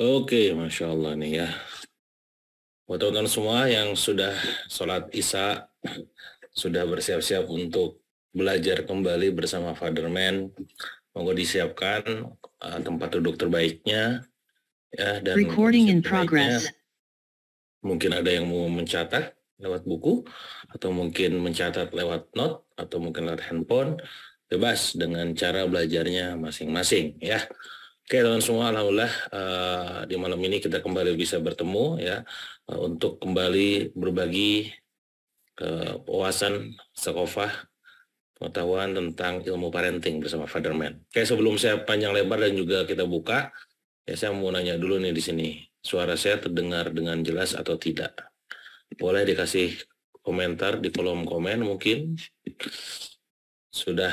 Oke, Masya Allah nih ya. Buat teman-teman semua yang sudah sholat isya, sudah bersiap-siap untuk belajar kembali bersama Father Man, monggo disiapkan uh, tempat duduk terbaiknya. ya dan Recording in progress. Mungkin ada yang mau mencatat lewat buku, atau mungkin mencatat lewat not atau mungkin lewat handphone, bebas dengan cara belajarnya masing-masing ya. Oke teman semua, alhamdulillah uh, di malam ini kita kembali bisa bertemu ya uh, untuk kembali berbagi kepuasan sekofah pengetahuan tentang ilmu parenting bersama Fatherman. Oke sebelum saya panjang lebar dan juga kita buka, ya saya mau nanya dulu nih di sini suara saya terdengar dengan jelas atau tidak? Boleh dikasih komentar di kolom komen mungkin sudah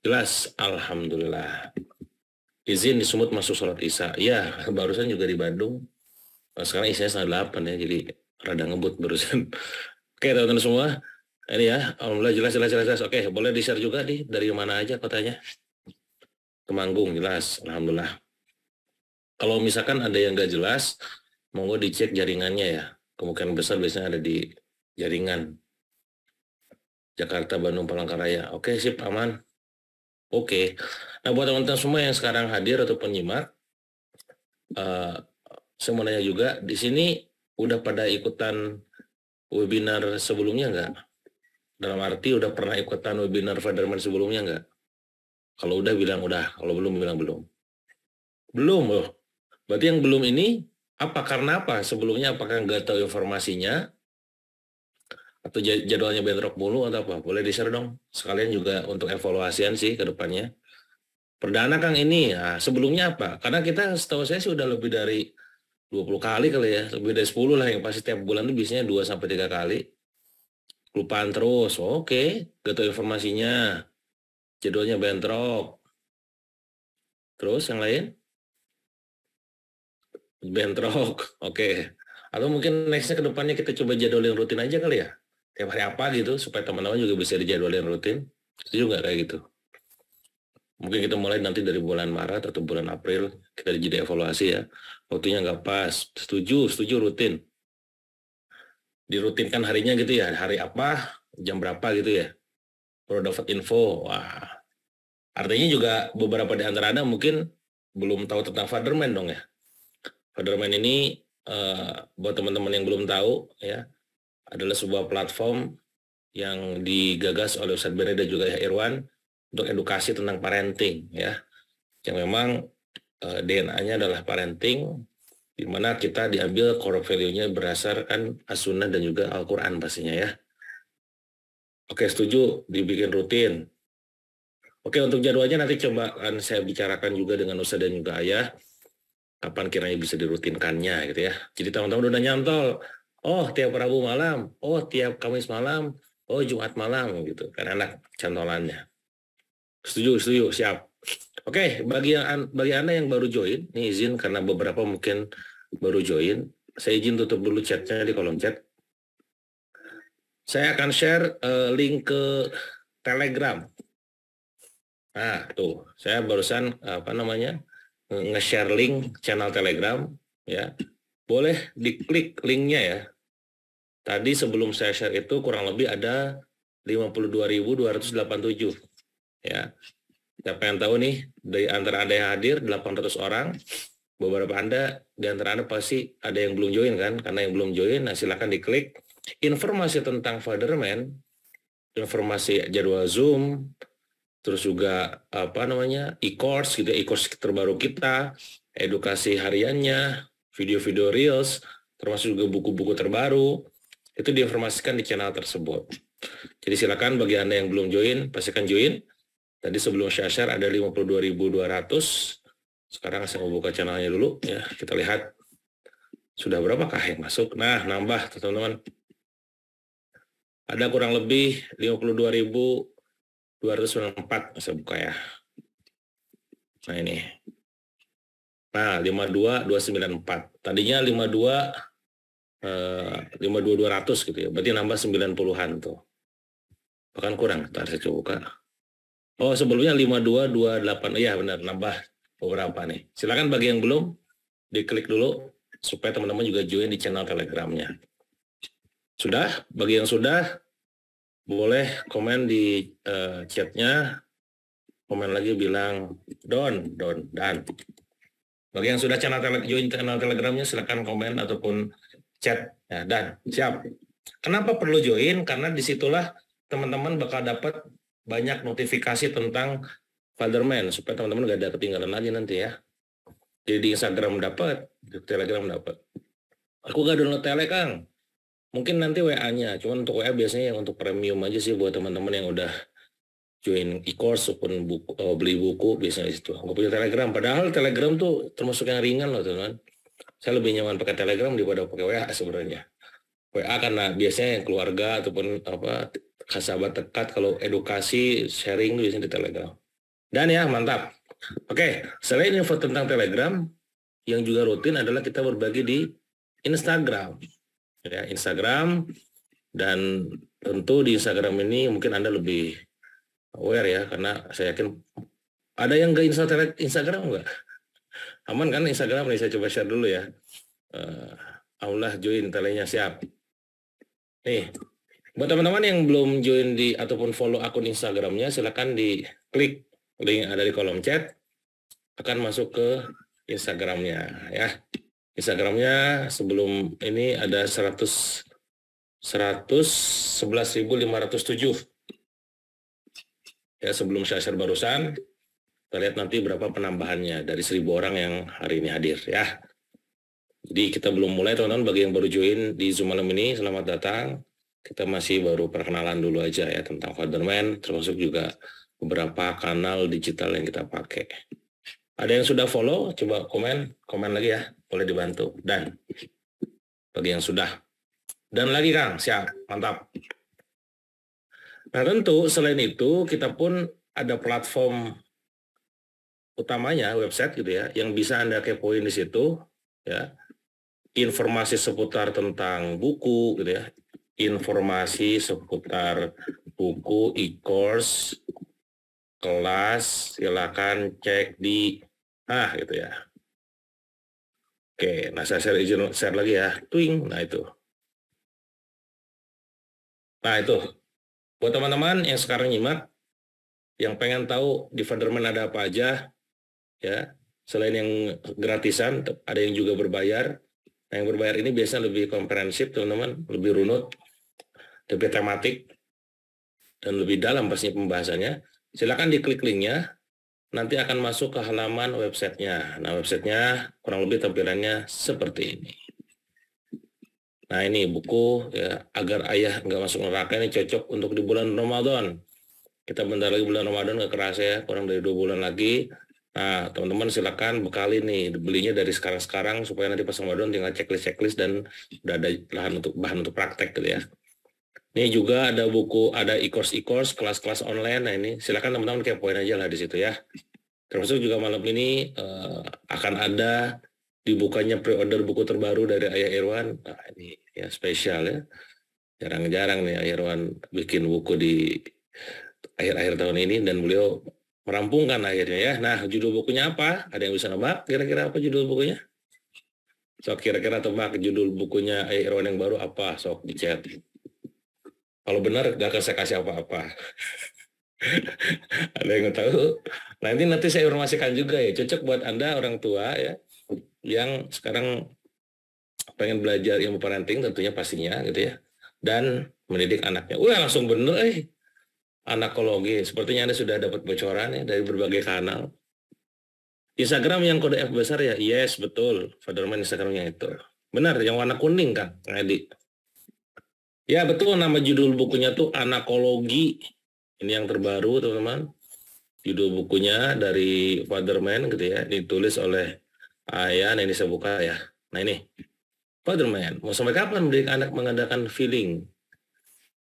jelas, alhamdulillah izin di Sumut masuk sholat Isya. Ya, barusan juga di Bandung. Eh, sekarang Isya setengah delapan ya, jadi rada ngebut barusan. Oke, teman-teman semua. Ini ya, Alhamdulillah jelas, jelas, jelas, jelas. Oke, boleh di-share juga di dari mana aja kotanya. Temanggung, jelas. Alhamdulillah. Kalau misalkan ada yang nggak jelas, monggo dicek jaringannya ya. Kemungkinan besar biasanya ada di jaringan. Jakarta, Bandung, Palangkaraya. Oke, sip, aman. Oke. Nah buat teman-teman semua yang sekarang hadir atau penyimak, uh, saya mau nanya juga, di sini udah pada ikutan webinar sebelumnya nggak? Dalam arti udah pernah ikutan webinar Federman sebelumnya nggak? Kalau udah bilang udah, kalau belum bilang belum. Belum loh. Berarti yang belum ini apa karena apa? Sebelumnya apakah nggak tahu informasinya atau jadwalnya bentrok mulu atau apa boleh di share dong sekalian juga untuk evaluasian sih ke depannya perdana Kang ini nah, sebelumnya apa karena kita setahu saya sih udah lebih dari 20 kali kali ya lebih dari 10 lah yang pasti tiap bulan itu biasanya dua sampai tiga kali kelupaan terus oke okay. gitu informasinya jadwalnya bentrok terus yang lain bentrok oke okay. atau mungkin nextnya kedepannya kita coba jadwalin rutin aja kali ya tiap hari apa gitu supaya teman-teman juga bisa dijadwalin rutin setuju nggak kayak gitu mungkin kita mulai nanti dari bulan Maret atau bulan April kita jadi evaluasi ya waktunya nggak pas setuju setuju rutin dirutinkan harinya gitu ya hari apa jam berapa gitu ya perlu dapat info wah artinya juga beberapa di antara anda mungkin belum tahu tentang Fatherman dong ya Fatherman ini eh, buat teman-teman yang belum tahu ya adalah sebuah platform yang digagas oleh Ustadz Bere dan juga Irwan untuk edukasi tentang parenting ya yang memang uh, eh, DNA-nya adalah parenting di mana kita diambil core value-nya berdasarkan as dan juga Al-Qur'an pastinya ya. Oke, setuju dibikin rutin. Oke, untuk jadwalnya nanti coba akan saya bicarakan juga dengan Ustadz dan juga Ayah kapan kiranya bisa dirutinkannya gitu ya. Jadi teman-teman udah nyantol oh tiap Rabu malam, oh tiap Kamis malam, oh Jumat malam gitu. Karena anak cantolannya. Setuju, setuju, siap. Oke, okay, bagi yang bagi Anda yang baru join, ini izin karena beberapa mungkin baru join. Saya izin tutup dulu chatnya di kolom chat. Saya akan share uh, link ke Telegram. Nah, tuh, saya barusan apa namanya? nge-share link channel Telegram ya. Boleh diklik linknya ya. Tadi sebelum saya share itu kurang lebih ada 52.287. Ya. Siapa yang tahu nih, dari antara Anda yang hadir 800 orang, beberapa Anda di antara Anda pasti ada yang belum join kan? Karena yang belum join, nah silakan diklik informasi tentang Fatherman, informasi jadwal Zoom, terus juga apa namanya e-course gitu ya, e-course terbaru kita, edukasi hariannya, video-video reels, termasuk juga buku-buku terbaru, itu diinformasikan di channel tersebut. Jadi silakan bagi Anda yang belum join, pastikan join. Tadi sebelum saya share ada 52.200. Sekarang saya mau buka channelnya dulu ya. Kita lihat sudah berapakah yang masuk. Nah, nambah teman-teman. Ada kurang lebih 52.204. saya buka ya. Nah ini. Nah, 52294. Tadinya 52 Eh, lima dua dua ratus gitu ya berarti nambah sembilan puluhan tuh bahkan kurang ntar saya coba buka oh sebelumnya lima dua dua delapan iya benar nambah beberapa nih silakan bagi yang belum diklik dulu supaya teman-teman juga join di channel telegramnya sudah bagi yang sudah boleh komen di uh, chatnya komen lagi bilang don don dan bagi yang sudah channel tele join channel telegramnya silahkan komen ataupun chat. ya, dan siap. Kenapa perlu join? Karena disitulah teman-teman bakal dapat banyak notifikasi tentang Fatherman supaya teman-teman gak ada ketinggalan lagi nanti ya. Jadi Instagram dapat, Telegram dapat. Aku gak download Telegram, Kang. Mungkin nanti WA-nya, cuman untuk WA biasanya yang untuk premium aja sih buat teman-teman yang udah join e-course ataupun buku, eh, beli buku biasanya di Gak punya Telegram, padahal Telegram tuh termasuk yang ringan loh, teman. -teman saya lebih nyaman pakai Telegram daripada pakai WA sebenarnya. WA karena biasanya yang keluarga ataupun apa sahabat dekat kalau edukasi sharing biasanya di Telegram. Dan ya mantap. Oke, selain info tentang Telegram, yang juga rutin adalah kita berbagi di Instagram. Ya, Instagram dan tentu di Instagram ini mungkin Anda lebih aware ya karena saya yakin ada yang ke Instagram enggak? Aman kan Instagram nih, saya coba share dulu ya. Uh, Aulah join telenya siap. Nih, buat teman-teman yang belum join di ataupun follow akun Instagramnya, silahkan di klik link yang ada di kolom chat, akan masuk ke Instagramnya ya. Instagramnya sebelum ini ada 100 111.507. Ya sebelum saya share barusan kita lihat nanti berapa penambahannya dari seribu orang yang hari ini hadir ya. Jadi kita belum mulai teman-teman bagi yang baru join di Zoom malam ini selamat datang. Kita masih baru perkenalan dulu aja ya tentang Fatherman termasuk juga beberapa kanal digital yang kita pakai. Ada yang sudah follow? Coba komen, komen lagi ya. Boleh dibantu. Dan bagi yang sudah. Dan lagi Kang, siap, mantap. Nah tentu selain itu kita pun ada platform utamanya website gitu ya yang bisa anda kepoin di situ ya informasi seputar tentang buku gitu ya informasi seputar buku e-course kelas silakan cek di ah gitu ya oke nah saya share izin share lagi ya twing nah itu nah itu buat teman-teman yang sekarang nyimak yang pengen tahu di Fenderman ada apa aja ya selain yang gratisan ada yang juga berbayar nah, yang berbayar ini biasanya lebih komprehensif teman-teman lebih runut lebih tematik dan lebih dalam pastinya pembahasannya silakan diklik linknya nanti akan masuk ke halaman websitenya nah websitenya kurang lebih tampilannya seperti ini nah ini buku ya, agar ayah nggak masuk neraka ini cocok untuk di bulan Ramadan kita bentar lagi bulan Ramadan nggak kerasa ya kurang dari dua bulan lagi Nah, teman-teman silakan bekali nih belinya dari sekarang-sekarang supaya nanti pas Ramadan tinggal checklist-checklist dan udah ada bahan untuk bahan untuk praktek gitu ya. Ini juga ada buku, ada e-course e-course kelas-kelas online. Nah ini silakan teman-teman kepoin aja lah di situ ya. Termasuk juga malam ini uh, akan ada dibukanya pre-order buku terbaru dari Ayah Irwan. Nah, ini ya spesial ya. Jarang-jarang nih Ayah Irwan bikin buku di akhir-akhir tahun ini dan beliau merampungkan akhirnya ya. Nah, judul bukunya apa? Ada yang bisa nebak kira-kira apa judul bukunya? Sok kira-kira tebak judul bukunya eh, Irwan yang baru apa? Sok di chat. Kalau benar gak akan saya kasih apa-apa. Ada yang tahu? Nanti nanti saya informasikan juga ya. Cocok buat Anda orang tua ya yang sekarang pengen belajar ilmu parenting tentunya pastinya gitu ya dan mendidik anaknya. Wah langsung bener eh anakologi. Sepertinya Anda sudah dapat bocoran ya dari berbagai kanal. Instagram yang kode F besar ya? Yes, betul. Fatherman Instagramnya itu. Benar, yang warna kuning, Kang Edi. Ya, betul. Nama judul bukunya tuh Anakologi. Ini yang terbaru, teman-teman. Judul bukunya dari Fatherman gitu ya. Ditulis oleh Ayan, ini saya buka ya. Nah ini, Fatherman. Mau sampai kapan mendidik anak mengadakan feeling?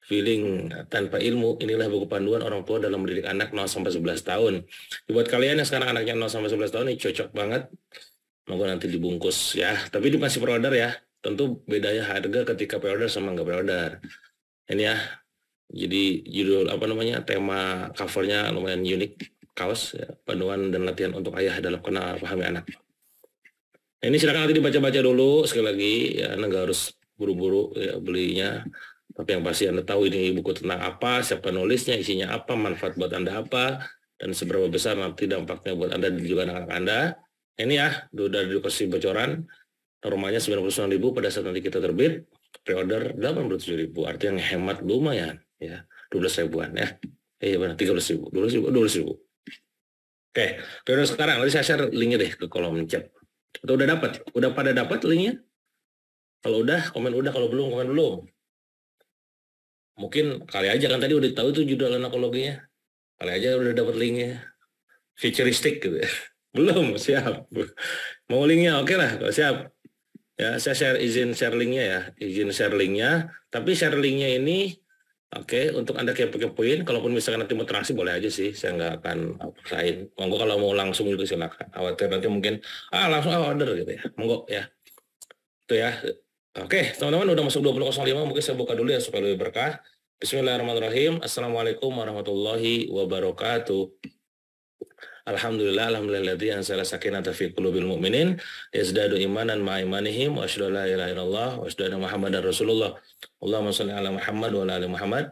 feeling tanpa ilmu inilah buku panduan orang tua dalam mendidik anak 0 sampai 11 tahun. Buat kalian yang sekarang anaknya 0 sampai 11 tahun ini cocok banget. mau nanti dibungkus ya. Tapi ini masih pre-order ya. Tentu bedanya harga ketika pre-order sama nggak pre-order. Ini ya. Jadi judul apa namanya tema covernya lumayan unik kaos ya, panduan dan latihan untuk ayah dalam kenal pahami anak. Ini silakan nanti dibaca-baca dulu sekali lagi ya, anda nggak harus buru-buru ya, belinya tapi yang pasti Anda tahu ini buku tentang apa, siapa nulisnya, isinya apa, manfaat buat Anda apa, dan seberapa besar nanti dampaknya buat Anda dan juga anak-anak Anda. Ini ya, dari edukasi bocoran, normanya sembilan ribu pada saat nanti kita terbit, pre-order tujuh ribu, artinya hemat lumayan ya, Dulu ribuan ya. Eh, iya benar, belas ribu, Dulu ribu, Dulu ribu. Oke, periode sekarang, nanti saya share linknya deh ke kolom chat. Atau udah dapat? Udah pada dapat linknya? Kalau udah, komen udah. Kalau belum, komen belum mungkin kali aja kan tadi udah tahu itu judul anakologinya kali aja udah dapet linknya futuristik gitu ya. belum siap mau linknya oke okay lah siap ya saya share izin share linknya ya izin share linknya tapi share linknya ini oke okay, untuk anda kepo poin kalaupun misalkan nanti mau transaksi boleh aja sih saya nggak akan lain monggo kalau mau langsung juga silakan khawatir nanti mungkin ah langsung ah, order gitu ya monggo ya itu ya Oke, teman-teman udah masuk 20.05, mungkin saya buka dulu ya supaya lebih berkah. Bismillahirrahmanirrahim. Assalamualaikum warahmatullahi wabarakatuh. Alhamdulillah, alhamdulilladzi yang saya rasakan qulubil mu'minin yazdadu imanan Ya sudah wa iman la ilaha illallah wa wabarakatuh anna dan rasulullah. Allahumma salli ala Muhammad wa ala Muhammad.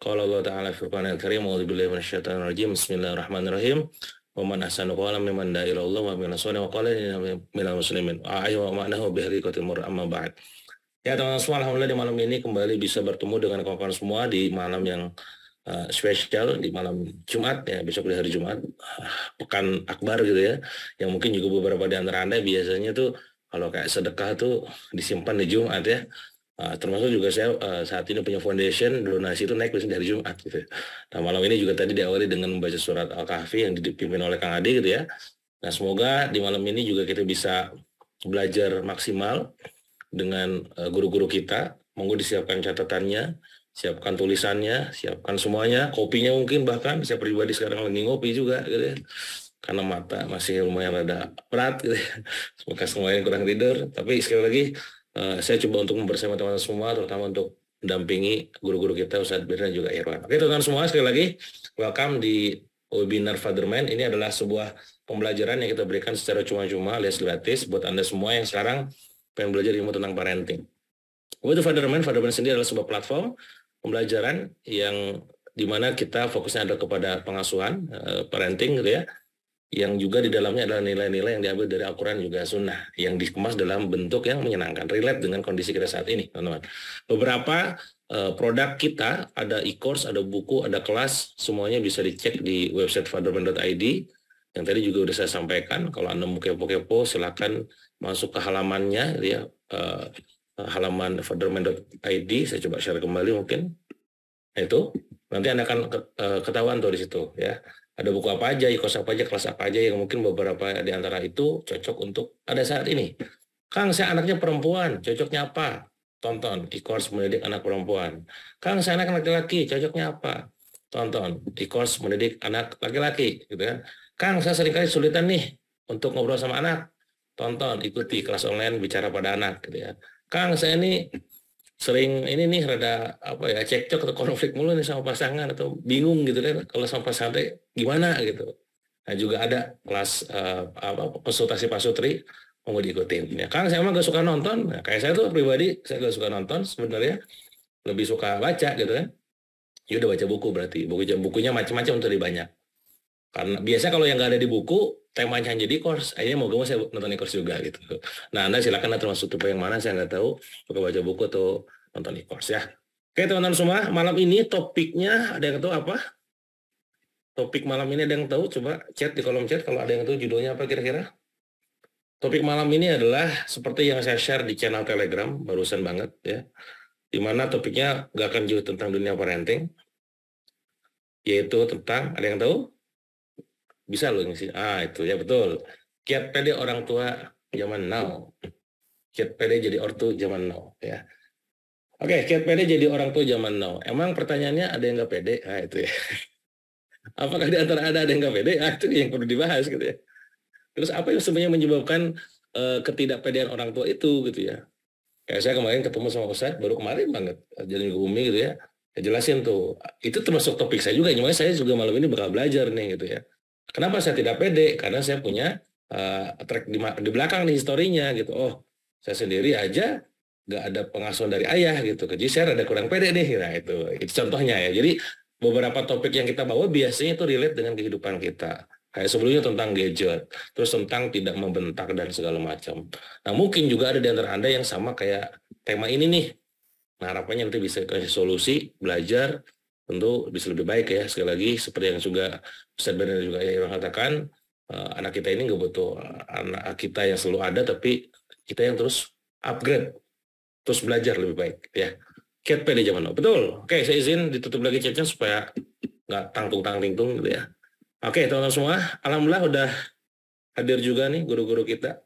Qala Allah Ta'ala fi yang Karim, a'udzu billahi minasyaitonir rajim. Bismillahirrahmanirrahim. Wa man ahsanu qawlan mimman Allah wa min rasulih wa qala minal muslimin. Wa ayyu ma'nahu bi mur'amma ba'd. Ya teman-teman semua, Alhamdulillah di malam ini kembali bisa bertemu dengan kawan-kawan semua di malam yang uh, spesial, di malam Jumat, ya besok di hari Jumat, ah, pekan akbar gitu ya, yang mungkin juga beberapa di antara Anda biasanya tuh kalau kayak sedekah tuh disimpan di Jumat ya, Uh, termasuk juga saya uh, saat ini punya foundation donasi itu naik hari Jumat gitu. ya. Nah malam ini juga tadi diawali dengan membaca surat Al-Kahfi yang dipimpin oleh Kang Adi gitu ya. Nah semoga di malam ini juga kita bisa belajar maksimal dengan eh, guru-guru kita. Monggo disiapkan catatannya, siapkan tulisannya, siapkan semuanya, kopinya mungkin bahkan saya pribadi sekarang lagi ngopi juga gitu ya. Karena mata masih lumayan rada berat gitu ya. Semoga semuanya kurang tidur, tapi sekali lagi eh, saya coba untuk mempersiapkan teman-teman semua terutama untuk mendampingi guru-guru kita Ustadz Birna juga Irwan. Oke teman-teman semua sekali lagi welcome di webinar Fatherman ini adalah sebuah pembelajaran yang kita berikan secara cuma-cuma les gratis buat Anda semua yang sekarang pengen belajar ilmu tentang parenting. Gue oh, itu Fatherman, Fatherman sendiri adalah sebuah platform pembelajaran yang dimana kita fokusnya adalah kepada pengasuhan, eh, parenting gitu ya, yang juga di dalamnya adalah nilai-nilai yang diambil dari Al-Quran juga Sunnah, yang dikemas dalam bentuk yang menyenangkan, relate dengan kondisi kita saat ini, teman-teman. Beberapa uh, produk kita, ada e-course, ada buku, ada kelas, semuanya bisa dicek di website fatherman.id, yang tadi juga sudah saya sampaikan, kalau Anda mau kepo-kepo, silakan masuk ke halamannya, gitu ya, eh, halaman federman.id, saya coba share kembali mungkin. Nah, itu, nanti Anda akan eh, ketahuan tuh di situ, ya. Ada buku apa aja, e apa aja, kelas apa aja, yang mungkin beberapa di antara itu cocok untuk ada saat ini. Kang, saya anaknya perempuan, cocoknya apa? Tonton, e-course mendidik anak perempuan. Kang, saya anak laki-laki, cocoknya apa? Tonton, e-course mendidik anak laki-laki, gitu kan. Kang, saya seringkali kesulitan nih untuk ngobrol sama anak. Tonton, ikuti kelas online bicara pada anak gitu ya. Kang, saya ini sering ini nih rada apa ya cekcok atau konflik mulu nih sama pasangan atau bingung gitu kan kalau sama pasangan deh, gimana gitu. Nah juga ada kelas uh, apa konsultasi pasutri mau diikutin. Ya, Kang saya emang gak suka nonton. Nah, kayak saya tuh pribadi saya gak suka nonton sebenarnya lebih suka baca gitu kan. Ya udah baca buku berarti. Buku bukunya macam-macam tuh banyak karena biasa kalau yang nggak ada di buku temanya di course akhirnya mau gue saya nonton e-course juga gitu nah anda silakan termasuk tipe yang mana saya nggak tahu buka baca buku atau nonton e-course ya oke teman-teman semua malam ini topiknya ada yang tahu apa topik malam ini ada yang tahu coba chat di kolom chat kalau ada yang tahu judulnya apa kira-kira topik malam ini adalah seperti yang saya share di channel telegram barusan banget ya Di mana topiknya gak akan jauh tentang dunia parenting yaitu tentang ada yang tahu bisa loh ngisi ah itu ya betul kiat pede orang tua zaman now kiat pede jadi ortu zaman now ya oke okay, kiat pede jadi orang tua zaman now emang pertanyaannya ada yang nggak pede ah itu ya apakah di antara ada ada yang nggak pede ah itu yang perlu dibahas gitu ya terus apa yang sebenarnya menyebabkan uh, ketidakpedean orang tua itu gitu ya kayak saya kemarin ketemu sama Ustadz baru kemarin banget eh, jadi ke bumi gitu ya jelasin tuh itu termasuk topik saya juga cuma saya juga malam ini bakal belajar nih gitu ya Kenapa saya tidak pede? Karena saya punya uh, track di, di belakang nih historinya gitu. Oh, saya sendiri aja nggak ada pengasuhan dari ayah gitu. Jadi saya ada kurang pede nih. Nah itu, itu contohnya ya. Jadi beberapa topik yang kita bawa biasanya itu relate dengan kehidupan kita. Kayak sebelumnya tentang gadget, terus tentang tidak membentak dan segala macam. Nah mungkin juga ada di antara Anda yang sama kayak tema ini nih. Nah harapannya nanti bisa kasih solusi, belajar, tentu bisa lebih baik ya sekali lagi seperti yang juga Ustaz Benar juga yang katakan eh, anak kita ini nggak butuh eh, anak kita yang selalu ada tapi kita yang terus upgrade terus belajar lebih baik ya cat di zaman now betul oke saya izin ditutup lagi chatnya supaya nggak tangtung tangtung gitu ya oke teman-teman semua alhamdulillah udah hadir juga nih guru-guru kita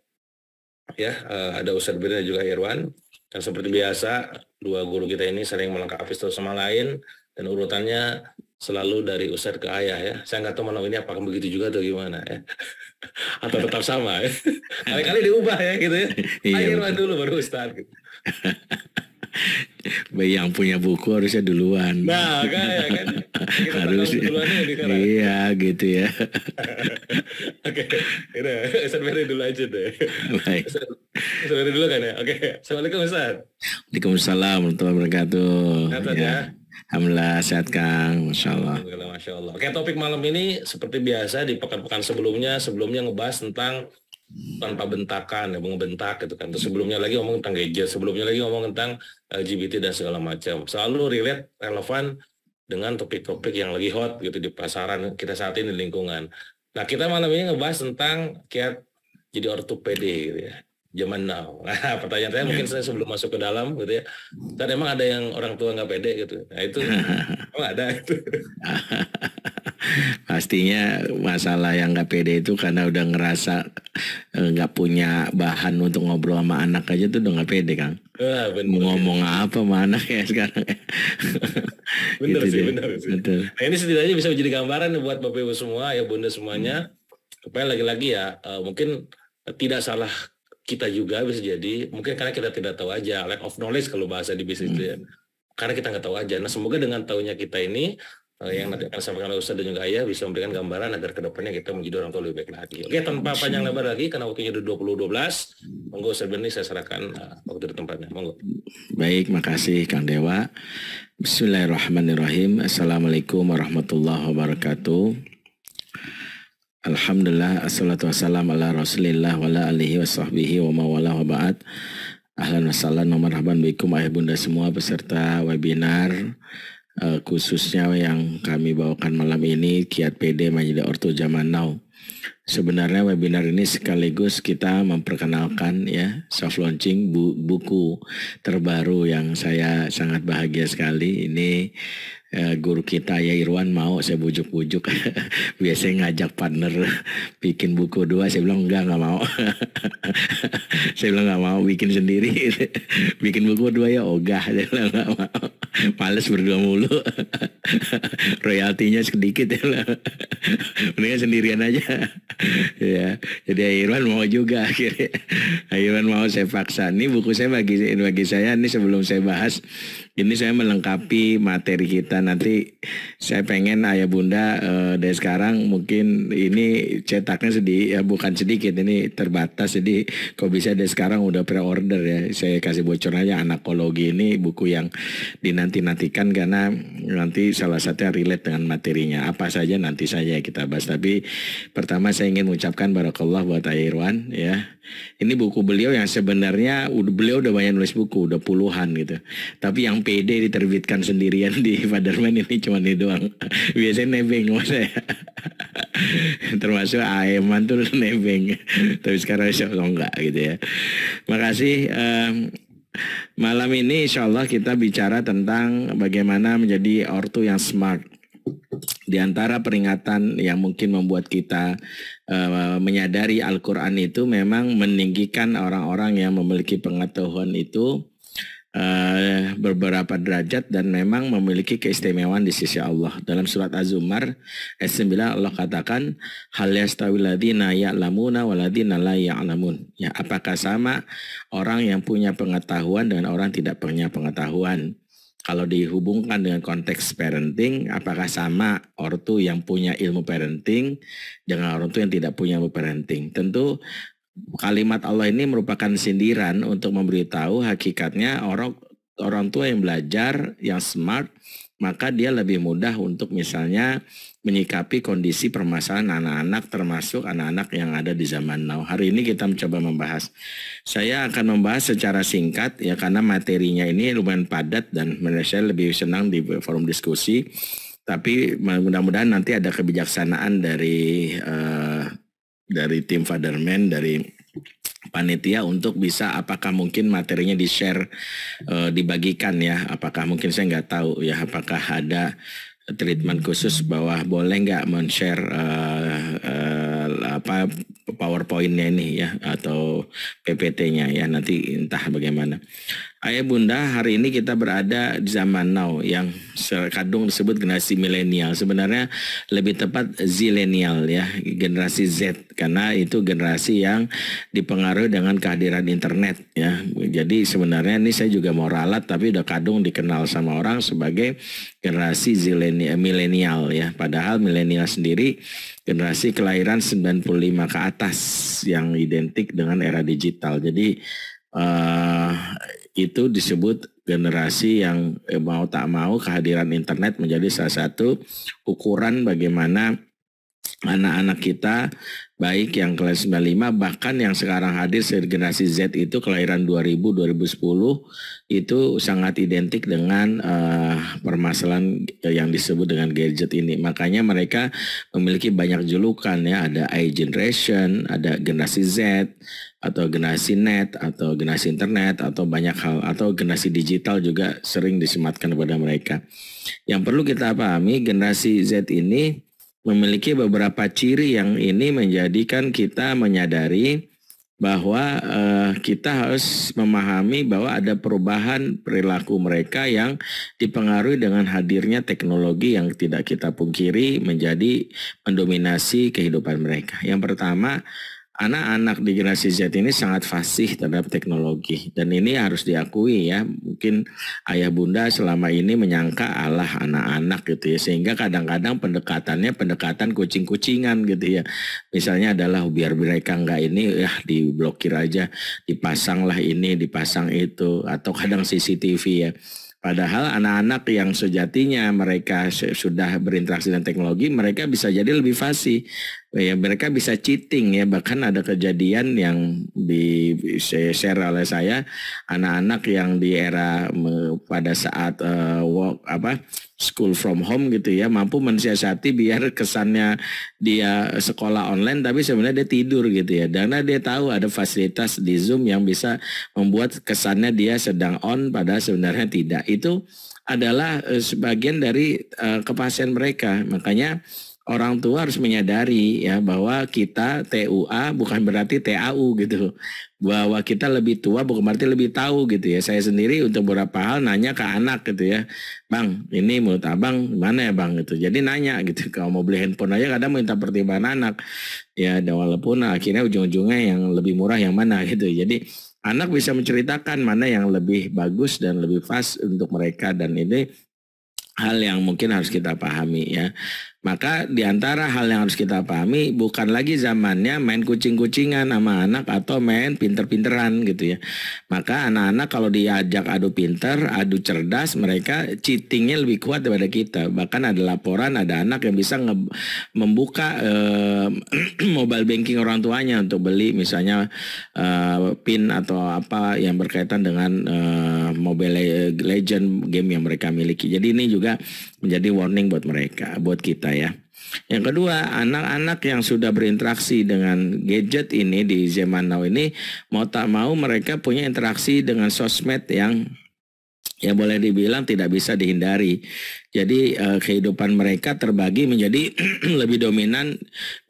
ya eh, ada Ustadz Benar juga Irwan dan seperti biasa dua guru kita ini sering melengkapi satu sama lain dan urutannya selalu dari ustadz ke ayah ya. Saya nggak tahu malam ini apakah begitu juga atau gimana ya. atau tetap sama ya. Kali-kali diubah ya gitu ya. Iya, Akhirnya dulu baru ustadz. Gitu. yang punya buku harusnya duluan. Nah, kayak kan. Kita Harus duluan ya, Iya, gitu ya. Oke, udah, Ustaz Ferry dulu aja deh. Baik. Ustaz beri dulu kan ya. Oke, okay. Assalamualaikum Ustaz. Waalaikumsalam warahmatullahi wabarakatuh. ya. ya. Alhamdulillah sehat Kang, Masya Allah. Alhamdulillah, Masya Allah. Oke, topik malam ini seperti biasa di pekan-pekan sebelumnya, sebelumnya ngebahas tentang tanpa bentakan, ya, bentak gitu kan. Terus sebelumnya lagi ngomong tentang gadget, sebelumnya lagi ngomong tentang LGBT dan segala macam. Selalu relate, relevan dengan topik-topik yang lagi hot gitu di pasaran kita saat ini di lingkungan. Nah, kita malam ini ngebahas tentang kiat jadi ortopedi gitu ya zaman now. Nah, pertanyaan saya ya. mungkin saya sebelum masuk ke dalam gitu ya. Dan emang ada yang orang tua nggak pede gitu. Nah itu emang ada itu. Pastinya masalah yang nggak pede itu karena udah ngerasa eh, nggak punya bahan untuk ngobrol sama anak aja tuh udah nggak pede kan. Ah, Mau ngomong apa sama anak ya sekarang? Ya? bener gitu sih, bener sih. Nah ini setidaknya bisa menjadi gambaran buat bapak ibu semua ya bunda semuanya. Hmm. Supaya lagi-lagi ya eh, mungkin tidak salah kita juga bisa jadi mungkin karena kita tidak tahu aja lack of knowledge kalau bahasa di bisnis ya. hmm. ya. karena kita nggak tahu aja nah semoga dengan tahunya kita ini hmm. yang nanti akan sampaikan oleh Ustaz dan juga Ayah bisa memberikan gambaran agar kedepannya kita menjadi orang tua lebih baik lagi. Oke, tanpa panjang lebar lagi karena waktunya dua 20.12, monggo Ustaz ini saya serahkan eh, waktu di tempatnya. Monggo. Baik, makasih Kang Dewa. Bismillahirrahmanirrahim. Assalamualaikum warahmatullahi wabarakatuh. Alhamdulillah assalatu wassalam ala rasulillah wala alihi wa sahbihi wa mawala wa ba'd Ahlan wa salam wa marhaban bikum ayah bunda semua peserta webinar uh, khususnya yang kami bawakan malam ini kiat PD Majidah Orto Zaman Now. Sebenarnya webinar ini sekaligus kita memperkenalkan ya soft launching bu buku terbaru yang saya sangat bahagia sekali ini Ya, guru kita ya Irwan mau saya bujuk-bujuk biasanya ngajak partner bikin buku dua saya bilang enggak enggak mau saya bilang enggak mau bikin sendiri bikin buku dua ya ogah saya bilang nggak mau males berdua mulu royaltinya sedikit ya mendingan sendirian aja ya jadi ya Irwan mau juga akhirnya ya Irwan mau saya paksa nih buku saya bagi bagi saya nih sebelum saya bahas ini saya melengkapi materi kita nanti saya pengen ayah bunda uh, dari sekarang mungkin ini cetaknya sedih ya bukan sedikit ini terbatas jadi kok bisa dari sekarang udah pre-order ya saya kasih bocoran aja anakologi ini buku yang dinanti nantikan karena nanti salah satunya relate dengan materinya apa saja nanti saja kita bahas tapi pertama saya ingin mengucapkan barakallah buat ayah Irwan ya ini buku beliau yang sebenarnya beliau udah banyak nulis buku udah puluhan gitu tapi yang NPD diterbitkan sendirian di Paderman ini cuma ini doang. Biasanya nebeng masa saya. Termasuk Aeman tuh nebeng. Tapi sekarang insya Allah enggak gitu ya. Makasih. Um, malam ini insya Allah kita bicara tentang bagaimana menjadi ortu yang smart. Di antara peringatan yang mungkin membuat kita uh, menyadari Al-Quran itu memang meninggikan orang-orang yang memiliki pengetahuan itu uh, beberapa derajat dan memang memiliki keistimewaan di sisi Allah. Dalam surat Az-Zumar ayat 9 Allah katakan hal yastawil ladzina ya'lamuna waladina la ya'lamun. Ya, apakah sama orang yang punya pengetahuan dengan orang tidak punya pengetahuan? Kalau dihubungkan dengan konteks parenting, apakah sama ortu yang punya ilmu parenting dengan orang tua yang tidak punya ilmu parenting? Tentu kalimat Allah ini merupakan sindiran untuk memberitahu hakikatnya orang orang tua yang belajar, yang smart, maka dia lebih mudah untuk misalnya menyikapi kondisi permasalahan anak-anak termasuk anak-anak yang ada di zaman now. Hari ini kita mencoba membahas. Saya akan membahas secara singkat ya karena materinya ini lumayan padat dan menurut saya lebih senang di forum diskusi. Tapi mudah-mudahan nanti ada kebijaksanaan dari uh, dari tim Fatherman dari panitia untuk bisa apakah mungkin materinya di share uh, eh, dibagikan ya apakah mungkin saya nggak tahu ya apakah ada treatment khusus bahwa boleh nggak men-share uh, uh, apa powerpointnya ini ya atau PPT-nya ya nanti entah bagaimana Ayah bunda, hari ini kita berada di zaman now yang kadung disebut generasi milenial. Sebenarnya lebih tepat zilenial ya, generasi Z karena itu generasi yang dipengaruhi dengan kehadiran internet ya. Jadi sebenarnya ini saya juga mau ralat tapi udah kadung dikenal sama orang sebagai generasi milenial ya. Padahal milenial sendiri generasi kelahiran 95 ke atas yang identik dengan era digital. Jadi uh, itu disebut generasi yang eh, mau tak mau kehadiran internet menjadi salah satu ukuran bagaimana anak-anak kita baik yang kelas 95 bahkan yang sekarang hadir generasi Z itu kelahiran 2000 2010 itu sangat identik dengan uh, permasalahan yang disebut dengan gadget ini makanya mereka memiliki banyak julukan ya ada i generation ada generasi Z atau generasi net atau generasi internet atau banyak hal atau generasi digital juga sering disematkan kepada mereka yang perlu kita pahami generasi Z ini memiliki beberapa ciri yang ini menjadikan kita menyadari bahwa eh, kita harus memahami bahwa ada perubahan perilaku mereka yang dipengaruhi dengan hadirnya teknologi yang tidak kita pungkiri menjadi mendominasi kehidupan mereka. Yang pertama, anak-anak di generasi Z ini sangat fasih terhadap teknologi dan ini harus diakui ya mungkin ayah bunda selama ini menyangka Allah anak-anak gitu ya sehingga kadang-kadang pendekatannya pendekatan kucing-kucingan gitu ya misalnya adalah biar mereka enggak ini ya diblokir aja dipasanglah ini dipasang itu atau kadang CCTV ya Padahal anak-anak yang sejatinya mereka sudah berinteraksi dengan teknologi, mereka bisa jadi lebih fasih ya mereka bisa cheating ya bahkan ada kejadian yang di share oleh saya anak-anak yang di era pada saat uh, work apa school from home gitu ya mampu mensiasati biar kesannya dia sekolah online tapi sebenarnya dia tidur gitu ya karena dia tahu ada fasilitas di Zoom yang bisa membuat kesannya dia sedang on pada sebenarnya tidak itu adalah eh, sebagian dari uh, eh, kepasian mereka makanya orang tua harus menyadari ya bahwa kita TUA bukan berarti TAU gitu. Bahwa kita lebih tua bukan berarti lebih tahu gitu ya. Saya sendiri untuk beberapa hal nanya ke anak gitu ya. Bang, ini menurut abang mana ya bang gitu. Jadi nanya gitu. Kalau mau beli handphone aja kadang minta pertimbangan anak. Ya walaupun akhirnya ujung-ujungnya yang lebih murah yang mana gitu. Jadi anak bisa menceritakan mana yang lebih bagus dan lebih fast untuk mereka dan ini hal yang mungkin harus kita pahami ya. Maka di antara hal yang harus kita pahami bukan lagi zamannya main kucing-kucingan sama anak atau main pinter-pinteran gitu ya. Maka anak-anak kalau diajak adu pinter, adu cerdas, mereka cheatingnya lebih kuat daripada kita. Bahkan ada laporan ada anak yang bisa membuka eh, mobile banking orang tuanya untuk beli misalnya eh, pin atau apa yang berkaitan dengan eh, Mobile Legend game yang mereka miliki. Jadi ini juga menjadi warning buat mereka, buat kita ya. Yang kedua, anak-anak yang sudah berinteraksi dengan gadget ini di zaman now ini mau tak mau mereka punya interaksi dengan sosmed yang ya boleh dibilang tidak bisa dihindari. Jadi eh, kehidupan mereka terbagi menjadi lebih dominan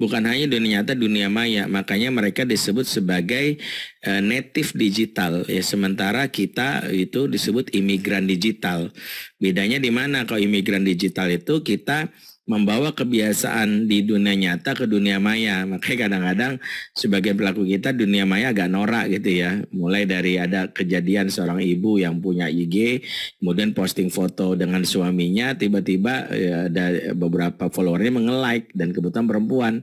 bukan hanya dunia nyata dunia maya. Makanya mereka disebut sebagai eh, native digital. Ya sementara kita itu disebut imigran digital. Bedanya di mana kalau imigran digital itu kita membawa kebiasaan di dunia nyata ke dunia maya. Makanya kadang-kadang sebagai pelaku kita dunia maya agak norak gitu ya. Mulai dari ada kejadian seorang ibu yang punya IG, kemudian posting foto dengan suaminya, tiba-tiba ya, ada beberapa followernya mengelike like dan kebetulan perempuan.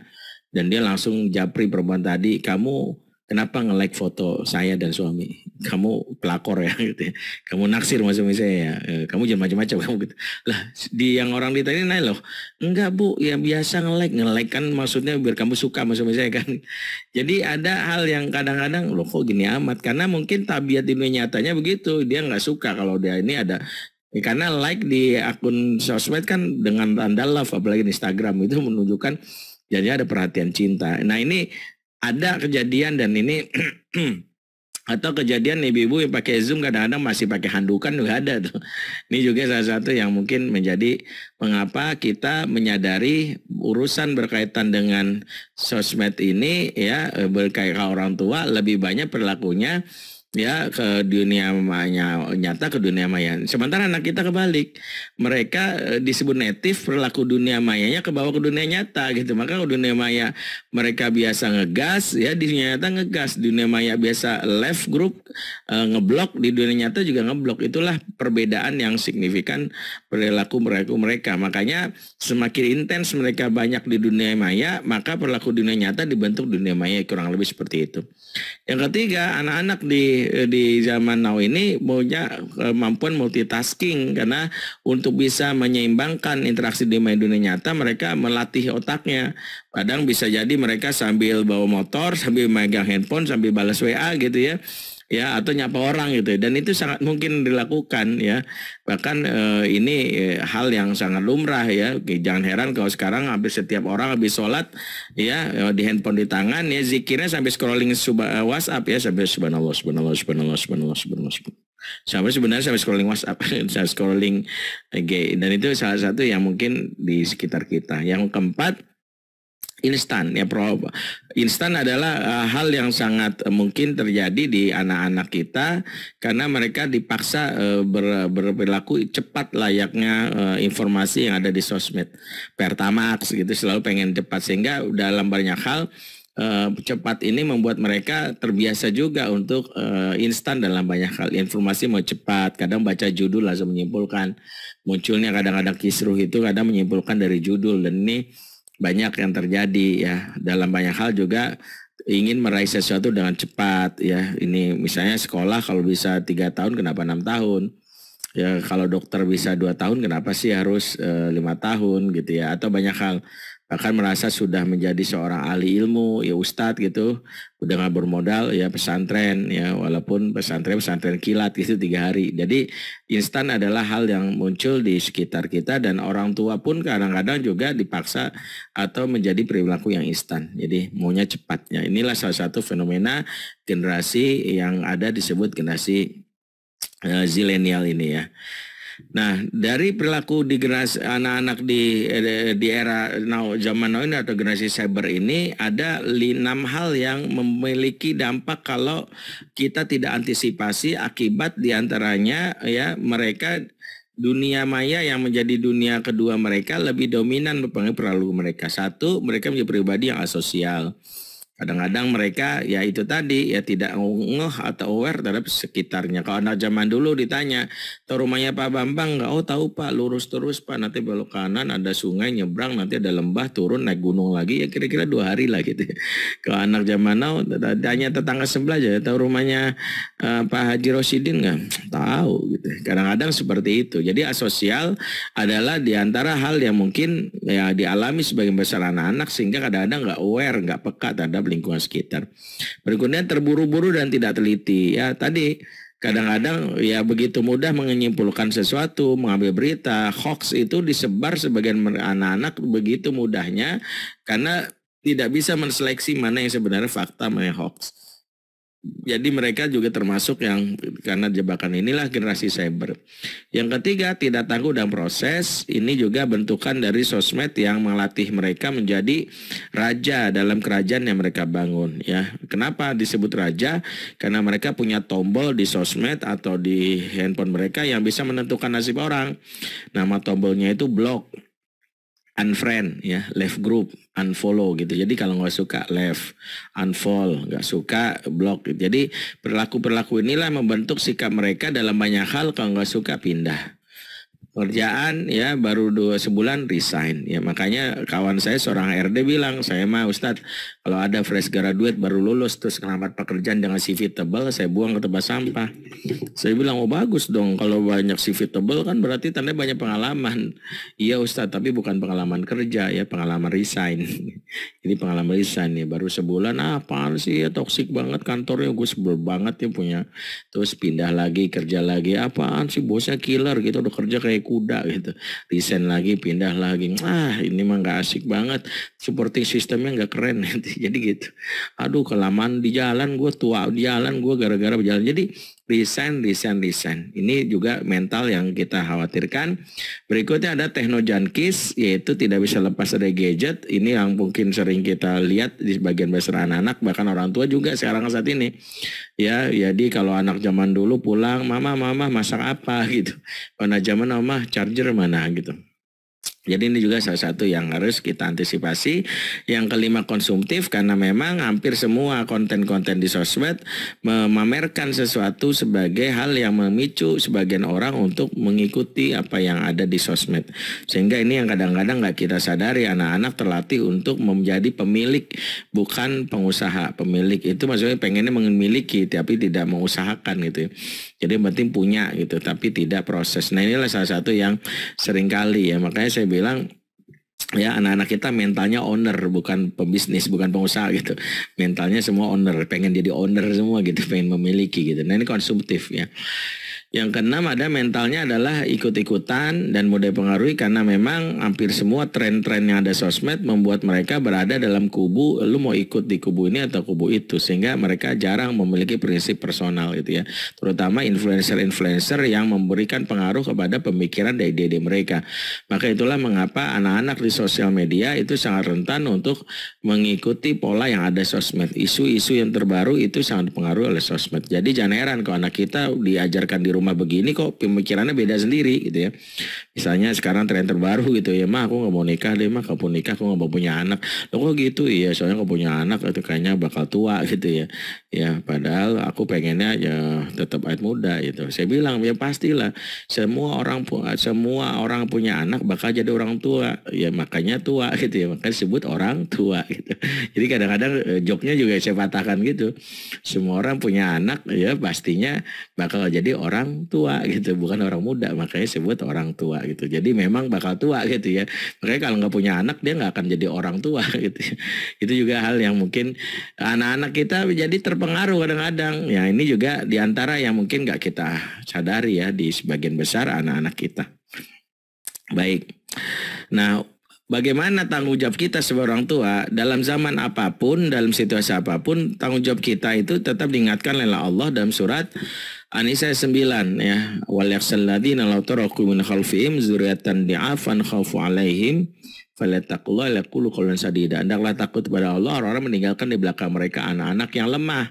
Dan dia langsung japri perempuan tadi, kamu kenapa nge-like foto saya dan suami? Kamu pelakor ya gitu ya. Kamu naksir sama suami saya ya. Eh, kamu jangan macam-macam kamu gitu. Lah, di yang orang ditanya naik loh. Enggak, Bu, ya biasa nge-like. Nge-like kan maksudnya biar kamu suka sama suami saya kan. Jadi ada hal yang kadang-kadang loh kok gini amat karena mungkin tabiat dunia nyatanya begitu. Dia nggak suka kalau dia ini ada Ya, karena like di akun sosmed kan dengan tanda love apalagi di Instagram itu menunjukkan jadi ada perhatian cinta. Nah ini ada kejadian dan ini atau kejadian ibu-ibu yang pakai zoom kadang-kadang masih pakai handukan juga ada tuh. Ini juga salah satu yang mungkin menjadi mengapa kita menyadari urusan berkaitan dengan sosmed ini ya eh, berkaitan orang tua lebih banyak perilakunya ya ke dunia maya nyata ke dunia maya. Sementara anak kita kebalik, mereka eh, disebut netif perilaku dunia mayanya ke bawah ke dunia nyata gitu. Maka ke dunia maya mereka biasa ngegas, ya di dunia nyata ngegas. Dunia maya biasa left group e, ngeblok di dunia nyata juga ngeblok. Itulah perbedaan yang signifikan perilaku perilaku mereka. Makanya semakin intens mereka banyak di dunia maya, maka perilaku dunia nyata dibentuk dunia maya kurang lebih seperti itu. Yang ketiga, anak-anak di Eh, di zaman now ini punya eh, kemampuan multitasking karena untuk bisa menyeimbangkan interaksi di main dunia nyata mereka melatih otaknya. Kadang bisa jadi mereka sambil bawa motor, sambil megang handphone, sambil balas WA gitu ya ya atau nyapa orang gitu ya. dan itu sangat mungkin dilakukan ya bahkan eh, ini eh, hal yang sangat lumrah ya Oke, jangan heran kalau sekarang hampir setiap orang habis sholat ya eh, di handphone di tangan ya zikirnya sampai scrolling suba, eh, WhatsApp ya sampai subhanallah subhanallah subhanallah subhanallah subhanallah, subhanallah. Sampai sebenarnya sampai scrolling WhatsApp, sampai scrolling okay. Eh, dan itu salah satu yang mungkin di sekitar kita. Yang keempat instan ya pro instan adalah uh, hal yang sangat uh, mungkin terjadi di anak-anak kita karena mereka dipaksa uh, ber, berperilaku cepat layaknya uh, informasi yang ada di sosmed pertamax gitu selalu pengen cepat sehingga dalam banyak hal uh, cepat ini membuat mereka terbiasa juga untuk uh, instan dalam banyak hal informasi mau cepat kadang baca judul langsung menyimpulkan munculnya kadang-kadang kisruh itu kadang menyimpulkan dari judul dan ini banyak yang terjadi ya dalam banyak hal juga ingin meraih sesuatu dengan cepat ya ini misalnya sekolah kalau bisa tiga tahun kenapa enam tahun ya kalau dokter bisa dua tahun kenapa sih harus eh, lima e, tahun gitu ya atau banyak hal bahkan merasa sudah menjadi seorang ahli ilmu ya ustadz gitu udah nggak bermodal ya pesantren ya walaupun pesantren pesantren kilat itu tiga hari jadi instan adalah hal yang muncul di sekitar kita dan orang tua pun kadang-kadang juga dipaksa atau menjadi perilaku yang instan jadi maunya cepatnya inilah salah satu fenomena generasi yang ada disebut generasi uh, zilenial ini ya Nah, dari perilaku di generasi anak-anak di eh, di era now zaman now ini atau generasi cyber ini ada enam hal yang memiliki dampak kalau kita tidak antisipasi akibat diantaranya ya mereka dunia maya yang menjadi dunia kedua mereka lebih dominan berpengaruh perilaku mereka. Satu, mereka menjadi pribadi yang asosial. Kadang-kadang mereka ya itu tadi ya tidak ngeh atau aware terhadap sekitarnya. Kalau anak zaman dulu ditanya, tahu rumahnya Pak Bambang nggak? Oh tahu Pak, lurus terus Pak. Nanti belok kanan ada sungai nyebrang, nanti ada lembah turun naik gunung lagi. Ya kira-kira dua hari lah gitu. Kalau anak zaman now tanya tetangga sebelah aja, tahu rumahnya uh, Pak Haji Rosidin nggak? Tahu gitu. Kadang-kadang seperti itu. Jadi asosial adalah diantara hal yang mungkin ya dialami sebagian besar anak-anak sehingga kadang-kadang nggak aware, nggak peka terhadap lingkungan sekitar. Berikutnya terburu-buru dan tidak teliti. Ya tadi kadang-kadang ya begitu mudah menyimpulkan sesuatu, mengambil berita, hoax itu disebar sebagian anak-anak begitu mudahnya karena tidak bisa menseleksi mana yang sebenarnya fakta, mana yang hoax jadi mereka juga termasuk yang karena jebakan inilah generasi cyber. Yang ketiga, tidak tangguh dan proses. Ini juga bentukan dari sosmed yang melatih mereka menjadi raja dalam kerajaan yang mereka bangun. Ya, kenapa disebut raja? Karena mereka punya tombol di sosmed atau di handphone mereka yang bisa menentukan nasib orang. Nama tombolnya itu blog unfriend ya left group unfollow gitu jadi kalau nggak suka left unfollow nggak suka block gitu. jadi perilaku perilaku inilah membentuk sikap mereka dalam banyak hal kalau nggak suka pindah pekerjaan ya baru dua sebulan resign ya makanya kawan saya seorang HRD bilang saya mah Ustad kalau ada fresh graduate baru lulus terus ngelamar pekerjaan dengan CV tebal saya buang ke tempat sampah saya bilang oh bagus dong kalau banyak CV tebal kan berarti tanda banyak pengalaman iya Ustad tapi bukan pengalaman kerja ya pengalaman resign ini pengalaman resign ya baru sebulan ah, apaan sih ya toksik banget kantornya gue sebel banget ya punya terus pindah lagi kerja lagi apaan sih bosnya killer gitu udah kerja kayak kuda gitu desain lagi pindah lagi ah ini mah nggak asik banget seperti sistemnya nggak keren nanti jadi gitu aduh kelamaan di jalan gue tua di jalan gue gara-gara berjalan jadi lisan, lisan, lisan. Ini juga mental yang kita khawatirkan. Berikutnya ada teknojankis, yaitu tidak bisa lepas dari gadget. Ini yang mungkin sering kita lihat di sebagian besar anak-anak, bahkan orang tua juga sekarang saat ini. Ya, jadi kalau anak zaman dulu pulang, mama, mama, masak apa gitu. Karena zaman mama, charger mana gitu. Jadi ini juga salah satu yang harus kita antisipasi. Yang kelima konsumtif karena memang hampir semua konten-konten di sosmed memamerkan sesuatu sebagai hal yang memicu sebagian orang untuk mengikuti apa yang ada di sosmed. Sehingga ini yang kadang-kadang nggak kita sadari anak-anak terlatih untuk menjadi pemilik bukan pengusaha. Pemilik itu maksudnya pengennya memiliki tapi tidak mengusahakan gitu. Ya. Jadi penting punya gitu tapi tidak proses. Nah inilah salah satu yang seringkali ya makanya saya bilang ya anak-anak kita mentalnya owner bukan pebisnis bukan pengusaha gitu mentalnya semua owner pengen jadi owner semua gitu pengen memiliki gitu nah ini konsumtif ya yang keenam ada mentalnya adalah ikut-ikutan dan mudah dipengaruhi karena memang hampir semua tren-tren yang ada sosmed membuat mereka berada dalam kubu lu mau ikut di kubu ini atau kubu itu sehingga mereka jarang memiliki prinsip personal gitu ya. Terutama influencer-influencer yang memberikan pengaruh kepada pemikiran dan ide-ide mereka. Maka itulah mengapa anak-anak di sosial media itu sangat rentan untuk mengikuti pola yang ada sosmed. Isu-isu yang terbaru itu sangat dipengaruhi oleh sosmed. Jadi jangan heran kalau anak kita diajarkan di rumah rumah begini kok pemikirannya beda sendiri gitu ya. Misalnya sekarang tren terbaru gitu ya, mah aku nggak mau nikah deh, mah kalau nikah aku nggak mau punya anak. lo kok gitu ya, soalnya kalau punya anak itu kayaknya bakal tua gitu ya. Ya padahal aku pengennya ya tetap ayat muda gitu. Saya bilang ya pastilah semua orang semua orang punya anak bakal jadi orang tua. Ya makanya tua gitu ya, makanya sebut orang tua gitu. Jadi kadang-kadang eh, joknya juga saya patahkan gitu. Semua orang punya anak ya pastinya bakal jadi orang tua gitu, bukan orang muda. Makanya saya buat orang tua gitu. Jadi memang bakal tua gitu ya. Makanya kalau nggak punya anak dia nggak akan jadi orang tua gitu. Ya. Itu juga hal yang mungkin anak-anak kita jadi terpengaruh kadang-kadang. Ya ini juga diantara yang mungkin nggak kita sadari ya di sebagian besar anak-anak kita. Baik. Nah, bagaimana tanggung jawab kita sebagai orang tua dalam zaman apapun, dalam situasi apapun, tanggung jawab kita itu tetap diingatkan oleh Allah dalam surat Anisa 9 ya. Wal yaksalladzina law taraku min khalfihim zuriatan di'afan khaufu alaihim falyattaqullaha yaqulu qawlan sadida. Hendaklah takut kepada Allah orang-orang meninggalkan di belakang mereka anak-anak yang lemah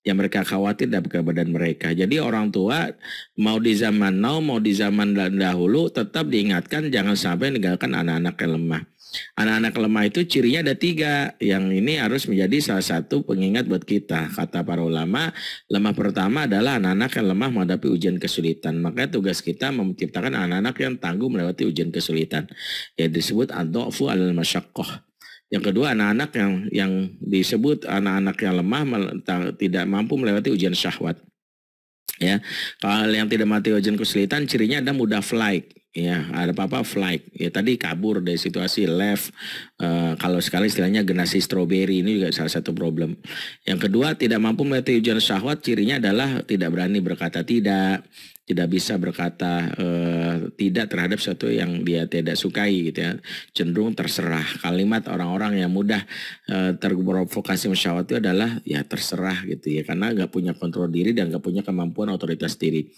yang mereka khawatir dan badan mereka. Jadi orang tua mau di zaman now mau di zaman dahulu tetap diingatkan jangan sampai meninggalkan anak-anak yang lemah. Anak-anak lemah itu cirinya ada tiga, yang ini harus menjadi salah satu pengingat buat kita. Kata para ulama, lemah pertama adalah anak-anak yang lemah menghadapi ujian kesulitan. Maka tugas kita menciptakan anak-anak yang tangguh melewati ujian kesulitan. Ya disebut adofu alal masyakoh. Yang kedua anak-anak yang yang disebut anak-anak yang lemah tidak mampu melewati ujian syahwat. Ya, kalau yang tidak mati ujian kesulitan cirinya ada mudah flight ya ada apa-apa flight ya tadi kabur dari situasi left uh, kalau sekali istilahnya generasi strawberry ini juga salah satu problem yang kedua tidak mampu melihat hujan syahwat cirinya adalah tidak berani berkata tidak tidak bisa berkata eh, tidak terhadap sesuatu yang dia tidak sukai gitu ya cenderung terserah kalimat orang-orang yang mudah eh, terprovokasi masyarakat itu adalah ya terserah gitu ya karena nggak punya kontrol diri dan nggak punya kemampuan otoritas diri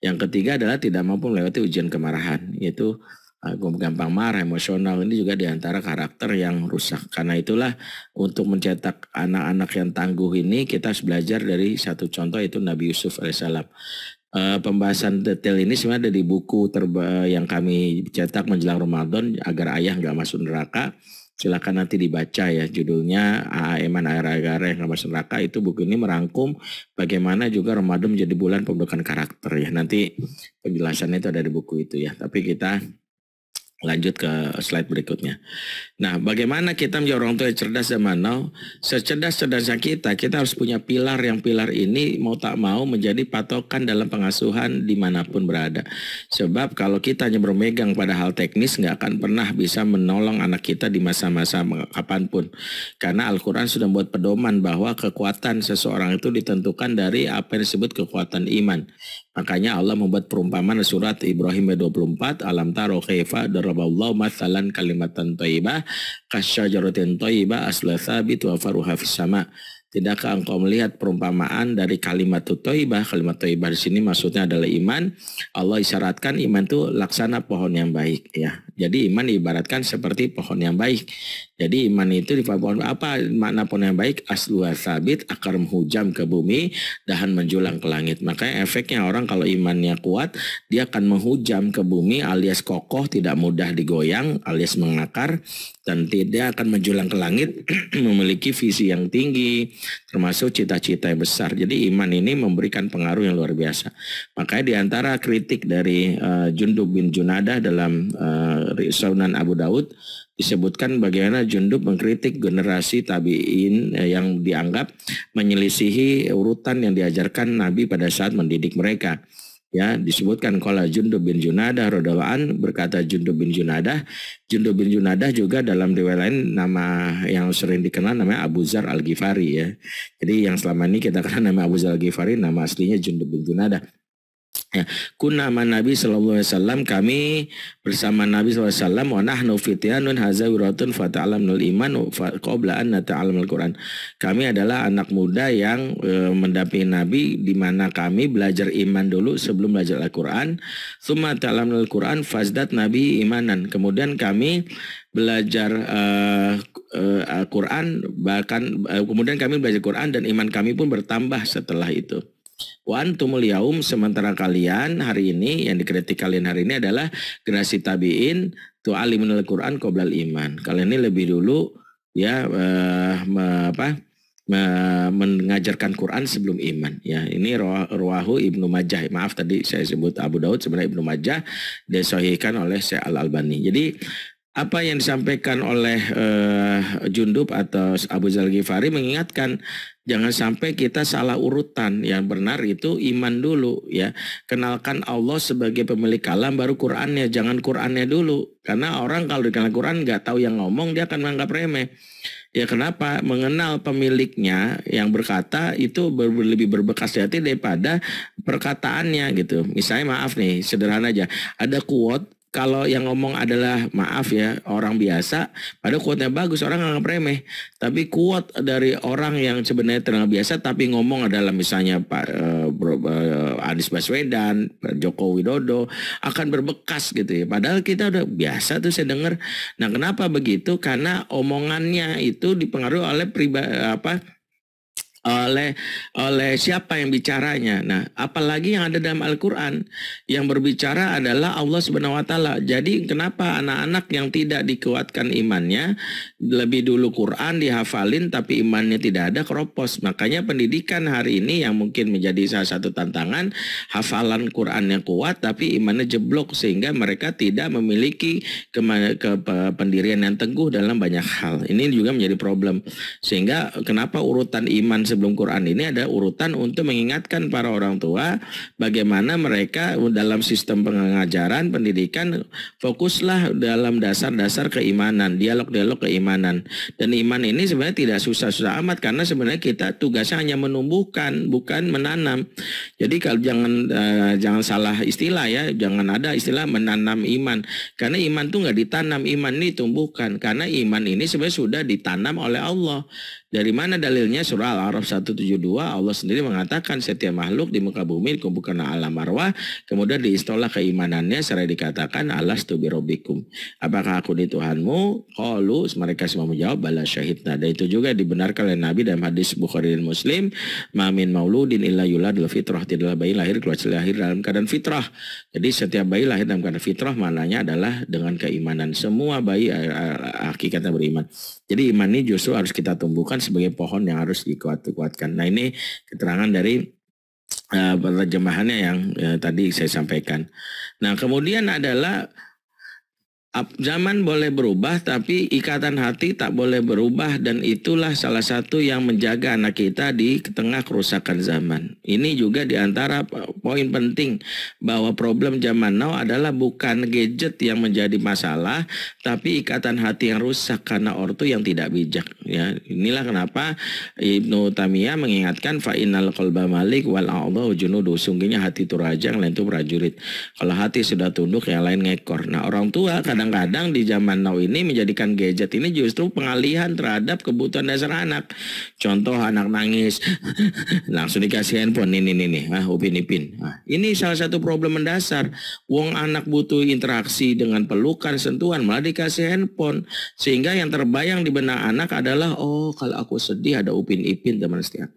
yang ketiga adalah tidak mampu melewati ujian kemarahan yaitu eh, gampang marah, emosional ini juga diantara karakter yang rusak. Karena itulah untuk mencetak anak-anak yang tangguh ini kita harus belajar dari satu contoh itu Nabi Yusuf alaihissalam uh, pembahasan detail ini sebenarnya ada di buku terba yang kami cetak menjelang Ramadan agar ayah nggak masuk neraka. Silakan nanti dibaca ya judulnya Eman Air Agar yang masuk neraka itu buku ini merangkum bagaimana juga Ramadan menjadi bulan pembentukan karakter ya. Nanti penjelasannya itu ada di buku itu ya. Tapi kita lanjut ke slide berikutnya. Nah, bagaimana kita menjadi orang tua yang cerdas dan mana? Secerdas-cerdasnya kita, kita harus punya pilar yang pilar ini mau tak mau menjadi patokan dalam pengasuhan dimanapun berada. Sebab kalau kita hanya bermegang pada hal teknis, nggak akan pernah bisa menolong anak kita di masa-masa kapanpun. Karena Al-Quran sudah membuat pedoman bahwa kekuatan seseorang itu ditentukan dari apa yang disebut kekuatan iman. Makanya Allah membuat perumpamaan surat Ibrahim 24 alam taro kaifa daraballahu mathalan kalimatan thayyibah kasyajaratin thayyibah asla sabit wa faruha fis sama. Tidakkah engkau melihat perumpamaan dari kalimat thayyibah? Kalimat thayyibah di sini maksudnya adalah iman. Allah isyaratkan iman itu laksana pohon yang baik ya. Jadi iman diibaratkan seperti pohon yang baik. Jadi iman itu di dipahamkan apa makna pohon yang baik asluha sabit akar menghujam ke bumi dahan menjulang ke langit. Makanya efeknya orang kalau imannya kuat dia akan menghujam ke bumi alias kokoh tidak mudah digoyang alias mengakar dan tidak akan menjulang ke langit memiliki visi yang tinggi termasuk cita-cita yang besar. Jadi iman ini memberikan pengaruh yang luar biasa. Makanya diantara kritik dari uh, Jundub bin Junadah dalam uh, eh, Sunan Abu Daud disebutkan bagaimana Jundub mengkritik generasi tabi'in eh, yang dianggap menyelisihi urutan yang diajarkan Nabi pada saat mendidik mereka. Ya, disebutkan kala Jundub bin Junadah Rodawaan berkata Jundub bin Junadah. Jundub bin Junadah juga dalam riwayat lain nama yang sering dikenal namanya Abu Zar Al-Ghifari ya. Jadi yang selama ini kita kenal nama Abu Zar Al-Ghifari nama aslinya Jundub bin Junadah. Ya. Kunna Nabi sallallahu alaihi wasallam kami bersama Nabi sallallahu alaihi wasallam wa nahnu fityanun hazawiratun nul iman qabla an al Quran. Kami adalah anak muda yang e, mendampingi Nabi di mana kami belajar iman dulu sebelum belajar Al-Quran. Summa ta'alamnul Quran fazdat Nabi imanan. Kemudian kami belajar uh, e, uh, e, Quran bahkan uh, kemudian kami belajar Quran dan iman kami pun bertambah setelah itu. Wan tumul yaum sementara kalian hari ini yang dikritik kalian hari ini adalah generasi tabiin al Qur'an qoblal iman. Kalian ini lebih dulu ya uh, me, apa me, mengajarkan Quran sebelum iman ya. Ini Ruahu Ibnu Majah. Maaf tadi saya sebut Abu Daud sebenarnya Ibnu Majah disahihkan oleh Syekh Al-Albani. Jadi apa yang disampaikan oleh uh, Jundub atau Abu Zalgifari mengingatkan Jangan sampai kita salah urutan. Yang benar itu iman dulu ya. Kenalkan Allah sebagai pemilik kalam baru Qur'annya. Jangan Qur'annya dulu. Karena orang kalau dikenal Qur'an nggak tahu yang ngomong dia akan menganggap remeh. Ya kenapa? Mengenal pemiliknya yang berkata itu ber lebih berbekas di hati daripada perkataannya gitu. Misalnya maaf nih sederhana aja. Ada quote kalau yang ngomong adalah maaf ya orang biasa, padahal kuatnya bagus orang nggak remeh. Tapi kuat dari orang yang sebenarnya terlalu biasa tapi ngomong adalah misalnya Pak eh, Bro, eh, Anies Baswedan, Joko Widodo akan berbekas gitu ya. Padahal kita udah biasa tuh saya dengar. Nah kenapa begitu? Karena omongannya itu dipengaruhi oleh pribadi apa oleh oleh siapa yang bicaranya. Nah, apalagi yang ada dalam Al-Qur'an yang berbicara adalah Allah Subhanahu wa taala. Jadi kenapa anak-anak yang tidak dikuatkan imannya lebih dulu Qur'an dihafalin tapi imannya tidak ada keropos. Makanya pendidikan hari ini yang mungkin menjadi salah satu tantangan hafalan Quran yang kuat tapi imannya jeblok sehingga mereka tidak memiliki ke pendirian yang teguh dalam banyak hal. Ini juga menjadi problem. Sehingga kenapa urutan iman sebelum Quran ini ada urutan untuk mengingatkan para orang tua bagaimana mereka dalam sistem pengajaran pendidikan fokuslah dalam dasar-dasar keimanan, dialog-dialog keimanan. Dan iman ini sebenarnya tidak susah-susah amat karena sebenarnya kita tugasnya hanya menumbuhkan bukan menanam. Jadi kalau jangan uh, jangan salah istilah ya, jangan ada istilah menanam iman karena iman tuh nggak ditanam, iman ini tumbuhkan karena iman ini sebenarnya sudah ditanam oleh Allah. Dari mana dalilnya surah Al-Araf 172 Allah sendiri mengatakan setiap makhluk di muka bumi dikumpulkan alam marwah kemudian diistolah keimanannya secara dikatakan Allah stubirobikum. Apakah aku di Tuhanmu? Qalu mereka semua menjawab bala syahidna. Dan itu juga dibenarkan oleh Nabi dalam hadis Bukhari dan Muslim, "Mamin mauludin illa dalam fitrah." Tidaklah bayi lahir keluar lahir dalam keadaan fitrah. Jadi setiap bayi lahir dalam keadaan fitrah maknanya adalah dengan keimanan. Semua bayi eh, eh, eh, hakikatnya beriman. Jadi iman ini justru harus kita tumbuhkan sebagai pohon yang harus dikuat-kuatkan. Nah ini keterangan dari uh, terjemahannya yang uh, tadi saya sampaikan. Nah kemudian adalah Zaman boleh berubah, tapi ikatan hati tak boleh berubah, dan itulah salah satu yang menjaga anak kita di tengah kerusakan zaman. Ini juga diantara poin penting bahwa problem zaman now adalah bukan gadget yang menjadi masalah, tapi ikatan hati yang rusak karena ortu yang tidak bijak. Ya, inilah kenapa Ibnu Tamiyah mengingatkan fa'inal kolba malik wal Allah junudu sungguhnya hati itu yang lain itu prajurit. Kalau hati sudah tunduk, yang lain ngekor. Nah orang tua kadang kadang-kadang di zaman now ini menjadikan gadget ini justru pengalihan terhadap kebutuhan dasar anak. Contoh anak nangis langsung dikasih handphone ini ini nih, ah upin ipin. Nah, ini salah satu problem mendasar. Wong anak butuh interaksi dengan pelukan, sentuhan, malah dikasih handphone. Sehingga yang terbayang di benak anak adalah oh kalau aku sedih ada upin ipin teman setiap.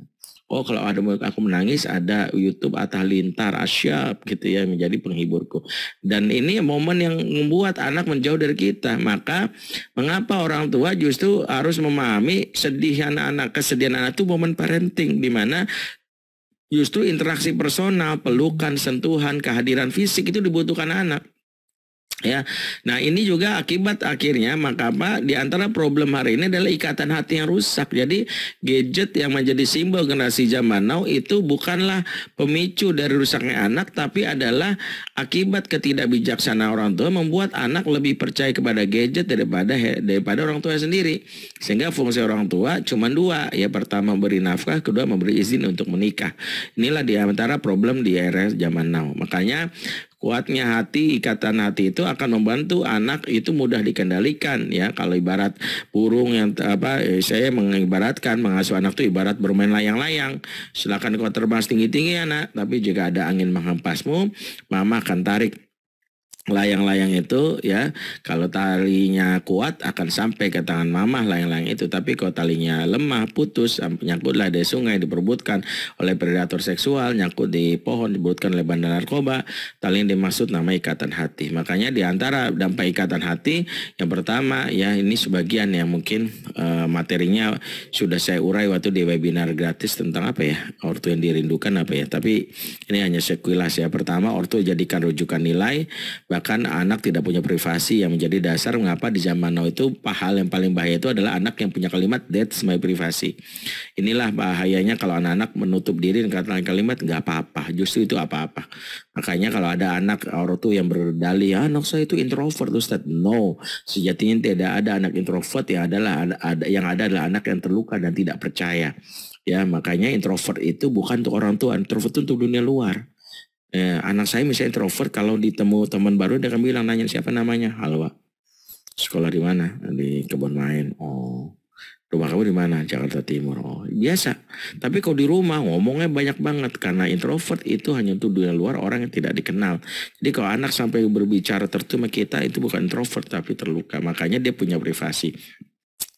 Oh kalau ada aku menangis ada YouTube atau Lintar, Asyab gitu ya menjadi penghiburku. Dan ini momen yang membuat anak menjauh dari kita. Maka mengapa orang tua justru harus memahami sedih anak-anak kesedihan anak itu momen parenting di mana justru interaksi personal, pelukan, sentuhan, kehadiran fisik itu dibutuhkan anak. Ya, nah ini juga akibat akhirnya maka apa di antara problem hari ini adalah ikatan hati yang rusak. Jadi gadget yang menjadi simbol generasi zaman now itu bukanlah pemicu dari rusaknya anak, tapi adalah akibat ketidakbijaksanaan orang tua membuat anak lebih percaya kepada gadget daripada daripada orang tua sendiri. Sehingga fungsi orang tua cuma dua, ya pertama memberi nafkah, kedua memberi izin untuk menikah. Inilah di antara problem di era zaman now. Makanya kuatnya hati ikatan hati itu akan membantu anak itu mudah dikendalikan ya kalau ibarat burung yang apa eh, saya mengibaratkan mengasuh anak itu ibarat bermain layang-layang silakan kau terbang tinggi-tinggi anak tapi jika ada angin menghempasmu mama akan tarik layang-layang itu ya kalau talinya kuat akan sampai ke tangan mamah layang-layang itu tapi kalau talinya lemah putus nyangkutlah di sungai diperbutkan oleh predator seksual nyangkut di pohon diperbutkan oleh bandar narkoba tali yang dimaksud nama ikatan hati makanya di antara dampak ikatan hati yang pertama ya ini sebagian yang mungkin uh, materinya sudah saya urai waktu di webinar gratis tentang apa ya ortu yang dirindukan apa ya tapi ini hanya sekilas ya pertama ortu jadikan rujukan nilai mengatakan anak tidak punya privasi yang menjadi dasar mengapa di zaman now itu pahal yang paling bahaya itu adalah anak yang punya kalimat that's my privasi Inilah bahayanya kalau anak-anak menutup diri dan dengan kalimat nggak apa-apa, justru itu apa-apa. Makanya kalau ada anak orang tuh yang berdalih, ah, anak saya itu introvert Ustaz. No, sejatinya tidak ada anak introvert yang adalah ada, yang ada adalah anak yang terluka dan tidak percaya. Ya, makanya introvert itu bukan untuk orang tua, introvert itu untuk dunia luar. Eh, anak saya misalnya introvert kalau ditemu teman baru dia akan bilang nanya siapa namanya halo pak sekolah di mana di kebun main oh rumah kamu di mana Jakarta Timur oh biasa tapi kalau di rumah ngomongnya banyak banget karena introvert itu hanya untuk dunia luar orang yang tidak dikenal jadi kalau anak sampai berbicara tertutup kita itu bukan introvert tapi terluka makanya dia punya privasi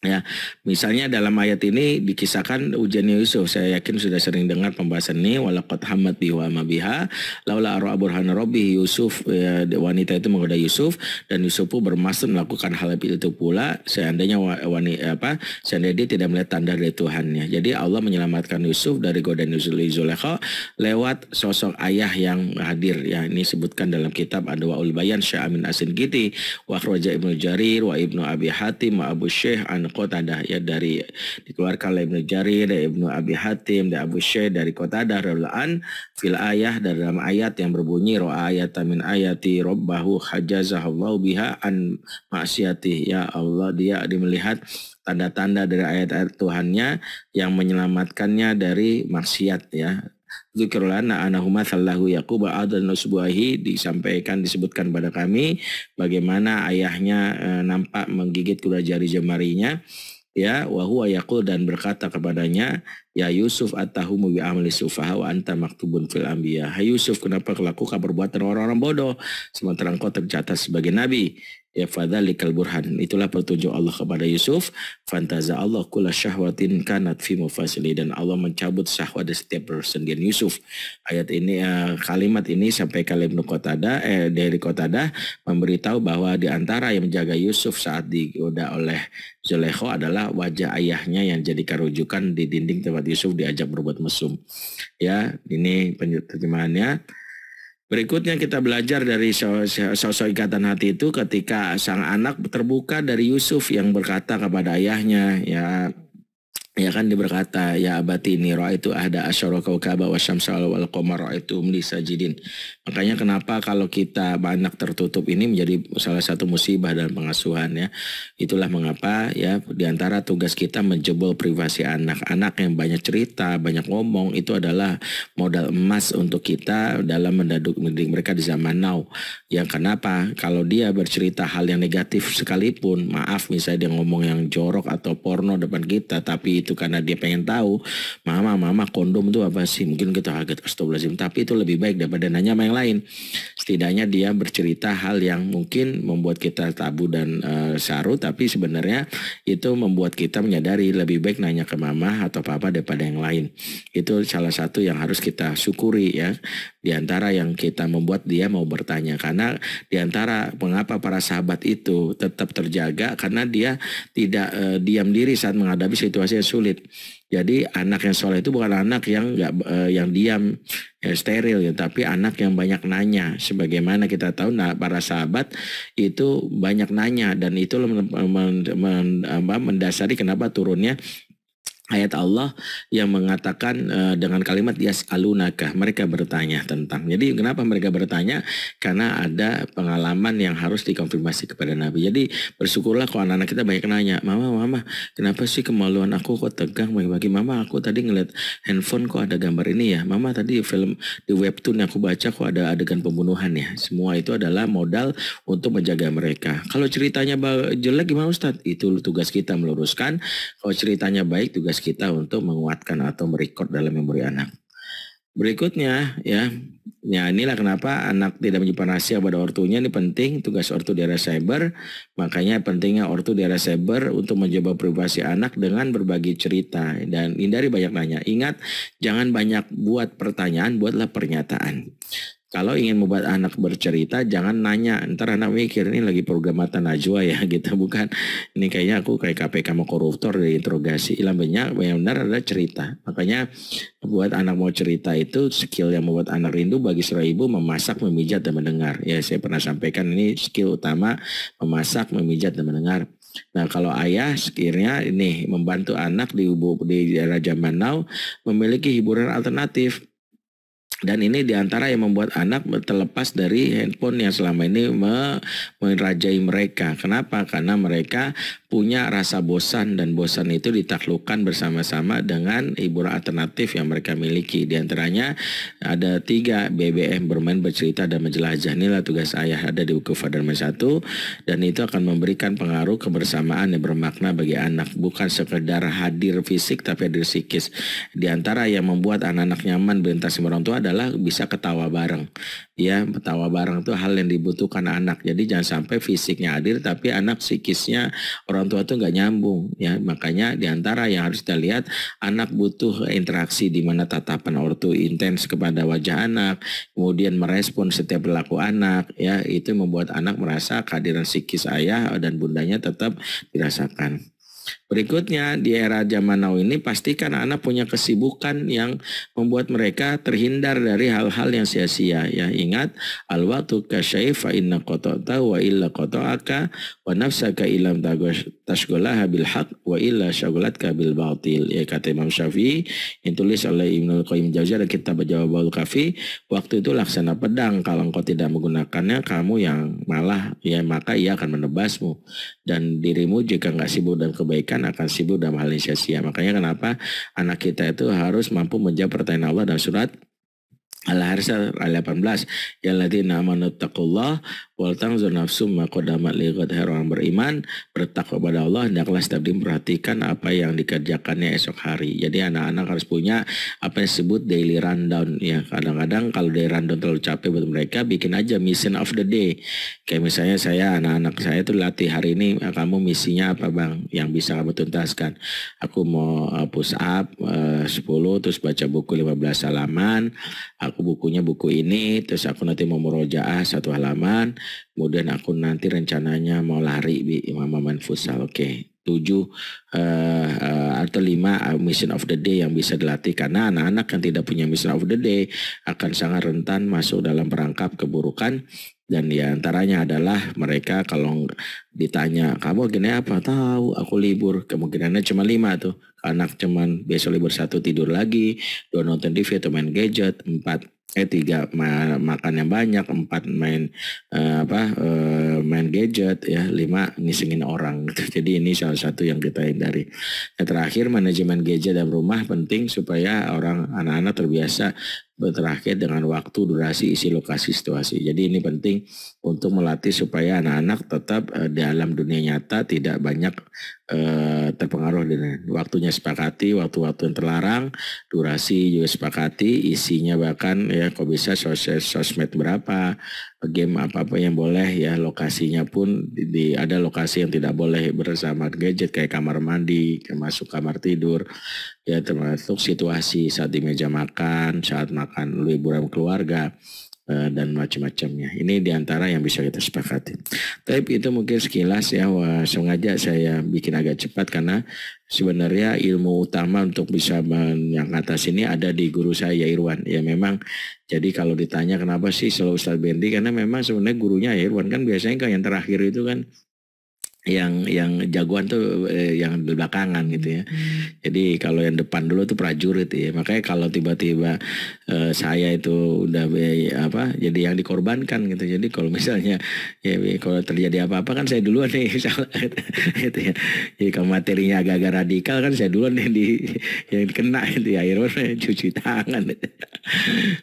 Ya, misalnya dalam ayat ini dikisahkan ujian Yusuf. Saya yakin sudah sering dengar pembahasan ini. Walakot hamad biwa mabiha. Laula aru aburhan robi Yusuf. Ya, wanita itu menggoda Yusuf. Dan Yusuf pun bermaksud melakukan hal itu pula. Seandainya wanita apa? Seandainya dia tidak melihat tanda dari Tuhannya. Jadi Allah menyelamatkan Yusuf dari godaan Zulekha lewat sosok ayah yang hadir. Ya, ini sebutkan dalam kitab Adwaul Bayan Syaamin Asin Giti. Wa Ibnu Jarir. Wa Ibnu Abi Hatim. Wa Abu Syekh. An Kota Qatadah ya dari dikeluarkan oleh Ibnu Jarir dari Ibnu Abi Hatim dari Abu Syekh dari Qatadah Rulaan fil ayah dari dalam ayat yang berbunyi roa ayat min ayati robbahu hajazahullahu biha an maksiati ya Allah dia dimelihat tanda-tanda dari ayat-ayat Tuhannya yang menyelamatkannya dari maksiat ya Zikrulana anahuma sallahu yaquba dan Nusbuahi disampaikan disebutkan pada kami bagaimana ayahnya eh, nampak menggigit kuda jari jemarinya ya huwa yaqul dan berkata kepadanya ya Yusuf atahu bi amli sufaha wa anta maktubun fil anbiya hai Yusuf kenapa kelaku perbuatan orang-orang bodoh sementara engkau tercatat sebagai nabi Ya fadali burhan. Itulah petunjuk Allah kepada Yusuf. Fantaza Allah kula syahwatin kanat fi mufasili. Dan Allah mencabut syahwat dari setiap persendian Yusuf. Ayat ini, uh, kalimat ini sampai kalim Kotada, eh, dari Kotada memberitahu bahwa di antara yang menjaga Yusuf saat digoda oleh Zulekho adalah wajah ayahnya yang jadi karujukan di dinding tempat Yusuf diajak berbuat mesum. Ya, ini penjelasannya Berikutnya kita belajar dari sosok ikatan hati itu ketika sang anak terbuka dari Yusuf yang berkata kepada ayahnya, ya ya kan dia berkata ya abati ini roh itu ada asyara kaukaba wa syamsal wal roh itu lisa makanya kenapa kalau kita banyak tertutup ini menjadi salah satu musibah dalam pengasuhan ya itulah mengapa ya diantara tugas kita menjebol privasi anak-anak yang banyak cerita banyak ngomong itu adalah modal emas untuk kita dalam mendaduk mendidik mereka di zaman now yang kenapa kalau dia bercerita hal yang negatif sekalipun maaf misalnya dia ngomong yang jorok atau porno depan kita tapi gitu karena dia pengen tahu mama mama kondom itu apa sih mungkin kita kaget astagfirullahaladzim tapi itu lebih baik daripada nanya sama yang lain setidaknya dia bercerita hal yang mungkin membuat kita tabu dan uh, saru tapi sebenarnya itu membuat kita menyadari lebih baik nanya ke mama atau papa daripada yang lain itu salah satu yang harus kita syukuri ya di antara yang kita membuat dia mau bertanya karena di antara mengapa para sahabat itu tetap terjaga karena dia tidak e, diam diri saat menghadapi situasi yang sulit. Jadi anak yang soleh itu bukan anak yang nggak e, yang diam, steril, ya, tapi anak yang banyak nanya. Sebagaimana kita tahu, nah para sahabat itu banyak nanya dan itu mendasari kenapa turunnya ayat Allah yang mengatakan uh, dengan kalimat alunakah mereka bertanya tentang. Jadi kenapa mereka bertanya? Karena ada pengalaman yang harus dikonfirmasi kepada Nabi. Jadi bersyukurlah kalau anak-anak kita banyak nanya, "Mama, mama, kenapa sih kemaluan aku kok tegang bagi-bagi? Mama, aku tadi ngeliat handphone kok ada gambar ini ya. Mama, tadi film di webtoon aku baca kok ada adegan pembunuhan ya." Semua itu adalah modal untuk menjaga mereka. Kalau ceritanya jelek gimana Ustadz? Itu tugas kita meluruskan. Kalau ceritanya baik tugas kita untuk menguatkan atau merekod dalam memori anak. Berikutnya ya, ya inilah kenapa anak tidak menyimpan rahasia pada ortunya ini penting tugas ortu di area cyber. Makanya pentingnya ortu di area cyber untuk menjaga privasi anak dengan berbagi cerita dan hindari banyak nanya. Ingat jangan banyak buat pertanyaan, buatlah pernyataan kalau ingin membuat anak bercerita jangan nanya ntar anak mikir ini lagi program mata najwa ya gitu bukan ini kayaknya aku kayak KPK mau koruptor dari interogasi ilang banyak yang benar ada cerita makanya buat anak mau cerita itu skill yang membuat anak rindu bagi seorang ibu memasak memijat dan mendengar ya saya pernah sampaikan ini skill utama memasak memijat dan mendengar Nah kalau ayah sekiranya ini membantu anak di, di era zaman now memiliki hiburan alternatif dan ini diantara yang membuat anak terlepas dari handphone yang selama ini merajai mereka. Kenapa? Karena mereka punya rasa bosan dan bosan itu ditaklukkan bersama-sama dengan hiburan alternatif yang mereka miliki. Di antaranya ada tiga BBM bermain bercerita dan menjelajah. Inilah tugas ayah ada di buku Fadarma 1 dan itu akan memberikan pengaruh kebersamaan yang bermakna bagi anak. Bukan sekedar hadir fisik tapi hadir psikis. Di antara yang membuat anak-anak nyaman berinteraksi orang tua adalah bisa ketawa bareng ya ketawa bareng itu hal yang dibutuhkan anak jadi jangan sampai fisiknya hadir tapi anak psikisnya orang tua tuh nggak nyambung ya makanya diantara yang harus kita lihat anak butuh interaksi di mana tatapan ortu intens kepada wajah anak kemudian merespon setiap perilaku anak ya itu membuat anak merasa kehadiran psikis ayah dan bundanya tetap dirasakan Berikutnya, di era zaman now ini pastikan anak punya kesibukan yang membuat mereka terhindar dari hal-hal yang sia-sia. Ya, ingat al waktu kasyai inna qata'ta wa illa qata'aka wa nafsaka ilam tashgolah bil haq wa illa syagolatka bil batil. Ya kata Imam Syafi'i yang tulis oleh Ibnu Qayyim Jauziyah dalam kitab Jawabul Kafi, waktu itu laksana pedang kalau engkau tidak menggunakannya kamu yang malah ya maka ia akan menebasmu dan dirimu jika nggak sibuk dan kebaikan akan akan sibuk dalam hal yang sia-sia. Makanya kenapa anak kita itu harus mampu menjawab pertanyaan Allah dalam surat Al-Harsal 18 yang nanti nama nuttaqullah wal tangzur nafsu makodamat lihat orang beriman bertakwa pada Allah hendaklah setiap diri perhatikan apa yang dikerjakannya esok hari jadi anak-anak harus punya apa yang disebut daily rundown ya kadang-kadang kalau daily rundown terlalu capek buat mereka bikin aja mission of the day kayak misalnya saya anak-anak saya tuh latih hari ini eh, kamu misinya apa bang yang bisa kamu tuntaskan aku mau eh, push up eh, uh, 10 terus baca buku 15 halaman aku bukunya buku ini terus aku nanti mau murojaah satu halaman Kemudian aku nanti rencananya mau lari di mama main Futsal. Oke. Okay. Tujuh uh, uh, atau lima uh, mission of the day yang bisa dilatih karena anak-anak yang tidak punya mission of the day akan sangat rentan masuk dalam perangkap keburukan dan antaranya adalah mereka kalau ditanya kamu gini apa tahu aku libur kemungkinannya cuma lima tuh anak cuman besok libur satu tidur lagi dua nonton TV atau main gadget empat eh tiga ma makan yang banyak empat main uh, apa uh, main gadget ya lima ngisengin orang gitu jadi ini salah satu yang kita hindari yang terakhir manajemen gadget dalam rumah penting supaya orang anak-anak terbiasa terakhir dengan waktu, durasi, isi lokasi, situasi. Jadi ini penting untuk melatih supaya anak-anak tetap uh, dalam dunia nyata tidak banyak uh, terpengaruh dengan waktunya sepakati, waktu-waktu yang terlarang, durasi juga sepakati, isinya bahkan ya kok bisa sos sosmed berapa, game apa-apa yang boleh ya lokasinya pun di, ada lokasi yang tidak boleh bersama gadget kayak kamar mandi masuk kamar tidur ya termasuk situasi saat di meja makan saat makan liburan keluarga Eh, dan macam-macamnya. Ini diantara yang bisa kita sepakati. Tapi itu mungkin sekilas ya, wah, sengaja saya bikin agak cepat karena sebenarnya ilmu utama untuk bisa yang atas ini ada di guru saya Irwan. Ya memang jadi kalau ditanya kenapa sih selalu Ustaz Bendi karena memang sebenarnya gurunya Irwan kan biasanya kan yang terakhir itu kan yang yang jagoan tuh eh, yang belakangan gitu ya. Hmm. Jadi kalau yang depan dulu tuh prajurit ya. Makanya kalau tiba-tiba eh, saya itu udah eh, apa jadi yang dikorbankan gitu. Jadi kalau misalnya ya kalau terjadi apa-apa kan saya duluan nih gitu ya. Jadi kalau materinya agak-agak radikal kan saya duluan nih di yang kena itu ya. Akhirnya cuci tangan.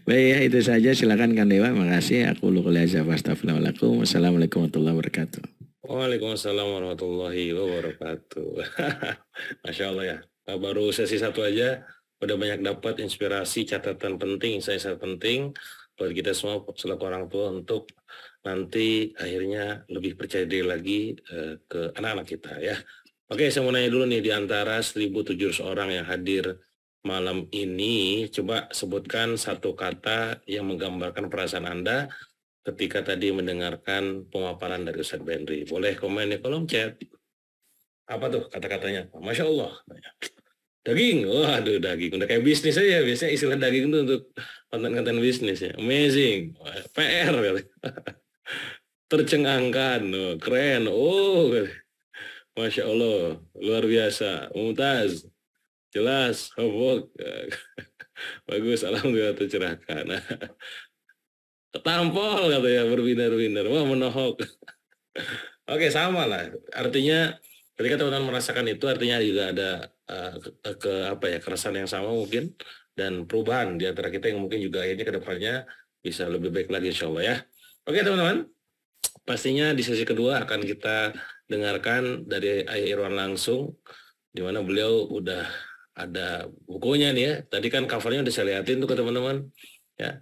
Baik ya itu saja silakan kan Dewa. Makasih aku kuliah Wassalamualaikum warahmatullahi wabarakatuh. Waalaikumsalam warahmatullahi wabarakatuh. Masya Allah ya. Baru sesi satu aja, udah banyak dapat inspirasi, catatan penting, saya sangat penting buat kita semua selaku orang tua untuk nanti akhirnya lebih percaya diri lagi uh, ke anak-anak kita ya. Oke, saya mau nanya dulu nih di antara 1.700 orang yang hadir malam ini, coba sebutkan satu kata yang menggambarkan perasaan Anda ketika tadi mendengarkan pemaparan dari Ustadz Benri. Boleh komen di kolom chat. Apa tuh kata-katanya? Masya Allah. Daging, waduh daging. Udah kayak bisnis aja. Biasanya istilah daging itu untuk konten-konten bisnis ya. Amazing. PR. Tercengangkan. Oh, keren. Oh, Masya Allah. Luar biasa. Mumtaz. Jelas. Hobok. Bagus. Alhamdulillah tercerahkan. ketampol katanya berbinar-binar wah menohok oke sama lah artinya ketika teman-teman merasakan itu artinya juga ada uh, ke, eh, ke apa ya keresahan yang sama mungkin dan perubahan di antara kita yang mungkin juga akhirnya kedepannya bisa lebih baik lagi insya Allah ya oke teman-teman pastinya di sesi kedua akan kita dengarkan dari Irwan langsung di mana beliau udah ada bukunya nih ya tadi kan covernya udah saya lihatin tuh ke teman-teman ya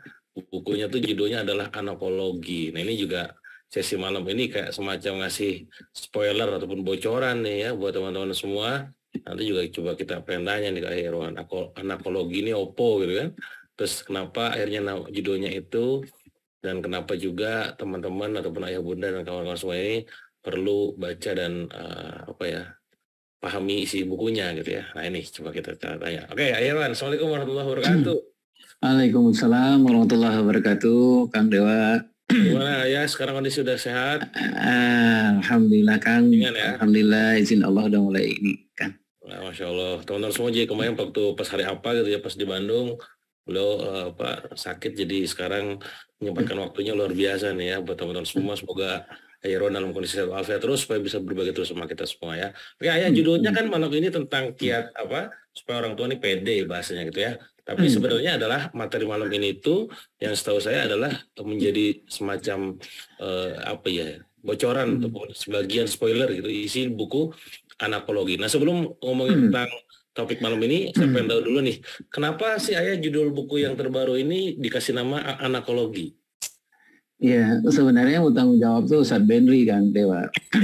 bukunya tuh judulnya adalah anakologi. Nah ini juga sesi malam ini kayak semacam ngasih spoiler ataupun bocoran nih ya buat teman-teman semua. Nanti juga coba kita pengen tanya nih Kak Heruan, anakologi ini opo gitu kan. Terus kenapa akhirnya judulnya itu dan kenapa juga teman-teman ataupun ayah bunda dan kawan-kawan semua ini perlu baca dan uh, apa ya pahami isi bukunya gitu ya. Nah ini coba kita tanya. Oke, okay, Ayah Wan, Assalamualaikum warahmatullahi wabarakatuh. Waalaikumsalam warahmatullahi wabarakatuh, Kang Dewa. Gimana ya sekarang kondisi sudah sehat? Ah, alhamdulillah Kang. ya? Alhamdulillah izin Allah udah mulai ini Kang. Nah, Masya Allah. Teman-teman semua jadi kemarin waktu pas hari apa gitu ya pas di Bandung beliau eh, apa sakit jadi sekarang menyempatkan waktunya luar biasa nih ya buat teman-teman semua semoga Iron dalam kondisi sehat walafiat terus supaya bisa berbagi terus sama kita semua ya. Oke, ya judulnya hmm. kan malam ini tentang kiat apa supaya orang tua ini pede bahasanya gitu ya. Tapi hmm. sebenarnya adalah materi malam ini itu yang setahu saya adalah menjadi semacam uh, apa ya bocoran hmm. atau sebagian spoiler gitu isi buku anakologi. Nah sebelum ngomongin hmm. tentang topik malam ini saya hmm. pengen tahu dulu nih kenapa sih ayah judul buku yang terbaru ini dikasih nama anakologi? Iya, sebenarnya utang jawab tuh Ustaz Benri kan, Dewa.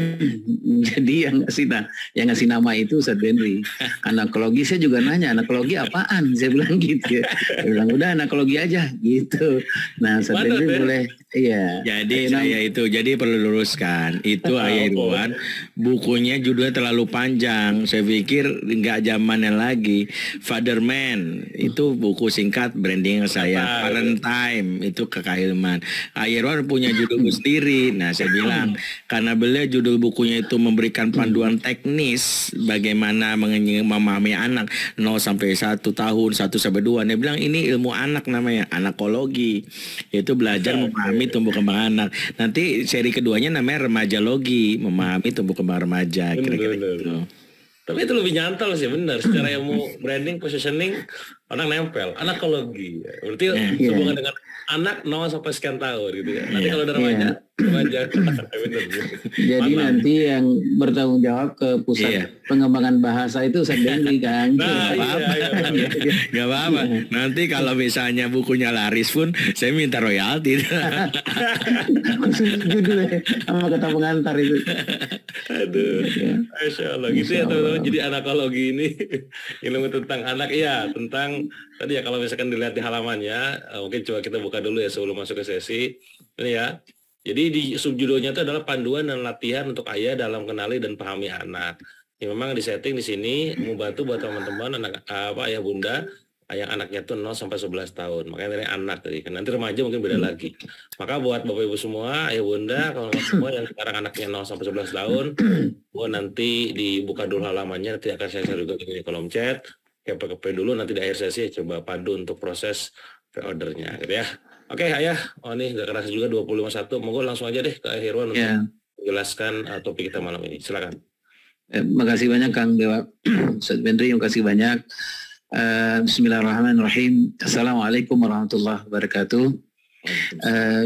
Jadi yang ngasih, nah, yang ngasih nama itu Ustaz Benri. Anakologi saya juga nanya, anakologi apaan? Saya bilang gitu. Saya bilang, udah anakologi aja, gitu. Nah, Ustaz Benri boleh. Iya. Jadi nah, saya itu, jadi perlu luruskan. Itu oh, Ayah Irwan, bukunya judulnya terlalu panjang. Saya pikir nggak zamannya lagi. father man itu buku singkat branding saya. Parent Time, itu ke Kahilman. Ayah Irwan punya judul sendiri. Nah, saya bilang hmm. karena beliau judul bukunya itu memberikan panduan teknis bagaimana memahami anak 0 sampai 1 tahun, 1 sampai 2. Dia bilang ini ilmu anak namanya, anakologi. Itu belajar memahami tumbuh kembang anak. Nanti seri keduanya namanya remajalogi, memahami tumbuh kembang remaja kira-kira gitu. Tapi itu lebih nyantol sih benar. Secara mau branding, positioning, orang nempel. Anakologi. Ya. Berarti yeah, hubungan yeah. dengan anak 0 sampai sekian tahun gitu ya. Nanti yeah. kalau udah remaja yeah. Jadi Malang. nanti yang bertanggung jawab ke pusat iya. pengembangan bahasa itu sekdendi kan. Nah, Gak iya, apa-apa. Iya, iya, iya. Gitu. apa-apa. Iya. Nanti kalau misalnya bukunya laris pun saya minta royalti. Khusus judul. Ya, sama kata pengantar itu. Aduh. Ya. Allah. Gitu ya teman-teman. Jadi anakologi ini ilmu tentang anak Iya, tentang tadi ya kalau misalkan dilihat di halamannya eh, mungkin coba kita buka dulu ya sebelum masuk ke sesi ini ya jadi di subjudulnya itu adalah panduan dan latihan untuk ayah dalam kenali dan pahami anak. Ini ya, memang disetting di sini membantu buat teman-teman anak apa ayah bunda yang anaknya tuh 0 sampai 11 tahun. Makanya dari anak tadi. Kan. Nanti remaja mungkin beda lagi. Maka buat Bapak Ibu semua, ayah bunda kalau semua yang sekarang anaknya 0 sampai 11 tahun, buat nanti dibuka dulu halamannya nanti akan saya share juga di kolom chat. Kepe-kepe dulu nanti di akhir sesi coba padu untuk proses pre-ordernya gitu ya. Oke, okay, Ayah. Oh, nih nggak kerasa juga 25.1. Monggo langsung aja deh ke Irwan yeah. untuk ya. menjelaskan uh, topik kita malam ini. Silakan. Eh, makasih banyak Kang Dewa. Ustaz Bendri, makasih banyak. Uh, Bismillahirrahmanirrahim. Assalamualaikum warahmatullahi wabarakatuh. Uh,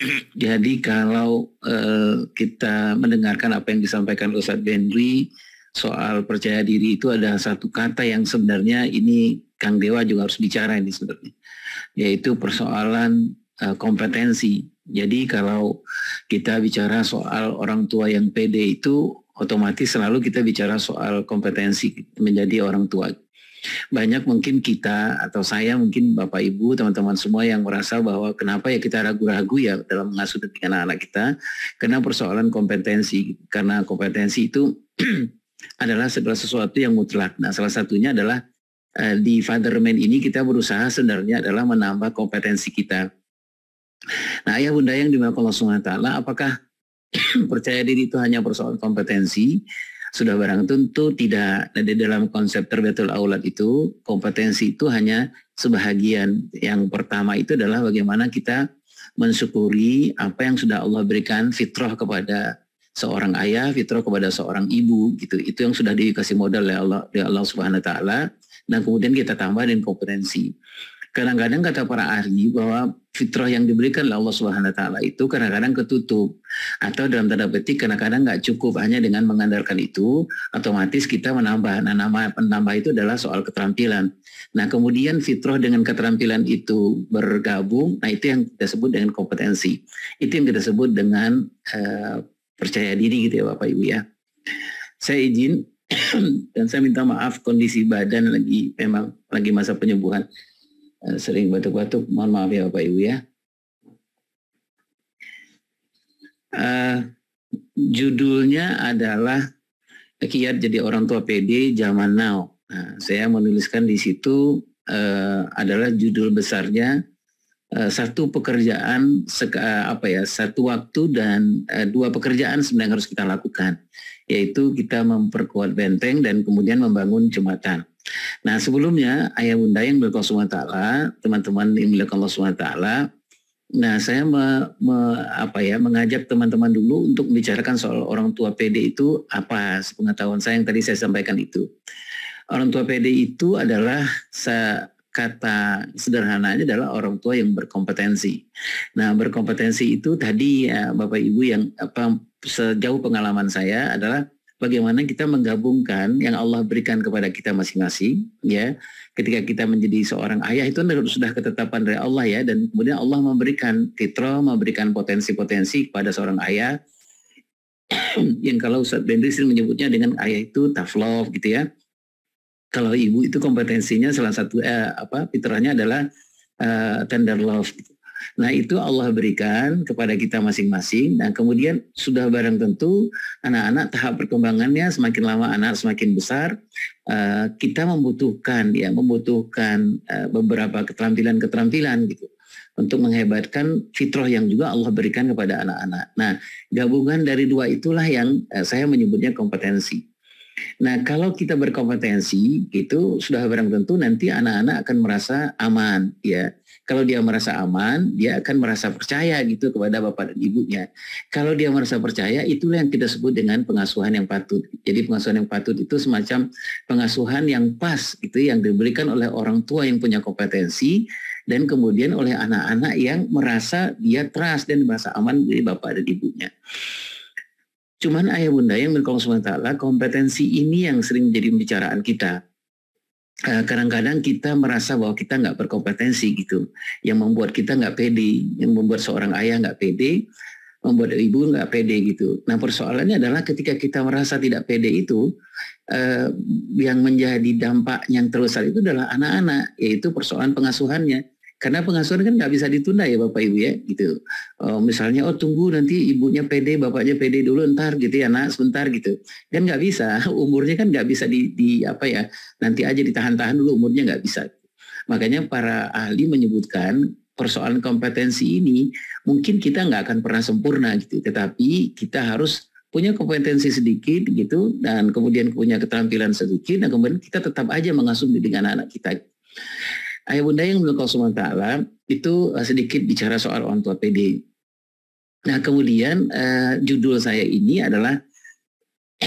jadi kalau uh, kita mendengarkan apa yang disampaikan Ustadz Bendri soal percaya diri itu ada satu kata yang sebenarnya ini Kang Dewa juga harus bicara ini sebenarnya yaitu persoalan uh, kompetensi. Jadi kalau kita bicara soal orang tua yang pede itu otomatis selalu kita bicara soal kompetensi menjadi orang tua. Banyak mungkin kita atau saya mungkin Bapak Ibu, teman-teman semua yang merasa bahwa kenapa ya kita ragu-ragu ya dalam mengasuh anak-anak kita karena persoalan kompetensi. Karena kompetensi itu adalah segala sesuatu yang mutlak. Nah, salah satunya adalah Eh, di Fatherman ini kita berusaha sebenarnya adalah menambah kompetensi kita. Nah, ayah bunda yang dimakan Allah taala, apakah percaya diri itu hanya persoalan kompetensi? Sudah barang tentu tidak. Nah, dalam konsep terbetul aulat itu, kompetensi itu hanya sebahagian. Yang pertama itu adalah bagaimana kita mensyukuri apa yang sudah Allah berikan fitrah kepada seorang ayah, fitrah kepada seorang ibu gitu. Itu yang sudah dikasih modal oleh Allah, oleh Allah Subhanahu wa taala nah kemudian kita tambah dengan kompetensi. Kadang-kadang kata para ahli bahwa fitrah yang diberikan oleh Allah Subhanahu wa taala itu kadang-kadang ketutup atau dalam tanda petik kadang-kadang nggak cukup hanya dengan mengandalkan itu otomatis kita menambah nah nama penambah itu adalah soal keterampilan. Nah, kemudian fitrah dengan keterampilan itu bergabung, nah itu yang kita sebut dengan kompetensi. Itu yang kita sebut dengan uh, percaya diri gitu ya Bapak Ibu ya. Saya izin dan saya minta maaf kondisi badan lagi memang lagi masa penyembuhan eh, sering batuk-batuk mohon maaf ya Bapak Ibu ya uh, judulnya adalah kiat jadi orang tua PD zaman now nah, saya menuliskan di situ uh, adalah judul besarnya uh, satu pekerjaan apa ya satu waktu dan uh, dua pekerjaan sebenarnya harus kita lakukan yaitu kita memperkuat benteng dan kemudian membangun jembatan. Nah sebelumnya ayah bunda yang berkah Taala, teman-teman yang berkah Allah Taala, nah saya me, me, apa ya mengajak teman-teman dulu untuk membicarakan soal orang tua PD itu apa sepengetahuan saya yang tadi saya sampaikan itu. Orang tua PD itu adalah se kata sederhananya adalah orang tua yang berkompetensi. Nah, berkompetensi itu tadi ya, Bapak Ibu yang apa sejauh pengalaman saya adalah bagaimana kita menggabungkan yang Allah berikan kepada kita masing-masing ya ketika kita menjadi seorang ayah itu sudah ketetapan dari Allah ya dan kemudian Allah memberikan titro memberikan potensi-potensi kepada seorang ayah yang kalau Ustaz Bendri menyebutnya dengan ayah itu tough love gitu ya kalau ibu itu kompetensinya salah satu eh, apa fitrahnya adalah eh, tender love. Nah itu Allah berikan kepada kita masing-masing. Dan nah, kemudian sudah barang tentu anak-anak tahap perkembangannya semakin lama anak semakin besar, eh, kita membutuhkan ya membutuhkan eh, beberapa keterampilan-keterampilan gitu untuk menghebatkan fitrah yang juga Allah berikan kepada anak-anak. Nah, gabungan dari dua itulah yang eh, saya menyebutnya kompetensi. Nah, kalau kita berkompetensi itu sudah barang tentu nanti anak-anak akan merasa aman ya. Kalau dia merasa aman, dia akan merasa percaya gitu kepada bapak dan ibunya. Kalau dia merasa percaya, itulah yang kita sebut dengan pengasuhan yang patut. Jadi pengasuhan yang patut itu semacam pengasuhan yang pas itu yang diberikan oleh orang tua yang punya kompetensi dan kemudian oleh anak-anak yang merasa dia trust dan merasa aman dari bapak dan ibunya. Cuman ayah bunda yang berkongsi ta'ala kompetensi ini yang sering menjadi pembicaraan kita. Eh, kadang-kadang kita merasa bahwa kita nggak berkompetensi gitu. Yang membuat kita nggak pede. Yang membuat seorang ayah nggak pede. Membuat ibu nggak pede gitu. Nah persoalannya adalah ketika kita merasa tidak pede itu. Eh, yang menjadi dampak yang terbesar itu adalah anak-anak. Yaitu persoalan pengasuhannya karena pengasuhan kan nggak bisa ditunda ya Bapak Ibu ya gitu. Uh, misalnya oh tunggu nanti ibunya PD, bapaknya PD dulu ntar gitu ya nak sebentar gitu. Kan nggak bisa, umurnya kan nggak bisa di, di apa ya nanti aja ditahan-tahan dulu umurnya nggak bisa. Makanya para ahli menyebutkan persoalan kompetensi ini mungkin kita nggak akan pernah sempurna gitu. Tetapi kita harus punya kompetensi sedikit gitu dan kemudian punya keterampilan sedikit dan kemudian kita tetap aja mengasuh dengan anak-anak kita. Ayah bunda yang belum Allah Taala itu eh, sedikit bicara soal orang tua PD. Nah kemudian uh, judul saya ini adalah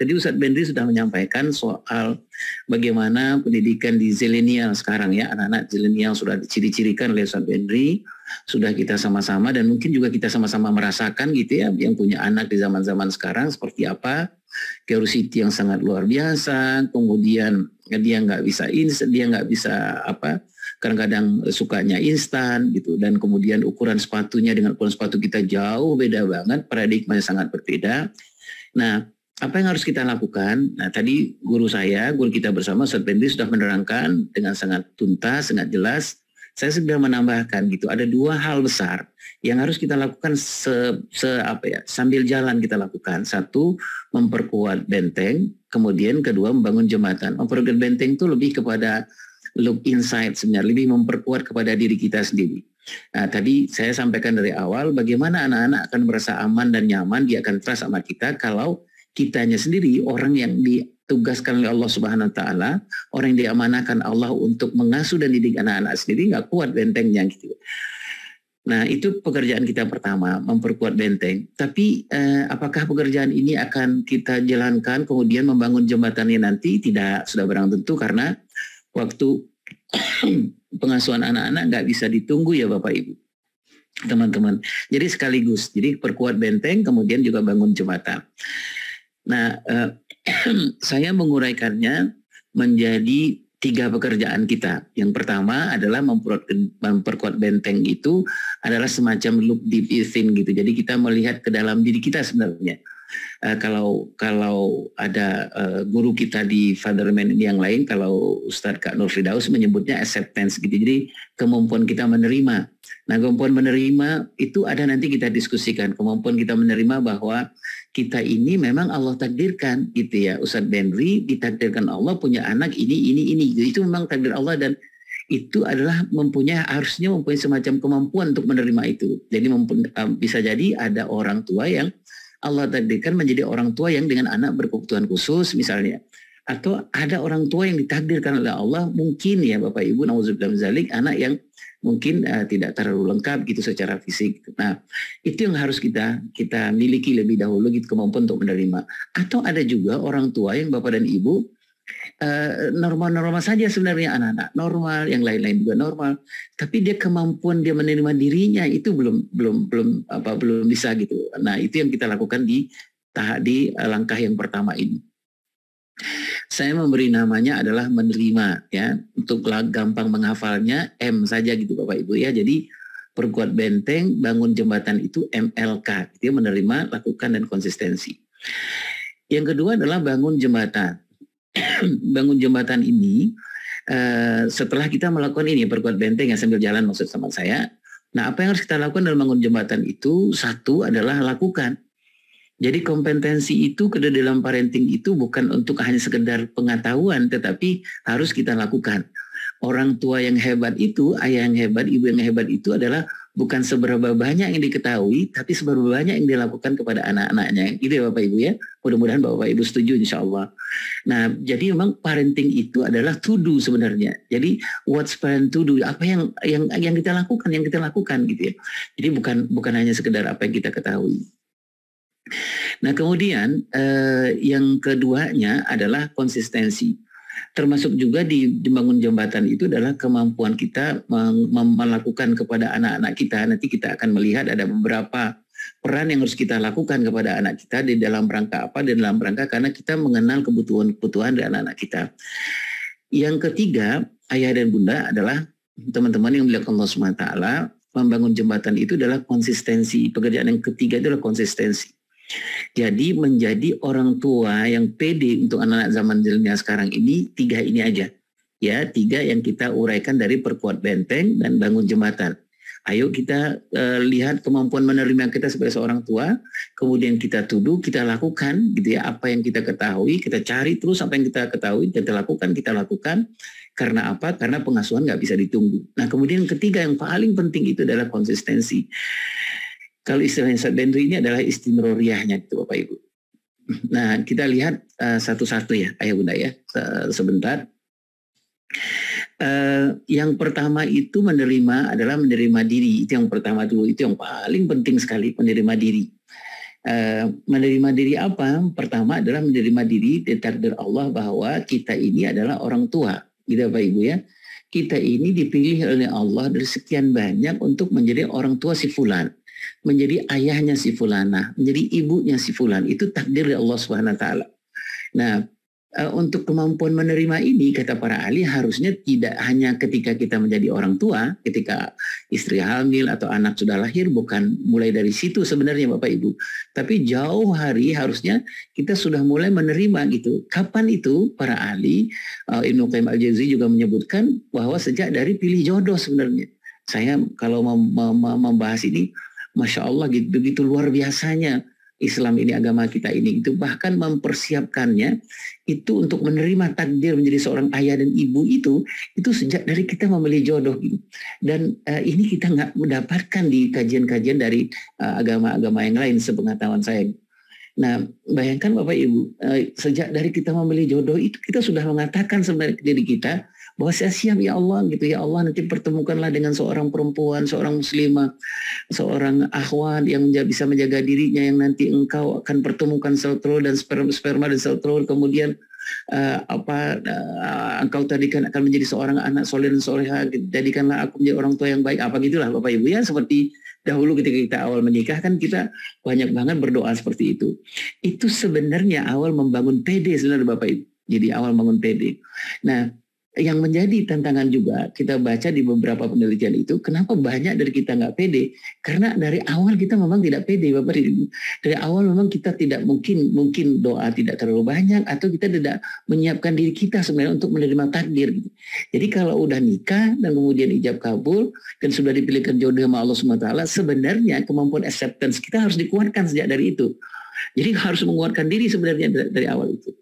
tadi Ustadz Bendri sudah menyampaikan soal bagaimana pendidikan di zilenial sekarang ya anak-anak zilenial sudah diciri-cirikan oleh Ustadz Bendri sudah kita sama-sama dan mungkin juga kita sama-sama merasakan gitu ya yang punya anak di zaman-zaman sekarang seperti apa curiosity yang sangat luar biasa, kemudian dia nggak bisa instan, dia nggak bisa apa, kadang-kadang sukanya instan gitu, dan kemudian ukuran sepatunya dengan ukuran sepatu kita jauh beda banget, paradigmanya sangat berbeda. Nah, apa yang harus kita lakukan? Nah, tadi guru saya, guru kita bersama, serpenti sudah menerangkan dengan sangat tuntas, sangat jelas. Saya sudah menambahkan gitu, ada dua hal besar yang harus kita lakukan se, se apa ya sambil jalan kita lakukan satu memperkuat benteng kemudian kedua membangun jembatan memperkuat benteng itu lebih kepada look inside sebenarnya lebih memperkuat kepada diri kita sendiri Nah, tadi saya sampaikan dari awal bagaimana anak-anak akan merasa aman dan nyaman, dia akan trust sama kita kalau kitanya sendiri orang yang ditugaskan oleh Allah Subhanahu wa taala, orang yang diamanahkan Allah untuk mengasuh dan didik anak-anak sendiri nggak kuat bentengnya gitu. Nah, itu pekerjaan kita pertama, memperkuat benteng. Tapi eh, apakah pekerjaan ini akan kita jalankan kemudian membangun jembatannya nanti? Tidak, sudah barang tentu karena waktu pengasuhan anak-anak nggak bisa ditunggu ya Bapak Ibu. Teman-teman. Jadi sekaligus, jadi perkuat benteng kemudian juga bangun jembatan. Nah, eh, saya menguraikannya menjadi tiga pekerjaan kita. Yang pertama adalah memperkuat benteng itu adalah semacam look deep within gitu. Jadi kita melihat ke dalam diri kita sebenarnya. Uh, kalau kalau ada uh, guru kita di Fatherman yang lain, kalau Ustadz Kak Nur Fridaus menyebutnya acceptance gitu. Jadi kemampuan kita menerima Nah, kemampuan menerima itu ada nanti kita diskusikan. Kemampuan kita menerima bahwa kita ini memang Allah takdirkan gitu ya. Ustadz Benri ditakdirkan Allah punya anak ini, ini, ini. Itu memang takdir Allah dan itu adalah mempunyai harusnya mempunyai semacam kemampuan untuk menerima itu. Jadi bisa jadi ada orang tua yang Allah takdirkan menjadi orang tua yang dengan anak berkebutuhan khusus misalnya. Atau ada orang tua yang ditakdirkan oleh Allah mungkin ya Bapak Ibu nauzubillah zalik anak yang mungkin uh, tidak terlalu lengkap gitu secara fisik. Nah, itu yang harus kita kita miliki lebih dahulu gitu kemampuan untuk menerima. Atau ada juga orang tua yang bapak dan ibu eh, normal-normal uh, saja sebenarnya anak-anak normal, yang lain-lain juga normal, tapi dia kemampuan dia menerima dirinya itu belum belum belum apa belum bisa gitu. Nah, itu yang kita lakukan di tahap di uh, langkah yang pertama ini. Saya memberi namanya adalah menerima ya. Untuk gampang menghafalnya M saja gitu Bapak Ibu ya. Jadi perkuat benteng, bangun jembatan itu MLK. Dia menerima, lakukan dan konsistensi. Yang kedua adalah bangun jembatan. bangun jembatan ini Uh, setelah kita melakukan ini perkuat benteng ya sambil jalan maksud sama saya. Nah, apa yang harus kita lakukan dalam bangun jembatan itu satu adalah lakukan. Jadi kompetensi itu ke dalam parenting itu bukan untuk hanya sekedar pengetahuan tetapi harus kita lakukan. Orang tua yang hebat itu, ayah yang hebat, ibu yang hebat itu adalah bukan seberapa banyak yang diketahui tapi seberapa banyak yang dilakukan kepada anak-anaknya. Gitu ya Bapak Ibu ya. Mudah-mudahan Bapak Ibu setuju insya Allah. Nah jadi memang parenting itu adalah to do sebenarnya. Jadi what's parent to do? Apa yang yang yang kita lakukan, yang kita lakukan gitu ya. Jadi bukan bukan hanya sekedar apa yang kita ketahui. Nah kemudian eh, yang keduanya adalah konsistensi. Termasuk juga di dibangun jembatan itu adalah kemampuan kita melakukan kepada anak-anak kita. Nanti kita akan melihat ada beberapa peran yang harus kita lakukan kepada anak kita di dalam rangka apa, di dalam rangka karena kita mengenal kebutuhan-kebutuhan dari anak-anak kita. Yang ketiga, ayah dan bunda adalah teman-teman yang melihat Allah SWT membangun jembatan itu adalah konsistensi. Pekerjaan yang ketiga itu adalah konsistensi. Jadi menjadi orang tua yang pede untuk anak-anak zaman jelinya sekarang ini tiga ini aja. Ya, tiga yang kita uraikan dari perkuat benteng dan bangun jembatan. Ayo kita e, lihat kemampuan menerima kita sebagai seorang tua, kemudian kita tuduh, kita lakukan gitu ya apa yang kita ketahui, kita cari terus apa yang kita ketahui, dan kita lakukan, kita lakukan. Karena apa? Karena pengasuhan nggak bisa ditunggu. Nah kemudian ketiga yang paling penting itu adalah konsistensi. Kalau istilah Insat Bendri ini adalah istimewa istimroriahnya itu Bapak Ibu. Nah kita lihat eh, satu-satu uh, ya Ayah Bunda ya Se sebentar. Uh, yang pertama itu menerima adalah menerima diri itu yang pertama dulu itu yang paling penting sekali menerima diri. Uh, menerima diri apa? Pertama adalah menerima diri di takdir Allah bahwa kita ini adalah orang tua, gitu Bapak Ibu ya. Kita ini dipilih oleh Allah dari sekian banyak untuk menjadi orang tua si fulan menjadi ayahnya si fulana, menjadi ibunya si fulan. Itu takdir dari Allah Subhanahu wa taala. Nah, e, untuk kemampuan menerima ini kata para ahli harusnya tidak hanya ketika kita menjadi orang tua, ketika istri hamil atau anak sudah lahir bukan mulai dari situ sebenarnya Bapak Ibu. Tapi jauh hari harusnya kita sudah mulai menerima gitu. Kapan itu para ahli e, Ibnu Qayyim Al-Jauzi juga menyebutkan bahwa sejak dari pilih jodoh sebenarnya. Saya kalau membahas ini Masya Allah gitu, begitu luar biasanya Islam ini agama kita ini itu bahkan mempersiapkannya itu untuk menerima takdir menjadi seorang ayah dan ibu itu itu sejak dari kita memilih jodoh gitu. dan uh, ini kita nggak mendapatkan di kajian-kajian dari eh, agama-agama uh, yang lain sepengetahuan saya. Nah bayangkan bapak ibu uh, sejak dari kita memilih jodoh itu kita sudah mengatakan sebenarnya diri kita bahwa saya siap ya Allah gitu ya Allah nanti pertemukanlah dengan seorang perempuan seorang muslimah seorang akhwat yang bisa menjaga dirinya yang nanti engkau akan pertemukan sel telur dan sperma, sperma dan sel telur kemudian uh, apa uh, engkau tadikan akan menjadi seorang anak soleh dan soleha gitu. jadikanlah aku menjadi orang tua yang baik apa gitulah Bapak Ibu ya seperti dahulu ketika kita awal menikah kan kita banyak banget berdoa seperti itu itu sebenarnya awal membangun PD sebenarnya Bapak Ibu jadi awal membangun PD nah yang menjadi tantangan juga kita baca di beberapa penelitian itu kenapa banyak dari kita nggak pede karena dari awal kita memang tidak pede bapak dari awal memang kita tidak mungkin mungkin doa tidak terlalu banyak atau kita tidak menyiapkan diri kita sebenarnya untuk menerima takdir jadi kalau udah nikah dan kemudian ijab kabul dan sudah dipilihkan jodoh sama Allah SWT sebenarnya kemampuan acceptance kita harus dikuatkan sejak dari itu jadi harus menguatkan diri sebenarnya dari, dari awal itu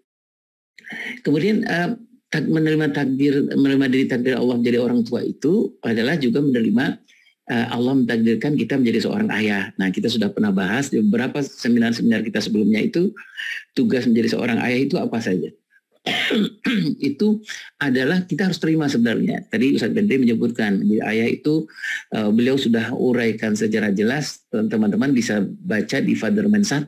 kemudian uh, tak, menerima takdir menerima diri takdir Allah menjadi orang tua itu adalah juga menerima uh, Allah mentakdirkan kita menjadi seorang ayah. Nah, kita sudah pernah bahas di beberapa seminar-seminar kita sebelumnya itu tugas menjadi seorang ayah itu apa saja itu adalah kita harus terima sebenarnya. Tadi Ustaz Bendri menyebutkan di ayah itu uh, beliau sudah uraikan secara jelas teman-teman bisa baca di Fatherman 1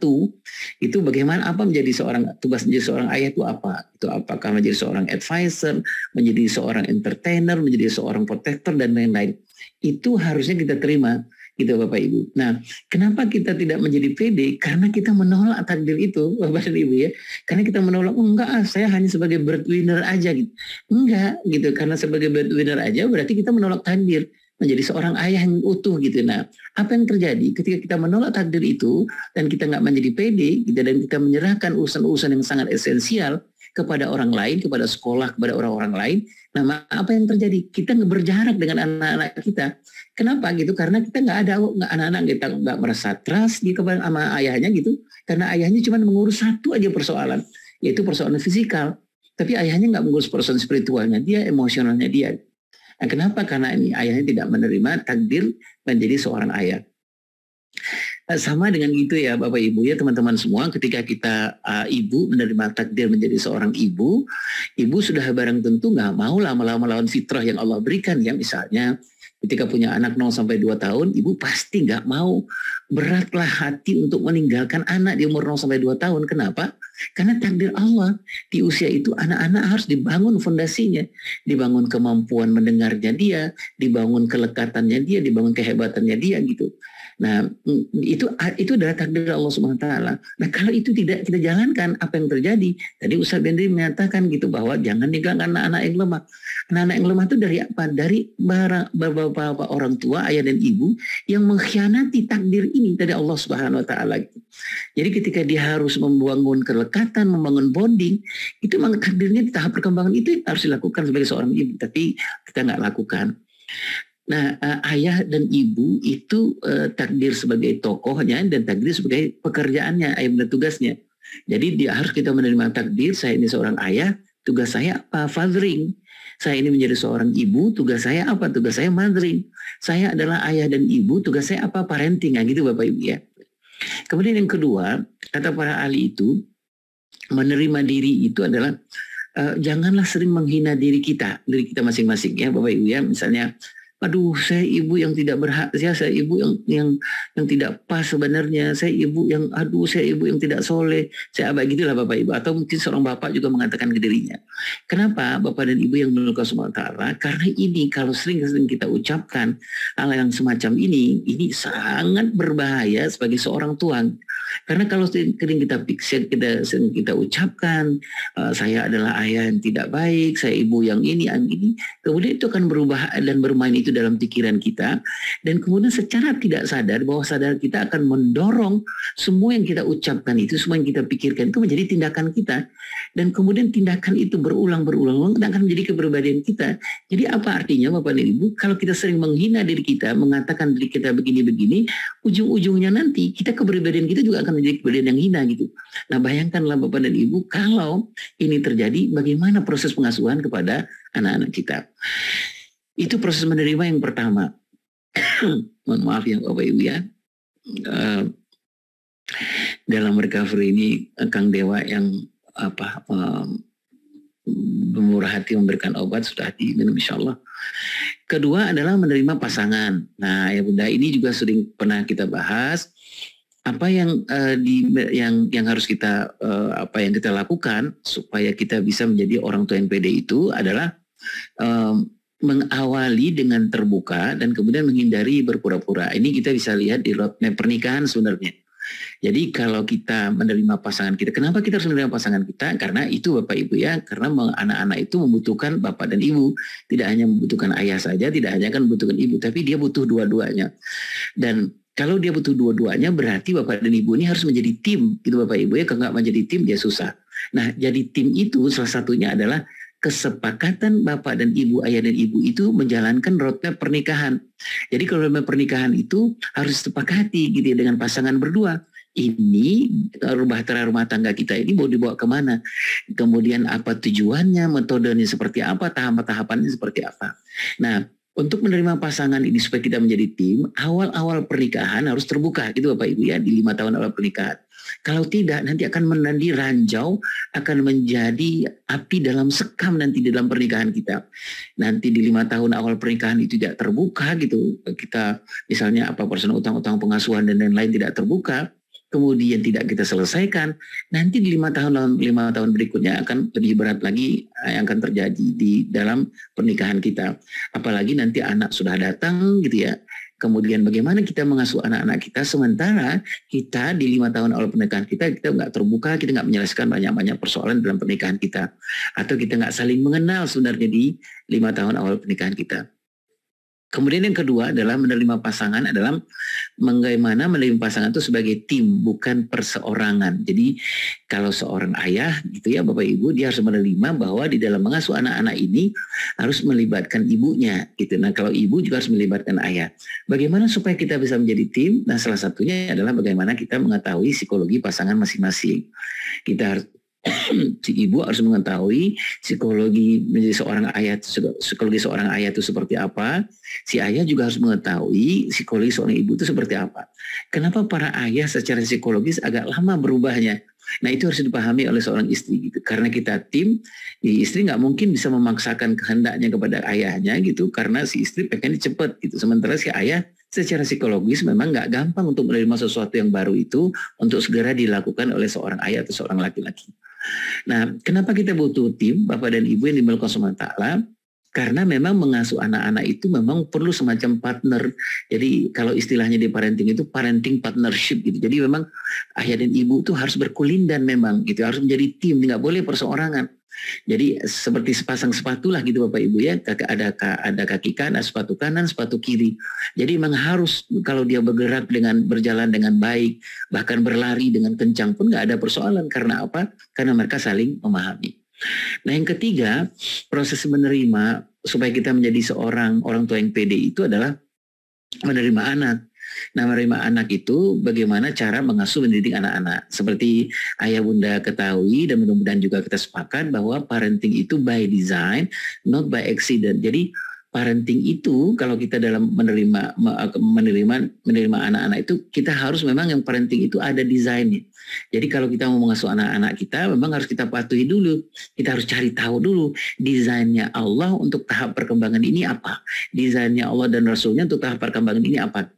itu bagaimana apa menjadi seorang tugas menjadi seorang ayah itu apa? Itu apakah menjadi seorang advisor, menjadi seorang entertainer, menjadi seorang protector dan lain-lain. Itu harusnya kita terima gitu Bapak Ibu. Nah, kenapa kita tidak menjadi pede? Karena kita menolak takdir itu, Bapak dan Ibu ya. Karena kita menolak, oh, enggak ah, saya hanya sebagai breadwinner aja gitu. Enggak gitu, karena sebagai breadwinner aja berarti kita menolak takdir menjadi seorang ayah yang utuh gitu. Nah, apa yang terjadi ketika kita menolak takdir itu dan kita nggak menjadi pede gitu, dan kita menyerahkan urusan-urusan yang sangat esensial kepada orang lain, kepada sekolah, kepada orang-orang lain. Nah, apa yang terjadi? Kita berjarak dengan anak-anak kita. Kenapa gitu? Karena kita nggak ada nggak anak-anak kita nggak merasa trust di kepada sama ayahnya gitu. Karena ayahnya cuma mengurus satu aja persoalan, yaitu persoalan fisikal. Tapi ayahnya nggak mengurus persoalan spiritualnya dia, emosionalnya dia. Nah, kenapa? Karena ini ayahnya tidak menerima takdir menjadi seorang ayah. Nah, sama dengan gitu ya Bapak Ibu ya teman-teman semua ketika kita uh, ibu menerima takdir menjadi seorang ibu, ibu sudah barang tentu nggak mau lah lama melawan fitrah yang Allah berikan ya misalnya ketika punya anak 0 sampai 2 tahun, ibu pasti nggak mau beratlah hati untuk meninggalkan anak di umur 0 sampai 2 tahun. Kenapa? Karena takdir Allah di usia itu anak-anak harus dibangun fondasinya, dibangun kemampuan mendengarnya dia, dibangun kelekatannya dia, dibangun kehebatannya dia gitu. Nah, itu itu adalah takdir Allah Subhanahu wa taala. Nah, kalau itu tidak kita jalankan, apa yang terjadi? Tadi Ustaz Bendri menyatakan gitu bahwa jangan diganggu anak-anak yang lemah. Anak-anak yang lemah itu dari apa? Dari beberapa orang tua, ayah dan ibu yang mengkhianati takdir ini dari Allah Subhanahu wa taala. Jadi ketika dia harus membangun kelekatan, membangun bonding, itu takdirnya di tahap perkembangan itu harus dilakukan sebagai seorang ibu, tapi kita nggak lakukan. Nah, uh, ayah dan ibu itu uh, takdir sebagai tokohnya dan takdir sebagai pekerjaannya, ayah dan tugasnya. Jadi dia harus kita menerima takdir, saya ini seorang ayah, tugas saya apa? Fathering. Saya ini menjadi seorang ibu, tugas saya apa? Tugas saya mothering. Saya adalah ayah dan ibu, tugas saya apa? Parenting. Nah, gitu Bapak Ibu ya. Kemudian yang kedua, kata para ahli itu, menerima diri itu adalah uh, janganlah sering menghina diri kita, diri kita masing-masing ya Bapak Ibu ya. Misalnya aduh saya ibu yang tidak berhak ya, saya ibu yang yang yang tidak pas sebenarnya saya ibu yang aduh saya ibu yang tidak soleh saya abah gitulah bapak ibu atau mungkin seorang bapak juga mengatakan ke dirinya kenapa bapak dan ibu yang menurut Allah karena ini kalau sering-sering kita ucapkan hal yang semacam ini ini sangat berbahaya sebagai seorang tuan karena kalau sering kita pikir, kita sering kita ucapkan, eh, saya adalah ayah yang tidak baik, saya ibu yang ini, yang ini, kemudian itu akan berubah dan bermain itu itu dalam pikiran kita dan kemudian secara tidak sadar bahwa sadar kita akan mendorong semua yang kita ucapkan itu semua yang kita pikirkan itu menjadi tindakan kita dan kemudian tindakan itu berulang berulang-ulang dan akan menjadi keberbadian kita jadi apa artinya bapak dan ibu kalau kita sering menghina diri kita mengatakan diri kita begini-begini ujung-ujungnya nanti kita keberbadian kita juga akan menjadi keberbadian yang hina gitu nah bayangkanlah bapak dan ibu kalau ini terjadi bagaimana proses pengasuhan kepada anak-anak kita itu proses menerima yang pertama. Mohon maaf yang Bapak Ibu ya. Eh, dalam recovery ini eh, Kang Dewa yang apa um, hati memberikan obat sudah diminum insya Allah. Kedua adalah menerima pasangan. Nah ya bunda ini juga sering pernah kita bahas apa yang uh, di yang yang harus kita uh, apa yang kita lakukan supaya kita bisa menjadi orang tua NPD itu adalah um, mengawali dengan terbuka dan kemudian menghindari berpura-pura. Ini kita bisa lihat di roadmap pernikahan sebenarnya. Jadi kalau kita menerima pasangan kita, kenapa kita harus menerima pasangan kita? Karena itu Bapak Ibu ya, karena anak-anak itu membutuhkan Bapak dan Ibu. Tidak hanya membutuhkan ayah saja, tidak hanya kan membutuhkan Ibu, tapi dia butuh dua-duanya. Dan kalau dia butuh dua-duanya berarti Bapak dan Ibu ini harus menjadi tim gitu Bapak Ibu ya. Kalau nggak menjadi tim dia susah. Nah jadi tim itu salah satunya adalah kesepakatan bapak dan ibu, ayah dan ibu itu menjalankan roadmap pernikahan. Jadi kalau roadmap pernikahan itu harus sepakati gitu ya dengan pasangan berdua. Ini eh, rumah tera rumah tangga kita ini mau dibawa kemana? Kemudian apa tujuannya, metodenya seperti apa, tahapan-tahapannya seperti apa? Nah, untuk menerima pasangan ini supaya kita menjadi tim, awal-awal pernikahan harus terbuka gitu Bapak Ibu ya di lima tahun awal pernikahan. Kalau tidak nanti akan menandi ranjau, akan menjadi api dalam sekam nanti di dalam pernikahan kita. Nanti di lima tahun awal pernikahan itu tidak terbuka gitu. Kita misalnya apa persen utang-utang pengasuhan dan lain-lain tidak terbuka, kemudian tidak kita selesaikan, nanti di lima tahun lima tahun berikutnya akan lebih berat lagi eh, yang akan terjadi di dalam pernikahan kita. Apalagi nanti anak sudah datang gitu ya, Kemudian bagaimana kita mengasuh anak-anak kita sementara kita di lima tahun awal pernikahan kita kita nggak terbuka, kita nggak menyelesaikan banyak-banyak persoalan dalam pernikahan kita, atau kita nggak saling mengenal sebenarnya di lima tahun awal pernikahan kita. Kemudian yang kedua adalah menerima pasangan adalah bagaimana menerima pasangan itu sebagai tim bukan perseorangan. Jadi kalau seorang ayah gitu ya Bapak Ibu dia harus menerima bahwa di dalam mengasuh anak-anak ini harus melibatkan ibunya gitu. Nah, kalau ibu juga harus melibatkan ayah. Bagaimana supaya kita bisa menjadi tim? Nah, salah satunya adalah bagaimana kita mengetahui psikologi pasangan masing-masing. Kita harus si ibu harus mengetahui psikologi menjadi seorang ayah psikologi seorang ayah itu seperti apa si ayah juga harus mengetahui psikologi seorang ibu itu seperti apa kenapa para ayah secara psikologis agak lama berubahnya nah itu harus dipahami oleh seorang istri gitu karena kita tim istri nggak mungkin bisa memaksakan kehendaknya kepada ayahnya gitu karena si istri pengen cepet gitu sementara si ayah secara psikologis memang nggak gampang untuk menerima sesuatu yang baru itu untuk segera dilakukan oleh seorang ayah atau seorang laki-laki. Nah, kenapa kita butuh tim Bapak dan Ibu yang dimiliki SWT? Karena memang mengasuh anak-anak itu memang perlu semacam partner. Jadi kalau istilahnya di parenting itu parenting partnership gitu. Jadi memang ayah dan ibu itu harus berkulindan memang gitu, harus menjadi tim, tidak boleh perseorangan. Jadi seperti sepasang sepatu lah gitu Bapak Ibu ya, ada ada kaki kanan, sepatu kanan, sepatu kiri. Jadi memang harus kalau dia bergerak dengan berjalan dengan baik, bahkan berlari dengan kencang pun nggak ada persoalan karena apa? Karena mereka saling memahami. Nah yang ketiga proses menerima supaya kita menjadi seorang orang tua yang pede itu adalah menerima anak. Nah, menerima anak itu bagaimana cara mengasuh mendidik anak-anak. Seperti ayah bunda ketahui dan mudah-mudahan juga kita sepakat bahwa parenting itu by design, not by accident. Jadi parenting itu kalau kita dalam menerima eh, menerima menerima anak-anak itu kita harus memang yang parenting itu ada desainnya. Jadi kalau kita mau mengasuh anak-anak kita memang harus kita patuhi dulu. Kita harus cari tahu dulu desainnya Allah untuk tahap perkembangan ini apa? Desainnya Allah dan Rasulnya untuk tahap perkembangan ini apa?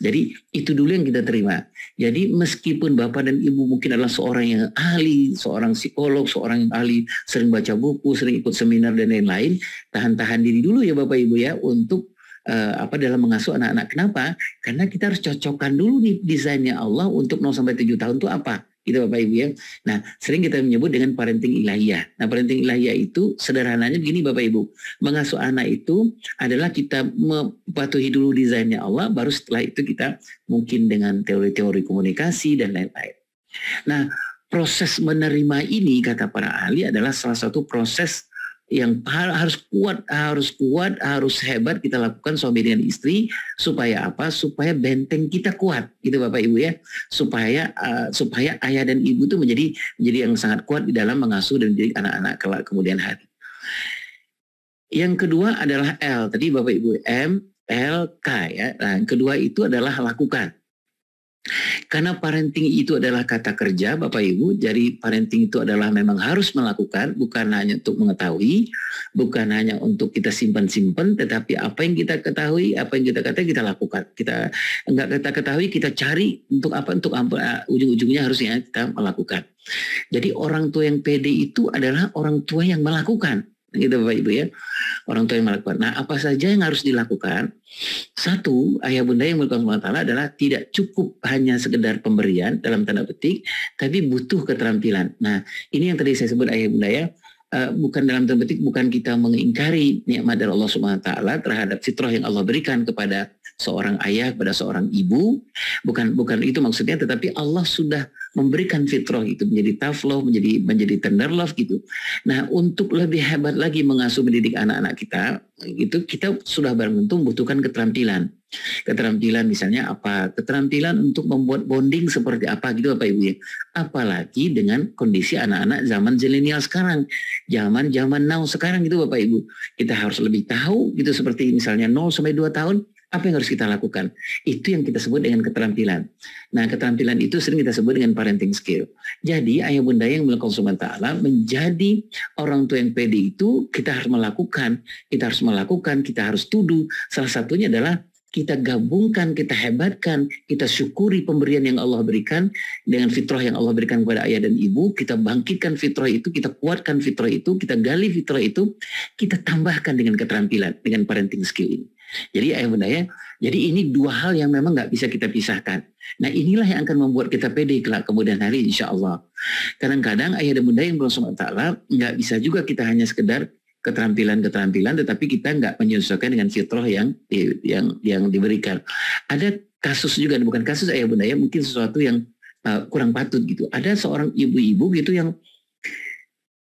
Jadi itu dulu yang kita terima. Jadi meskipun bapak dan ibu mungkin adalah seorang yang ahli, seorang psikolog, seorang yang ahli sering baca buku, sering ikut seminar dan lain-lain, tahan-tahan diri dulu ya bapak ibu ya untuk eh, apa dalam mengasuh anak-anak. Kenapa? Karena kita harus cocokkan dulu nih desainnya Allah untuk 0 sampai 7 tahun itu apa. Gitu Bapak Ibu ya. Nah, sering kita menyebut dengan parenting ilahiyah. Nah, parenting ilahiyah itu sederhananya begini Bapak Ibu. Mengasuh anak itu adalah kita mematuhi dulu desainnya Allah, baru setelah itu kita mungkin dengan teori-teori komunikasi dan lain-lain. Nah, proses menerima ini kata para ahli adalah salah satu proses yang harus kuat, harus kuat, harus hebat kita lakukan suami dengan istri supaya apa? Supaya benteng kita kuat, gitu Bapak Ibu ya. Supaya uh, supaya ayah dan ibu itu menjadi menjadi yang sangat kuat di dalam mengasuh dan menjadi anak-anak kelak kemudian hari. Yang kedua adalah L. Tadi Bapak Ibu M, L, K ya. Nah, yang kedua itu adalah lakukan. Karena parenting itu adalah kata kerja Bapak Ibu, jadi parenting itu adalah memang harus melakukan, bukan hanya untuk mengetahui, bukan hanya untuk kita simpan-simpan, tetapi apa yang kita ketahui, apa yang kita katakan kita lakukan. Kita enggak kita ketahui, kita cari untuk apa, untuk apa, ujung-ujungnya harusnya kita melakukan. Jadi orang tua yang pede itu adalah orang tua yang melakukan gitu Bapak Ibu ya. Orang tua yang melakukan. Nah, apa saja yang harus dilakukan? Satu, ayah bunda yang melakukan Allah Ta'ala adalah tidak cukup hanya sekedar pemberian dalam tanda petik, tapi butuh keterampilan. Nah, ini yang tadi saya sebut ayah bunda ya, eh, bukan dalam tanda petik bukan kita mengingkari nikmat dari Allah Subhanahu taala terhadap fitrah yang Allah berikan kepada seorang ayah kepada seorang ibu bukan bukan itu maksudnya tetapi Allah sudah memberikan fitrah itu menjadi tough love, menjadi menjadi tender love gitu. Nah, untuk lebih hebat lagi mengasuh mendidik anak-anak kita, itu kita sudah beruntung butuhkan keterampilan. Keterampilan misalnya apa? Keterampilan untuk membuat bonding seperti apa gitu Bapak Ibu ya. Apalagi dengan kondisi anak-anak zaman jelenial sekarang, zaman-zaman now sekarang gitu Bapak Ibu. Kita harus lebih tahu gitu seperti misalnya 0 sampai 2 tahun apa yang harus kita lakukan? Itu yang kita sebut dengan keterampilan. Nah, keterampilan itu sering kita sebut dengan parenting skill. Jadi, ayah bunda yang melakukan sumber Ta'ala menjadi orang tua yang pede itu kita harus melakukan, kita harus melakukan, kita harus tuduh. Salah satunya adalah kita gabungkan, kita hebatkan, kita syukuri pemberian yang Allah berikan dengan fitrah yang Allah berikan kepada ayah dan ibu, kita bangkitkan fitrah itu, kita kuatkan fitrah itu, kita gali fitrah itu, kita tambahkan dengan keterampilan, dengan parenting skill ini. Jadi ayah bunda ya, jadi ini dua hal yang memang nggak bisa kita pisahkan. Nah inilah yang akan membuat kita pede kelak kemudian hari insya Allah. Kadang-kadang ayah dan bunda yang sempat ta'ala nggak bisa juga kita hanya sekedar keterampilan-keterampilan tetapi kita nggak menyesuaikan dengan fitrah yang yang yang diberikan. Ada kasus juga bukan kasus ayah bunda ya mungkin sesuatu yang uh, kurang patut gitu. Ada seorang ibu-ibu gitu yang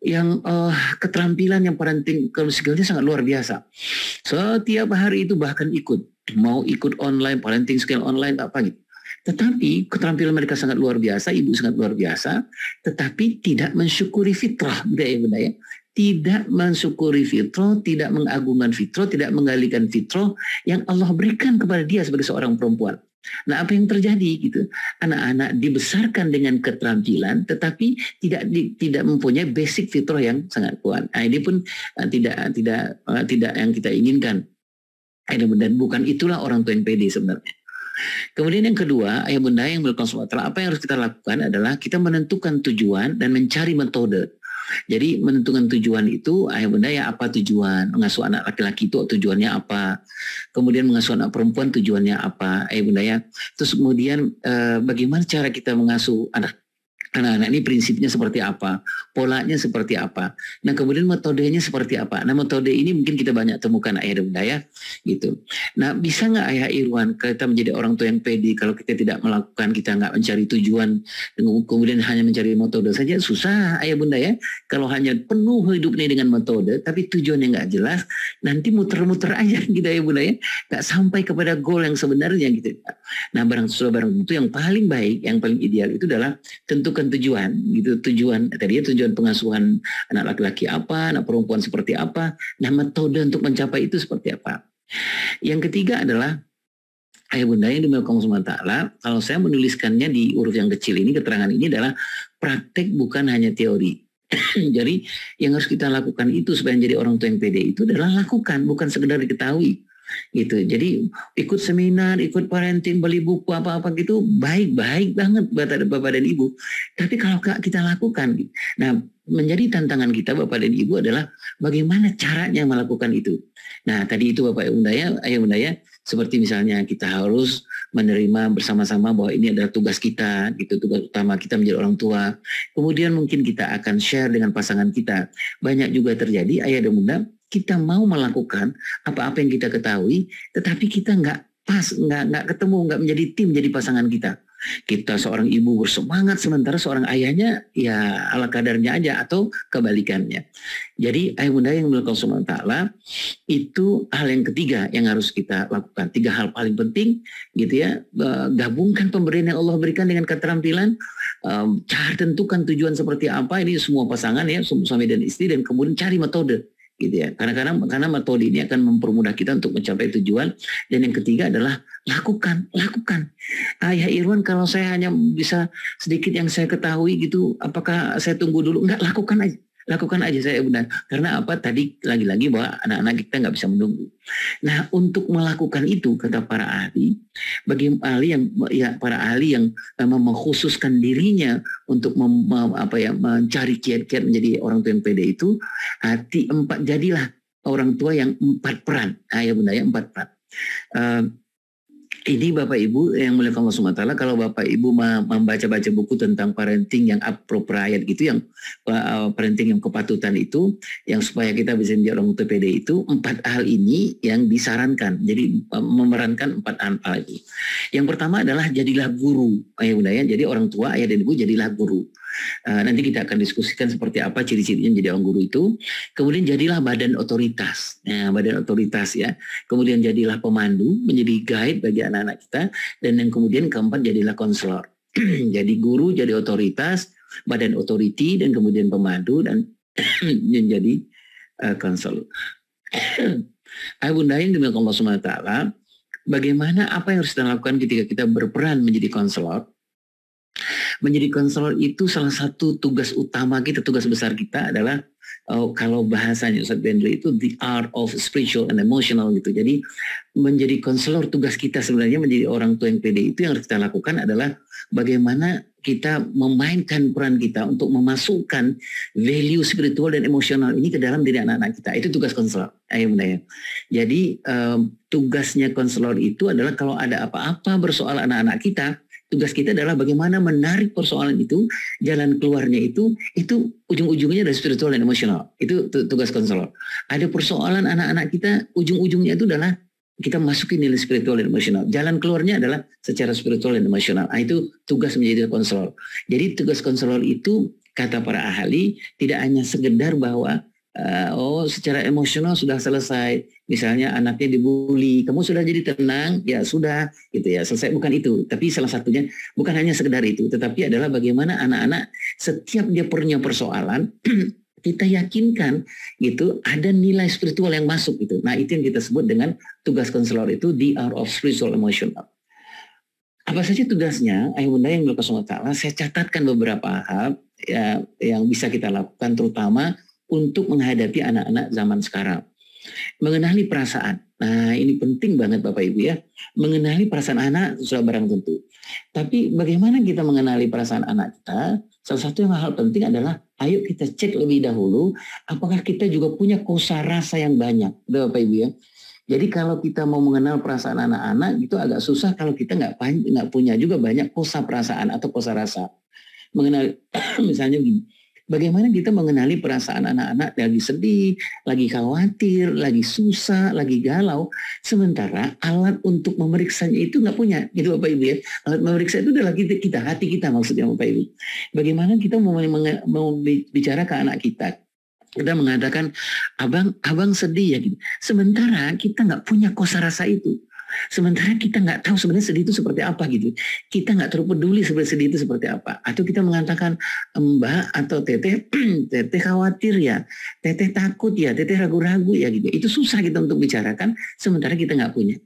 yang uh, keterampilan yang parenting skillnya sangat luar biasa. Setiap hari itu bahkan ikut, mau ikut online, parenting skill online apa gitu. Tetapi keterampilan mereka sangat luar biasa, ibu sangat luar biasa, tetapi tidak mensyukuri fitrah budaya ya Tidak mensyukuri fitrah, tidak mengagungkan fitrah, tidak menggalikan fitrah yang Allah berikan kepada dia sebagai seorang perempuan. Nah, apa yang terjadi gitu? Anak-anak dibesarkan dengan keterampilan, tetapi tidak di, tidak mempunyai basic fitur yang sangat kuat. Nah, ini pun uh, tidak tidak uh, tidak yang kita inginkan. Eh, dan bukan itulah orang tua NPD sebenarnya. Kemudian yang kedua, ayah bunda yang berkonsultasi, apa yang harus kita lakukan adalah kita menentukan tujuan dan mencari metode. Jadi menentukan tujuan itu ayah bunda ya apa tujuan mengasuh anak laki-laki itu tujuannya apa, kemudian mengasuh anak perempuan tujuannya apa, ayah bunda ya. Terus kemudian eh, bagaimana cara kita mengasuh anak anak-anak ini prinsipnya seperti apa, polanya seperti apa. Nah kemudian metodenya seperti apa. Nah metode ini mungkin kita banyak temukan ayah dan bunda ya, gitu. Nah bisa nggak ayah Irwan kita menjadi orang tua yang pede kalau kita tidak melakukan, kita nggak mencari tujuan, kemudian hanya mencari metode saja susah ayah bunda ya. Kalau hanya penuh hidupnya dengan metode, tapi tujuannya nggak jelas, nanti muter-muter aja gitu ayah bunda ya, nggak sampai kepada goal yang sebenarnya gitu. Nah barang sesuai barang itu yang paling baik, yang paling ideal itu adalah tentukan menentukan tujuan gitu tujuan tadi ya, tujuan pengasuhan anak laki-laki apa anak perempuan seperti apa nah metode untuk mencapai itu seperti apa yang ketiga adalah ayah bunda yang dimiliki Allah SWT kalau saya menuliskannya di huruf yang kecil ini keterangan ini adalah praktek bukan hanya teori jadi yang harus kita lakukan itu supaya jadi orang tua yang pede itu adalah lakukan bukan sekedar diketahui gitu. Jadi ikut seminar, ikut parenting, beli buku apa-apa gitu baik-baik banget buat ada bapak dan ibu. Tapi kalau kita lakukan, gitu. nah menjadi tantangan kita bapak dan ibu adalah bagaimana caranya melakukan itu. Nah tadi itu bapak ya, ayah ya, seperti misalnya kita harus menerima bersama-sama bahwa ini adalah tugas kita, gitu tugas utama kita menjadi orang tua. Kemudian mungkin kita akan share dengan pasangan kita. Banyak juga terjadi ayah dan bunda kita mau melakukan apa-apa yang kita ketahui, tetapi kita nggak pas, nggak nggak ketemu, nggak menjadi tim, jadi pasangan kita. Kita seorang ibu bersemangat, sementara seorang ayahnya ya ala kadarnya aja atau kebalikannya. Jadi ayah bunda yang melakukan subhanahu ta'ala itu hal yang ketiga yang harus kita lakukan. Tiga hal paling penting gitu ya. Gabungkan pemberian yang Allah berikan dengan keterampilan. Cari tentukan tujuan seperti apa. Ini semua pasangan ya, suami dan istri. Dan kemudian cari metode gitu ya. Karena karena karena metode ini akan mempermudah kita untuk mencapai tujuan. Dan yang ketiga adalah lakukan, lakukan. Ayah ya Irwan kalau saya hanya bisa sedikit yang saya ketahui gitu, apakah saya tunggu dulu? Enggak, lakukan aja Lakukan aja saya benar. Karena apa tadi lagi-lagi bahwa anak-anak kita nggak bisa menunggu. Nah untuk melakukan itu kata para ahli, bagi ahli yang ya para ahli yang eh, memang mengkhususkan dirinya untuk mem, apa ya mencari kiat-kiat menjadi orang tua yang pede itu, hati empat jadilah orang tua yang empat peran. ayah bunda ya, ya empat peran. Uh, ini Bapak Ibu yang mulai Allah SWT, kalau Bapak Ibu membaca-baca buku tentang parenting yang appropriate itu, yang eh, parenting yang kepatutan itu, yang supaya kita bisa menjadi orang TPD itu, empat hal ini yang disarankan. Jadi eh, memerankan empat hal ini. Yang pertama adalah jadilah guru, ayah bunda ya, jadi orang tua, ayah dan ibu jadilah guru. Eh, nanti kita akan diskusikan seperti apa ciri-cirinya menjadi orang guru itu. Kemudian jadilah badan otoritas, nah, badan otoritas ya. Kemudian jadilah pemandu, menjadi guide bagi anak-anak kita. Dan yang kemudian keempat jadilah konselor. jadi guru, jadi otoritas, badan otoriti, dan kemudian pemandu dan menjadi uh, konselor. Ayah bunda yang dimuliakan Allah SWT, bagaimana apa yang harus kita lakukan ketika kita berperan menjadi konselor? menjadi konselor itu salah satu tugas utama kita, tugas besar kita adalah oh, kalau bahasanya Ustaz Bendel itu the art of spiritual and emotional gitu. Jadi menjadi konselor tugas kita sebenarnya menjadi orang tua yang pede itu yang harus kita lakukan adalah bagaimana kita memainkan peran kita untuk memasukkan value spiritual dan emosional ini ke dalam diri anak-anak kita. Itu tugas konselor. Ayo ya. Jadi um, tugasnya konselor itu adalah kalau ada apa-apa bersoal anak-anak kita, Tugas kita adalah bagaimana menarik persoalan itu, jalan keluarnya itu, itu ujung-ujungnya dari spiritual dan emosional. Itu tugas konselor. Ada persoalan anak-anak kita, ujung-ujungnya itu adalah kita masukin nilai spiritual dan emosional. Jalan keluarnya adalah secara spiritual dan emosional. Nah, itu tugas menjadi konselor. Jadi tugas konselor itu kata para ahli tidak hanya sekedar bahwa uh, oh secara emosional sudah selesai. Misalnya anaknya dibully, kamu sudah jadi tenang, ya sudah, gitu ya selesai. Bukan itu, tapi salah satunya bukan hanya sekedar itu, tetapi adalah bagaimana anak-anak setiap dia punya persoalan kita yakinkan gitu ada nilai spiritual yang masuk gitu. Nah itu yang kita sebut dengan tugas konselor itu the art of spiritual emotional. Apa saja tugasnya? Ayah bunda yang berkasih Taala, saya catatkan beberapa hal ya, yang bisa kita lakukan terutama untuk menghadapi anak-anak zaman sekarang. Mengenali perasaan. Nah, ini penting banget Bapak Ibu ya. Mengenali perasaan anak sudah barang tentu. Tapi bagaimana kita mengenali perasaan anak kita? Salah satu yang hal penting adalah ayo kita cek lebih dahulu apakah kita juga punya kosa rasa yang banyak. Itu Bapak Ibu ya. Jadi kalau kita mau mengenal perasaan anak-anak itu agak susah kalau kita nggak nggak punya juga banyak kosa perasaan atau kosa rasa. Mengenal misalnya gini, Bagaimana kita mengenali perasaan anak-anak lagi sedih, lagi khawatir, lagi susah, lagi galau. Sementara alat untuk memeriksanya itu nggak punya. Gitu Bapak Ibu ya. Alat memeriksa itu adalah kita, kita hati kita maksudnya Bapak Ibu. Bagaimana kita mau, mau bicara ke anak kita kita mengatakan abang abang sedih ya gitu. Sementara kita nggak punya kosa rasa itu. Sementara kita nggak tahu sebenarnya sedih itu seperti apa gitu. Kita nggak terlalu peduli sebenarnya sedih itu seperti apa. Atau kita mengatakan Mbak atau Teteh, Teteh khawatir ya, Teteh takut ya, Teteh ragu-ragu ya gitu. Itu susah kita untuk bicarakan sementara kita nggak punya.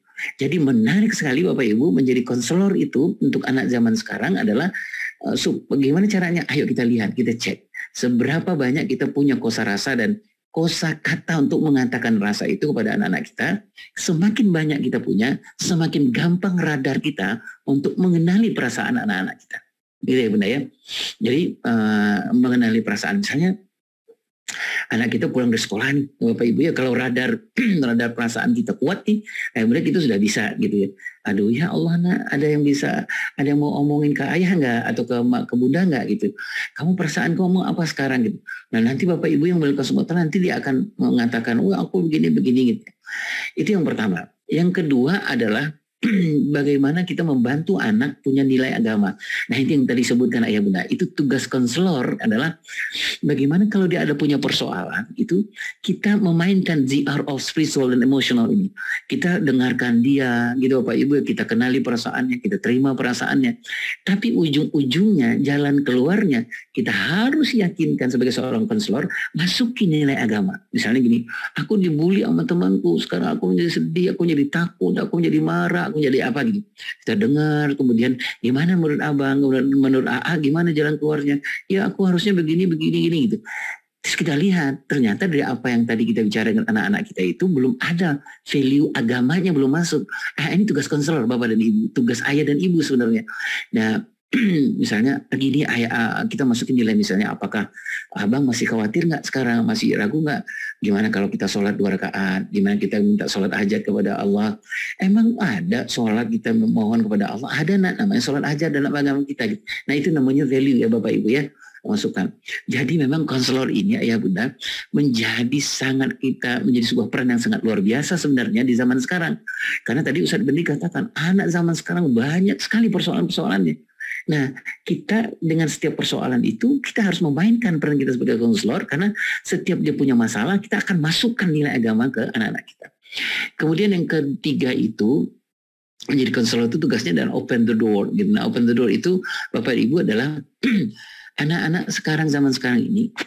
Jadi menarik sekali Bapak Ibu menjadi konselor itu untuk anak zaman sekarang adalah uh, eh, sup, bagaimana caranya? Ayo kita lihat, kita cek seberapa banyak kita punya kosa rasa dan kosa kata untuk mengatakan rasa itu kepada anak-anak kita, semakin banyak kita punya, semakin gampang radar kita untuk mengenali perasaan anak-anak kita. Gitu ya bunda ya. Jadi uh, mengenali perasaan misalnya anak kita pulang dari sekolah nih bapak ibu ya kalau radar radar perasaan kita kuat nih kayak mereka itu sudah bisa gitu ya aduh ya Allah nak ada yang bisa ada yang mau omongin ke ayah nggak atau ke mak ke bunda nggak gitu kamu perasaan kamu apa sekarang gitu nah nanti bapak ibu yang melihat kesempatan nanti dia akan mengatakan wah aku begini begini gitu itu yang pertama yang kedua adalah bagaimana kita membantu anak punya nilai agama. Nah itu yang tadi sebutkan ayah bunda. Itu tugas konselor adalah bagaimana kalau dia ada punya persoalan itu kita memainkan the art of spiritual dan emotional ini. Kita dengarkan dia gitu Bapak Ibu kita kenali perasaannya, kita terima perasaannya. Tapi ujung-ujungnya jalan keluarnya kita harus yakinkan sebagai seorang konselor masuki nilai agama. Misalnya gini, aku dibully sama temanku, sekarang aku menjadi sedih, aku menjadi takut, aku menjadi marah, aku jadi apa gitu kita dengar kemudian gimana menurut abang kemudian menurut AA gimana jalan keluarnya ya aku harusnya begini begini gini gitu Terus kita lihat ternyata dari apa yang tadi kita bicara dengan anak-anak kita itu belum ada value agamanya belum masuk. Ah, ini tugas konselor bapak dan ibu, tugas ayah dan ibu sebenarnya. Nah misalnya gini ayah eh, kita masukin nilai misalnya apakah abang masih khawatir nggak sekarang masih ragu nggak Gimana kalau kita sholat dua rakaat? Gimana kita minta sholat hajat kepada Allah? Emang ada sholat kita memohon kepada Allah? Ada nak namanya sholat hajat dalam agama kita. Gitu. Nah itu namanya value ya Bapak Ibu ya masukan. Jadi memang konselor ini ya Bunda menjadi sangat kita menjadi sebuah peran yang sangat luar biasa sebenarnya di zaman sekarang. Karena tadi Ustadz Bendi katakan anak zaman sekarang banyak sekali persoalan-persoalannya. Nah, kita dengan setiap persoalan itu kita harus memainkan peran kita sebagai konselor karena setiap dia punya masalah kita akan masukkan nilai agama ke anak-anak kita. Kemudian yang ketiga itu menjadi konselor itu tugasnya dan open the door. Gitu. Nah, open the door itu Bapak Ibu adalah anak-anak sekarang zaman sekarang ini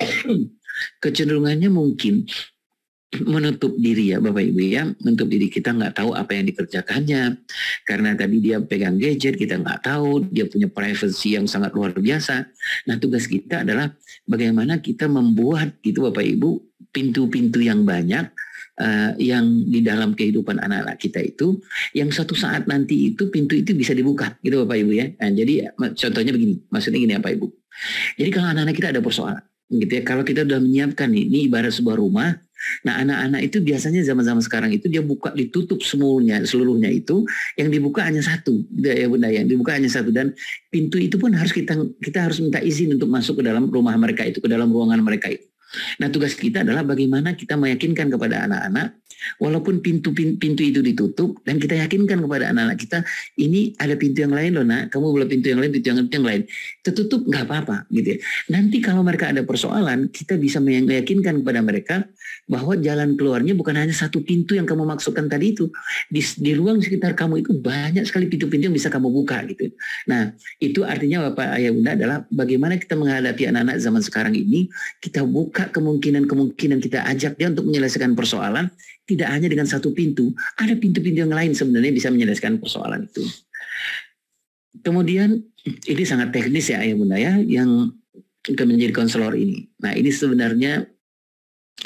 kecenderungannya mungkin menutup diri ya Bapak Ibu ya menutup diri kita nggak tahu apa yang dikerjakannya karena tadi dia pegang gadget kita nggak tahu dia punya privacy yang sangat luar biasa nah tugas kita adalah bagaimana kita membuat itu Bapak Ibu pintu-pintu yang banyak uh, yang di dalam kehidupan anak-anak kita itu yang satu saat nanti itu pintu itu bisa dibuka gitu Bapak Ibu ya nah, jadi contohnya begini maksudnya gini ya Ibu jadi kalau anak-anak kita ada persoalan gitu ya kalau kita sudah menyiapkan ini ibarat sebuah rumah Nah, anak-anak itu biasanya zaman-zaman sekarang itu dia buka ditutup semuanya, seluruhnya itu yang dibuka hanya satu, ya, ya bunda, yang dibuka hanya satu dan pintu itu pun harus kita kita harus minta izin untuk masuk ke dalam rumah mereka itu, ke dalam ruangan mereka itu. Nah tugas kita adalah bagaimana kita meyakinkan kepada anak-anak walaupun pintu pintu itu ditutup dan kita yakinkan kepada anak-anak kita ini ada pintu yang lain loh nak kamu boleh pintu yang lain pintu yang, pintu yang lain tertutup nggak apa-apa gitu ya. Nanti kalau mereka ada persoalan kita bisa meyakinkan kepada mereka bahwa jalan keluarnya bukan hanya satu pintu yang kamu maksudkan tadi itu di, di ruang sekitar kamu itu banyak sekali pintu-pintu yang bisa kamu buka gitu. Nah itu artinya bapak ayah bunda adalah bagaimana kita menghadapi anak-anak zaman sekarang ini kita buka kemungkinan-kemungkinan kita ajak dia untuk menyelesaikan persoalan tidak hanya dengan satu pintu, ada pintu-pintu yang lain sebenarnya bisa menyelesaikan persoalan itu. Kemudian ini sangat teknis ya Ayah Bunda ya yang menjadi konselor ini. Nah ini sebenarnya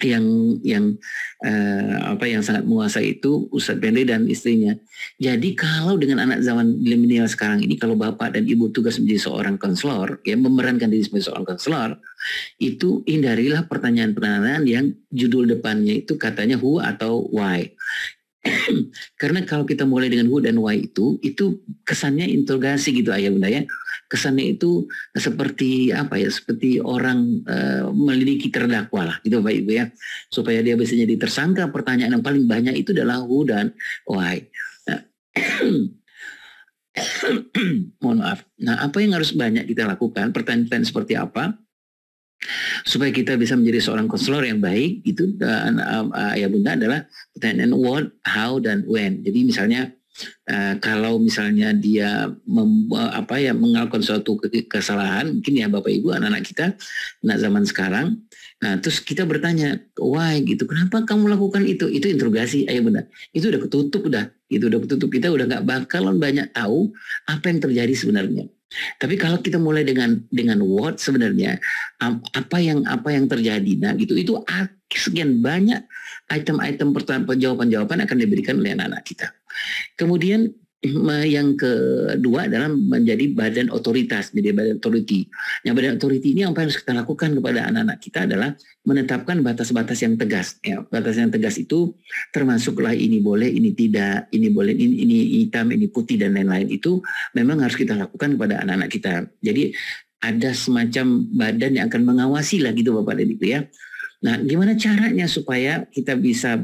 yang yang uh, apa yang sangat menguasai itu Ustadz pendek dan istrinya. Jadi kalau dengan anak zaman milenial sekarang ini kalau bapak dan ibu tugas menjadi seorang konselor ya memerankan diri sebagai seorang konselor itu hindarilah pertanyaan-pertanyaan yang judul depannya itu katanya who atau why. Karena kalau kita mulai dengan who dan why itu, itu kesannya interogasi gitu ayah bunda ya. Kesannya itu seperti apa ya, seperti orang uh, melidiki terdakwa lah gitu Bapak Ibu ya. Supaya dia bisa jadi tersangka, pertanyaan yang paling banyak itu adalah who dan why. Nah, mohon maaf. Nah apa yang harus banyak kita lakukan, pertanyaan seperti apa? supaya kita bisa menjadi seorang konselor yang baik itu uh, um, uh, ya bunda adalah pertanyaan what, how dan when. Jadi misalnya uh, kalau misalnya dia mem, uh, apa ya mengalami suatu kesalahan mungkin ya bapak ibu anak-anak kita anak zaman sekarang nah terus kita bertanya why gitu kenapa kamu lakukan itu itu interogasi ayah bunda itu udah ketutup udah itu udah ketutup kita udah nggak bakalan banyak tahu apa yang terjadi sebenarnya tapi kalau kita mulai dengan dengan what sebenarnya apa yang apa yang terjadi nah gitu itu sekian banyak item-item pertanyaan jawaban-jawaban akan diberikan oleh anak-anak kita. Kemudian yang kedua adalah menjadi badan otoritas, jadi badan otoriti, Yang badan otoriti ini yang harus kita lakukan kepada anak-anak kita adalah menetapkan batas-batas yang tegas. Ya, batas yang tegas itu termasuklah ini boleh, ini tidak, ini boleh, ini, ini hitam, ini putih dan lain-lain itu memang harus kita lakukan kepada anak-anak kita. Jadi ada semacam badan yang akan mengawasi lah gitu Bapak dan Ibu ya. Nah, gimana caranya supaya kita bisa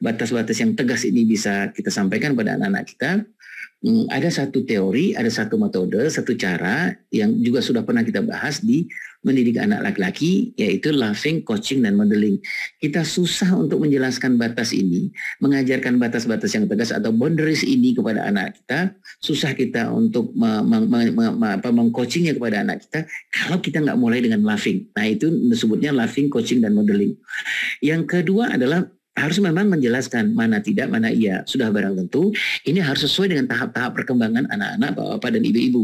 batas-batas yang tegas ini bisa kita sampaikan pada anak-anak kita Hmm, ada satu teori, ada satu metode, satu cara yang juga sudah pernah kita bahas di mendidik anak laki-laki, yaitu laughing, coaching, dan modeling. Kita susah untuk menjelaskan batas ini, mengajarkan batas-batas yang tegas atau boundaries ini kepada anak kita, susah kita untuk mengcoachingnya kepada anak kita kalau kita nggak mulai dengan laughing. Nah itu disebutnya laughing, coaching, dan modeling. Yang kedua adalah harus memang menjelaskan mana tidak, mana iya. Sudah barang tentu, ini harus sesuai dengan tahap-tahap perkembangan anak-anak, bapak-bapak, dan ibu-ibu.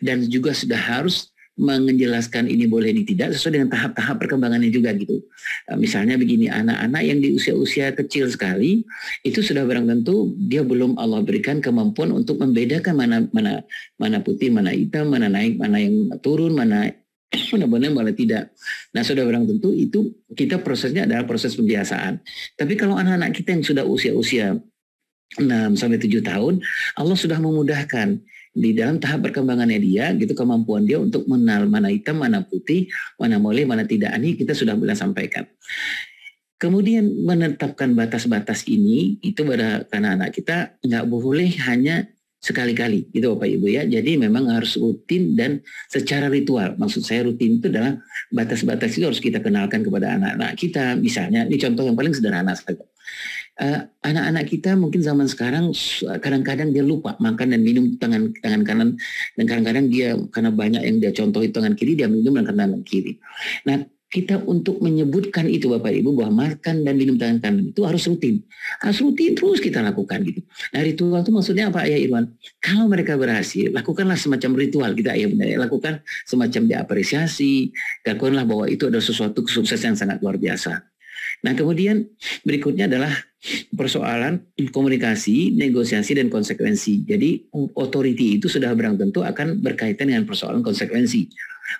Dan juga sudah harus menjelaskan ini boleh ini tidak sesuai dengan tahap-tahap perkembangannya juga gitu. Eh, misalnya begini, anak-anak yang di usia-usia kecil sekali itu sudah barang tentu dia belum Allah berikan kemampuan untuk membedakan mana mana mana putih, mana hitam, mana naik, mana yang turun, mana benar-benar malah tidak. Nah, sudah barang tentu itu kita prosesnya adalah proses pembiasaan. Tapi kalau anak-anak kita yang sudah usia-usia 6 sampai 7 tahun, Allah sudah memudahkan di dalam tahap perkembangannya dia, gitu kemampuan dia untuk menal mana hitam, mana putih, mana boleh, mana tidak. Ini kita sudah pernah sampaikan. Kemudian menetapkan batas-batas ini itu pada anak-anak kita nggak boleh hanya sekali-kali gitu Bapak Ibu ya. Jadi memang harus rutin dan secara ritual. Maksud saya rutin itu adalah batas-batas itu harus kita kenalkan kepada anak-anak kita. Misalnya ini contoh yang paling sederhana saja. anak eh, anak-anak kita mungkin zaman sekarang kadang-kadang dia lupa makan dan minum tangan tangan kanan dan kadang-kadang dia karena banyak yang dia contohi tangan kiri dia minum dengan tangan kiri. Nah kita untuk menyebutkan itu Bapak Ibu bahwa makan dan minum tangan kanan itu harus rutin. Harus rutin terus kita lakukan gitu. Nah ritual itu maksudnya apa ya Irwan? Kalau mereka berhasil, lakukanlah semacam ritual kita ya benar Lakukan semacam diapresiasi, lakukanlah bahwa itu adalah sesuatu kesuksesan yang sangat luar biasa. Nah kemudian berikutnya adalah persoalan komunikasi, negosiasi, dan konsekuensi. Jadi otoriti itu sudah berang tentu akan berkaitan dengan persoalan konsekuensi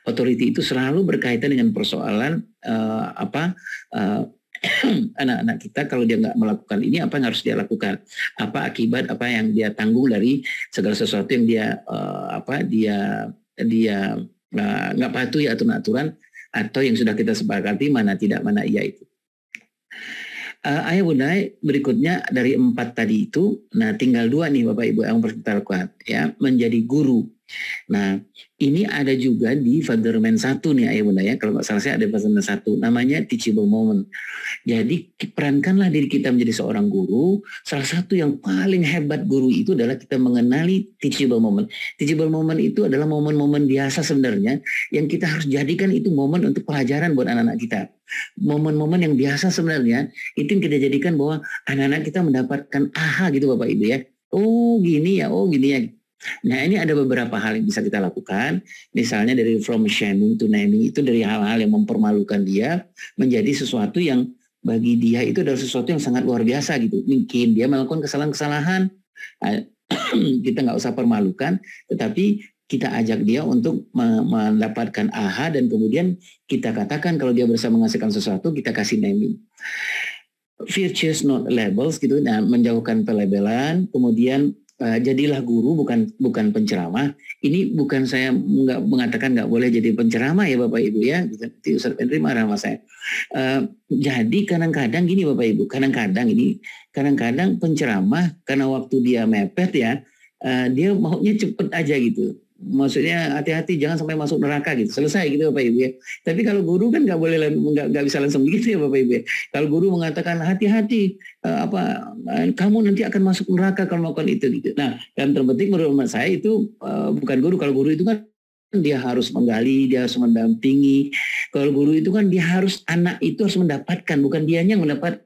authority itu selalu berkaitan dengan persoalan uh, apa eh, anak anak-anak kita kalau dia nggak melakukan ini apa yang harus dia lakukan apa akibat apa yang dia tanggung dari segala sesuatu yang dia uh, apa dia dia nggak uh, patuhi atau aturan atau yang sudah kita sepakati mana tidak mana iya itu uh, ayah bunda berikutnya dari empat tadi itu nah tinggal dua nih bapak ibu yang harus kuat ya menjadi guru Nah, ini ada juga di Fatherman 1 nih ayah bunda ya. Kalau nggak salah saya ada Fatherman 1. Namanya teachable moment. Jadi perankanlah diri kita menjadi seorang guru. Salah satu yang paling hebat guru itu adalah kita mengenali teachable moment. Teachable moment itu adalah momen-momen biasa sebenarnya. Yang kita harus jadikan itu momen untuk pelajaran buat anak-anak kita momen-momen yang biasa sebenarnya itu yang kita jadikan bahwa anak-anak kita mendapatkan aha gitu Bapak Ibu ya. Oh gini ya, oh gini ya Nah ini ada beberapa hal yang bisa kita lakukan, misalnya dari from shaming to naming itu dari hal-hal yang mempermalukan dia menjadi sesuatu yang bagi dia itu adalah sesuatu yang sangat luar biasa gitu. Mungkin dia melakukan kesalahan-kesalahan, eh, kita nggak usah permalukan, tetapi kita ajak dia untuk mendapatkan aha dan kemudian kita katakan kalau dia bisa menghasilkan sesuatu kita kasih naming virtues not labels gitu nah menjauhkan pelabelan kemudian uh, jadilah guru bukan bukan penceramah. Ini bukan saya nggak mengatakan nggak boleh jadi penceramah ya Bapak Ibu ya. Nanti Ustaz Henry marah sama saya. Uh, jadi kadang-kadang gini Bapak Ibu, kadang-kadang ini kadang-kadang penceramah karena waktu dia mepet ya, uh, dia maunya cepet aja gitu maksudnya hati-hati jangan sampai masuk neraka gitu selesai gitu bapak ya, ibu ya tapi kalau guru kan nggak boleh nggak nggak bisa langsung begitu ya bapak ibu ya. kalau guru mengatakan hati-hati uh, apa uh, kamu nanti akan masuk neraka kalau melakukan itu gitu nah yang terpenting menurut saya itu uh, bukan guru kalau guru itu kan dia harus menggali, dia harus mendampingi. Kalau guru itu kan dia harus anak itu harus mendapatkan, bukan dia yang mendapat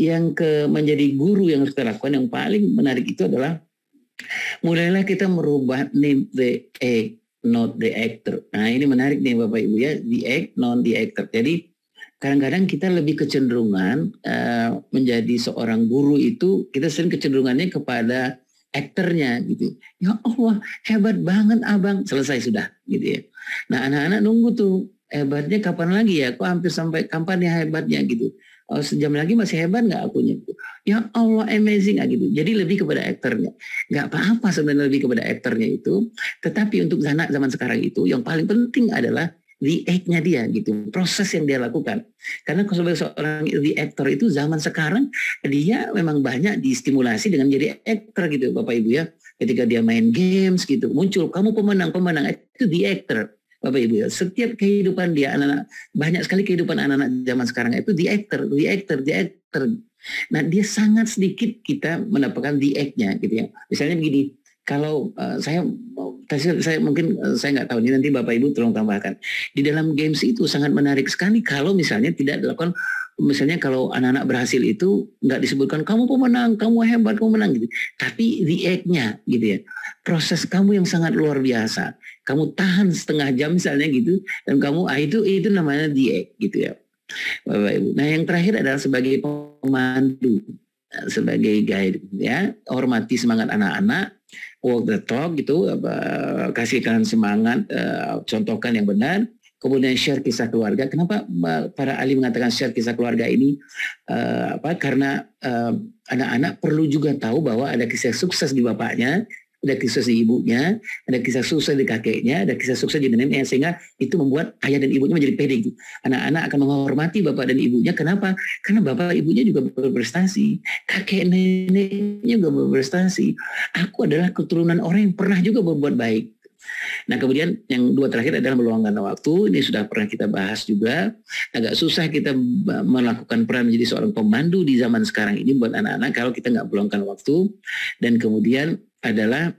yang ke menjadi guru yang harus kita lakukan yang paling menarik itu adalah Mulailah kita merubah name the act, not the actor. Nah ini menarik nih Bapak Ibu ya, the act, non the actor. Jadi kadang-kadang kita lebih kecenderungan uh, menjadi seorang guru itu kita sering kecenderungannya kepada aktornya gitu. Ya Allah hebat banget abang. Selesai sudah gitu ya. Nah anak-anak nunggu tuh hebatnya kapan lagi ya? Kok hampir sampai kapan ya hebatnya gitu oh, sejam lagi masih hebat nggak akunya ya Allah amazing ah, gitu jadi lebih kepada aktornya nggak apa-apa sebenarnya lebih kepada aktornya itu tetapi untuk anak zaman sekarang itu yang paling penting adalah react-nya dia gitu, proses yang dia lakukan. Karena sebagai seorang actor itu zaman sekarang dia memang banyak distimulasi dengan jadi actor gitu Bapak Ibu ya. Ketika dia main games gitu, muncul kamu pemenang, pemenang itu the actor. Bapak Ibu ya, setiap kehidupan dia anak-anak banyak sekali kehidupan anak-anak zaman sekarang itu di actor, di actor, di actor. Nah, dia sangat sedikit kita mendapatkan di act-nya gitu ya. Misalnya begini, kalau uh, saya saya mungkin eh, saya nggak tahu ini nanti Bapak Ibu tolong tambahkan. Di dalam games itu sangat menarik sekali kalau misalnya tidak dilakukan misalnya kalau anak-anak berhasil itu nggak disebutkan kamu pemenang, kamu hebat, kamu menang gitu. Tapi the act-nya gitu ya. Proses kamu yang sangat luar biasa. Kamu tahan setengah jam misalnya gitu dan kamu ah itu itu namanya the act gitu ya. Bapak Ibu. Nah, yang terakhir adalah sebagai pemandu, sebagai guide ya, hormati semangat anak-anak, walk the talk gitu, apa, kasihkan semangat, uh, contohkan yang benar kemudian share kisah keluarga. Kenapa para ahli mengatakan share kisah keluarga ini uh, apa? Karena anak eh, anak-anak perlu juga tahu bahwa ada kisah sukses di bapaknya, ada kisah di ibunya, ada kisah sukses di kakeknya, ada kisah sukses di neneknya sehingga itu membuat ayah dan ibunya menjadi pede. Anak-anak akan menghormati bapak dan ibunya. Kenapa? Karena bapak ibunya juga berprestasi, kakek neneknya juga berprestasi. Aku adalah keturunan orang yang pernah juga berbuat baik. Nah kemudian yang dua terakhir adalah meluangkan waktu. Ini sudah pernah kita bahas juga. Agak susah kita melakukan peran menjadi seorang pemandu di zaman sekarang ini buat anak-anak kalau kita nggak meluangkan waktu. Dan kemudian adalah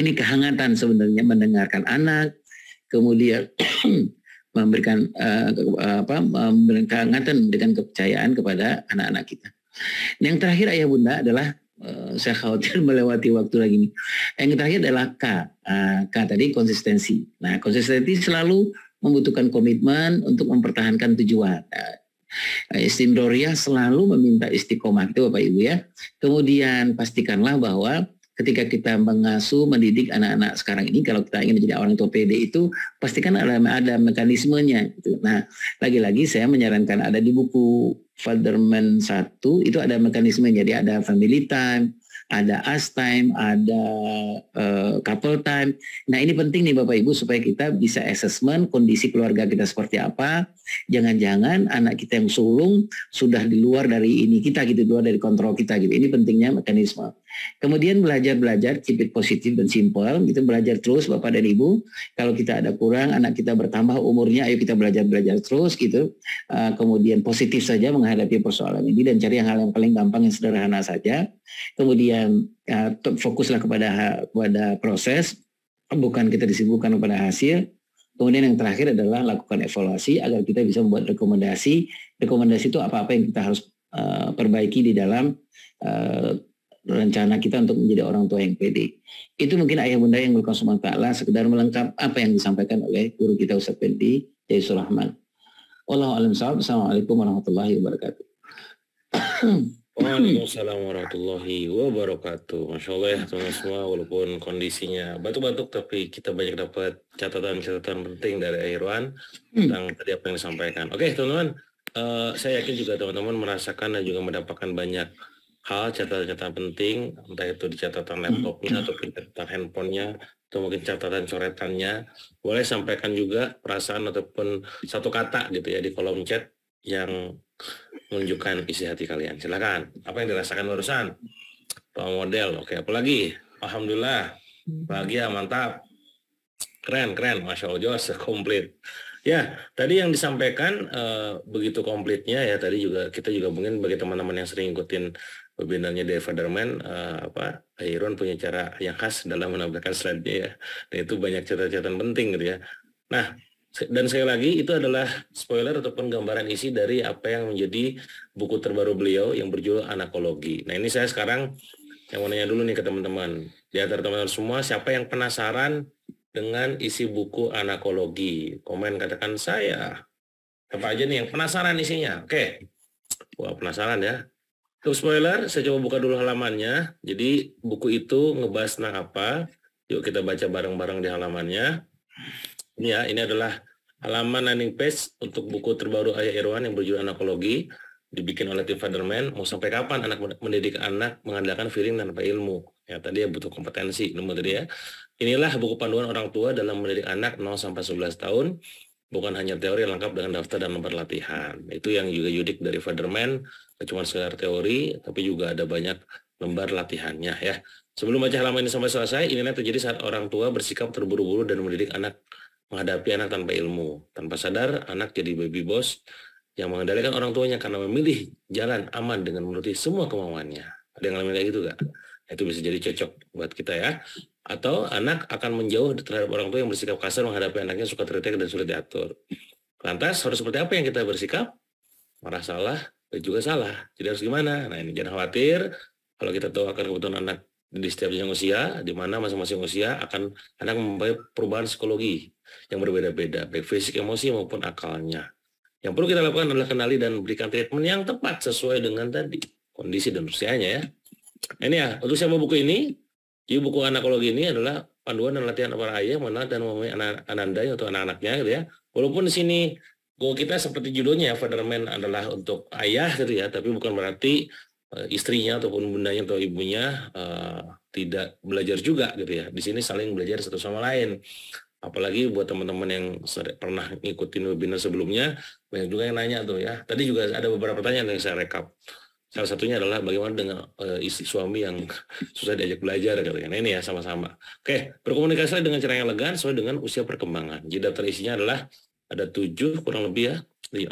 ini kehangatan sebenarnya mendengarkan anak, kemudian memberikan uh, apa memberikan kehangatan, dengan kepercayaan kepada anak-anak kita. Yang terakhir ayah bunda adalah Eh, saya khawatir melewati waktu lagi ini. Yang terakhir adalah K. Uh, K tadi konsistensi. Nah, konsistensi selalu membutuhkan komitmen untuk mempertahankan tujuan. Uh, eh, Istim selalu meminta istiqomah itu Bapak Ibu ya. Kemudian pastikanlah bahwa ketika kita mengasuh, mendidik anak-anak sekarang ini, kalau kita ingin menjadi orang tua PD itu, pastikan ada, ada mekanismenya. Gitu. Nah, lagi-lagi saya menyarankan ada di buku fatherman satu itu ada mekanisme jadi ada family time ada as time, ada uh, couple time. Nah ini penting nih Bapak Ibu supaya kita bisa assessment kondisi keluarga kita seperti apa. Jangan-jangan anak kita yang sulung sudah di luar dari ini kita gitu, di luar dari kontrol kita gitu. Ini pentingnya mekanisme. Kemudian belajar-belajar, keep it positive dan simple, gitu belajar terus Bapak dan Ibu. Kalau kita ada kurang, anak kita bertambah umurnya, ayo kita belajar-belajar terus gitu. Uh, kemudian positif saja menghadapi persoalan ini dan cari hal yang paling gampang yang sederhana saja. Kemudian uh, fokuslah kepada kepada proses, bukan kita disibukkan kepada hasil. Kemudian yang terakhir adalah lakukan evaluasi agar kita bisa membuat rekomendasi. Rekomendasi itu apa-apa yang kita harus uh, perbaiki di dalam uh, rencana kita untuk menjadi orang tua yang pede. Itu mungkin ayah bunda yang melakukan subhanahu ta'ala sekedar melengkap apa yang disampaikan oleh guru kita Ustaz Pendi, Jai Rahman. Wallahu alam sahab. Assalamualaikum warahmatullahi wabarakatuh. Waalaikumsalam warahmatullahi wabarakatuh. Masya Allah ya teman semua walaupun kondisinya batuk-batuk tapi kita banyak dapat catatan-catatan penting dari Irwan hmm. tentang tadi apa yang disampaikan. Oke teman-teman, uh, saya yakin juga teman-teman merasakan dan juga mendapatkan banyak hal catatan-catatan penting entah itu di catatan hmm. laptopnya atau di catatan handphonenya atau mungkin catatan coretannya boleh sampaikan juga perasaan ataupun satu kata gitu ya di kolom chat yang menunjukkan isi hati kalian silakan apa yang dirasakan urusan Pak model oke apalagi alhamdulillah hmm. bahagia mantap keren keren masya allah jos komplit Ya, tadi yang disampaikan uh, begitu komplitnya ya tadi juga kita juga mungkin bagi teman-teman yang sering ikutin webinarnya Deva Federman uh, eh, apa Iron punya cara yang khas dalam menampilkan slide-nya ya dan itu banyak catatan catatan penting gitu ya nah dan sekali lagi itu adalah spoiler ataupun gambaran isi dari apa yang menjadi buku terbaru beliau yang berjudul Anakologi nah ini saya sekarang yang mau nanya dulu nih ke teman-teman di antara teman-teman semua siapa yang penasaran dengan isi buku Anakologi komen katakan saya apa aja nih yang penasaran isinya oke wah penasaran ya untuk spoiler, saya coba buka dulu halamannya. Jadi buku itu ngebahas tentang apa? Yuk kita baca bareng-bareng di halamannya. Ini ya, ini adalah halaman landing page untuk buku terbaru Ayah Irwan yang berjudul Anakologi dibikin oleh Tim Man. Mau sampai kapan anak mendidik anak mengandalkan feeling tanpa ilmu? Ya tadi ya butuh kompetensi ilmu tadi ya. Inilah buku panduan orang tua dalam mendidik anak 0 sampai 11 tahun bukan hanya teori lengkap dengan daftar dan lembar latihan. Itu yang juga yudik dari Federman, cuma sekedar teori, tapi juga ada banyak lembar latihannya ya. Sebelum baca halaman ini sampai selesai, ini inilah terjadi saat orang tua bersikap terburu-buru dan mendidik anak menghadapi anak tanpa ilmu. Tanpa sadar, anak jadi baby boss yang mengendalikan orang tuanya karena memilih jalan aman dengan menuruti semua kemauannya. Ada yang ngalamin kayak gitu gak? Itu bisa jadi cocok buat kita ya atau anak akan menjauh terhadap orang tua yang bersikap kasar menghadapi anaknya suka terdetek dan sulit diatur. Lantas harus seperti apa yang kita bersikap? Marah salah dan juga salah. Jadi harus gimana? Nah ini jangan khawatir kalau kita tahu akan kebutuhan anak di setiap jenis usia, di mana masing-masing usia akan anak mempunyai perubahan psikologi yang berbeda-beda, baik fisik, emosi maupun akalnya. Yang perlu kita lakukan adalah kenali dan berikan treatment yang tepat sesuai dengan tadi kondisi dan usianya ya. Nah, ini ya, untuk siapa buku ini, jadi buku anakologi ini adalah panduan dan latihan para ayah, mana dan memahami anak ananda ya, untuk anak-anaknya gitu ya. Walaupun di sini goal kita seperti judulnya ya, Fatherman adalah untuk ayah gitu ya, tapi bukan berarti eh, istrinya ataupun bundanya atau ibunya uh, tidak belajar juga gitu ya. Di sini saling belajar satu sama lain. Apalagi buat teman-teman yang pernah ngikutin webinar sebelumnya, banyak juga yang nanya tuh ya. Tadi juga ada beberapa pertanyaan yang saya rekap. Salah satunya adalah bagaimana dengan uh, istri suami yang susah diajak belajar katanya. Nah, ini ya sama-sama. Oke, berkomunikasi dengan cara yang elegan sesuai dengan usia perkembangan. Jadi daftar isinya adalah ada tujuh kurang lebih ya,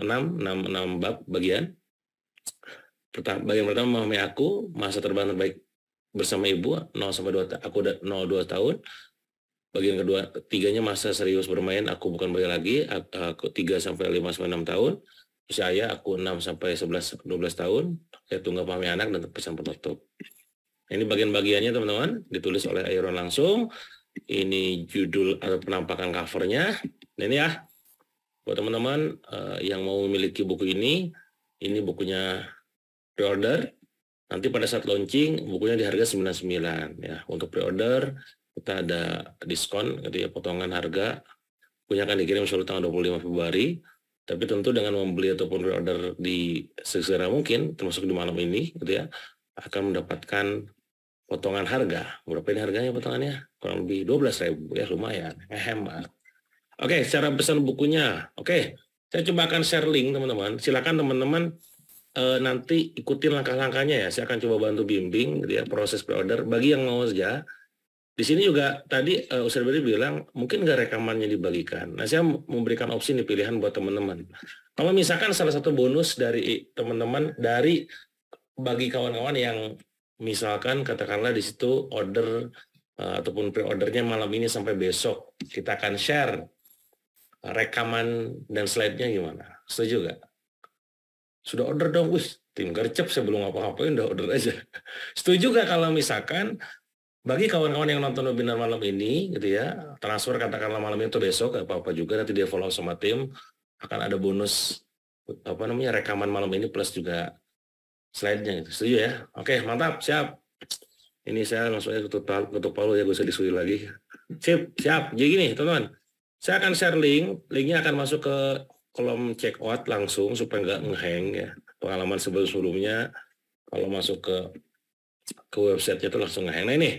enam, enam, enam bab bagian. Pertama, bagian pertama memahami aku, masa terbang terbaik bersama ibu 0 sampai 2 aku udah 0 2 tahun. Bagian kedua, tiganya masa serius bermain aku bukan bayi lagi aku 3 sampai lima sampai 6 tahun usia ayah aku 6 sampai 11 12 tahun saya tunggu pahami anak dan pesan penutup ini bagian-bagiannya teman-teman ditulis oleh Iron langsung ini judul atau penampakan covernya nah, ini ya buat teman-teman uh, yang mau memiliki buku ini ini bukunya pre-order nanti pada saat launching bukunya di harga 99 ya untuk pre-order kita ada diskon gitu potongan harga punya akan dikirim sebelum tanggal 25 Februari tapi tentu dengan membeli ataupun reorder di sesegera mungkin, termasuk di malam ini, gitu ya, akan mendapatkan potongan harga. Berapa ini harganya potongannya? Kurang lebih 12 ribu ya, lumayan. Hemat. Oke, okay, secara pesan bukunya. Oke, saya coba akan share link teman-teman. Silakan teman-teman e, nanti ikutin langkah-langkahnya ya. Saya akan coba bantu bimbing gitu ya proses pre-order. Bagi yang mau saja di sini juga tadi uh, eh, Ustaz Beri bilang mungkin nggak rekamannya dibagikan. Nah saya memberikan opsi nih pilihan buat teman-teman. Kalau misalkan salah satu bonus dari teman-teman dari bagi kawan-kawan yang misalkan katakanlah di situ order uh, ataupun pre-ordernya malam ini sampai besok kita akan share rekaman dan slide-nya gimana? Setuju nggak? Sudah order dong, wis tim gercep sebelum belum ngapa-ngapain udah order aja. Setuju nggak kalau misalkan bagi kawan-kawan yang nonton webinar malam ini, gitu ya, transfer katakanlah malam itu besok, apa-apa juga, nanti dia follow sama tim, akan ada bonus, apa namanya, rekaman malam ini plus juga slide-nya, gitu. setuju ya? Oke, mantap, siap. Ini saya langsung aja ketuk, ketuk palu ya, gue usah disuruh lagi. Sip, siap. Jadi gini, teman-teman, saya akan share link, linknya akan masuk ke kolom check out langsung supaya nggak ngeheng ya. Pengalaman sebelum-sebelumnya, kalau masuk ke ke websitenya itu langsung ngeheng. Nah ini,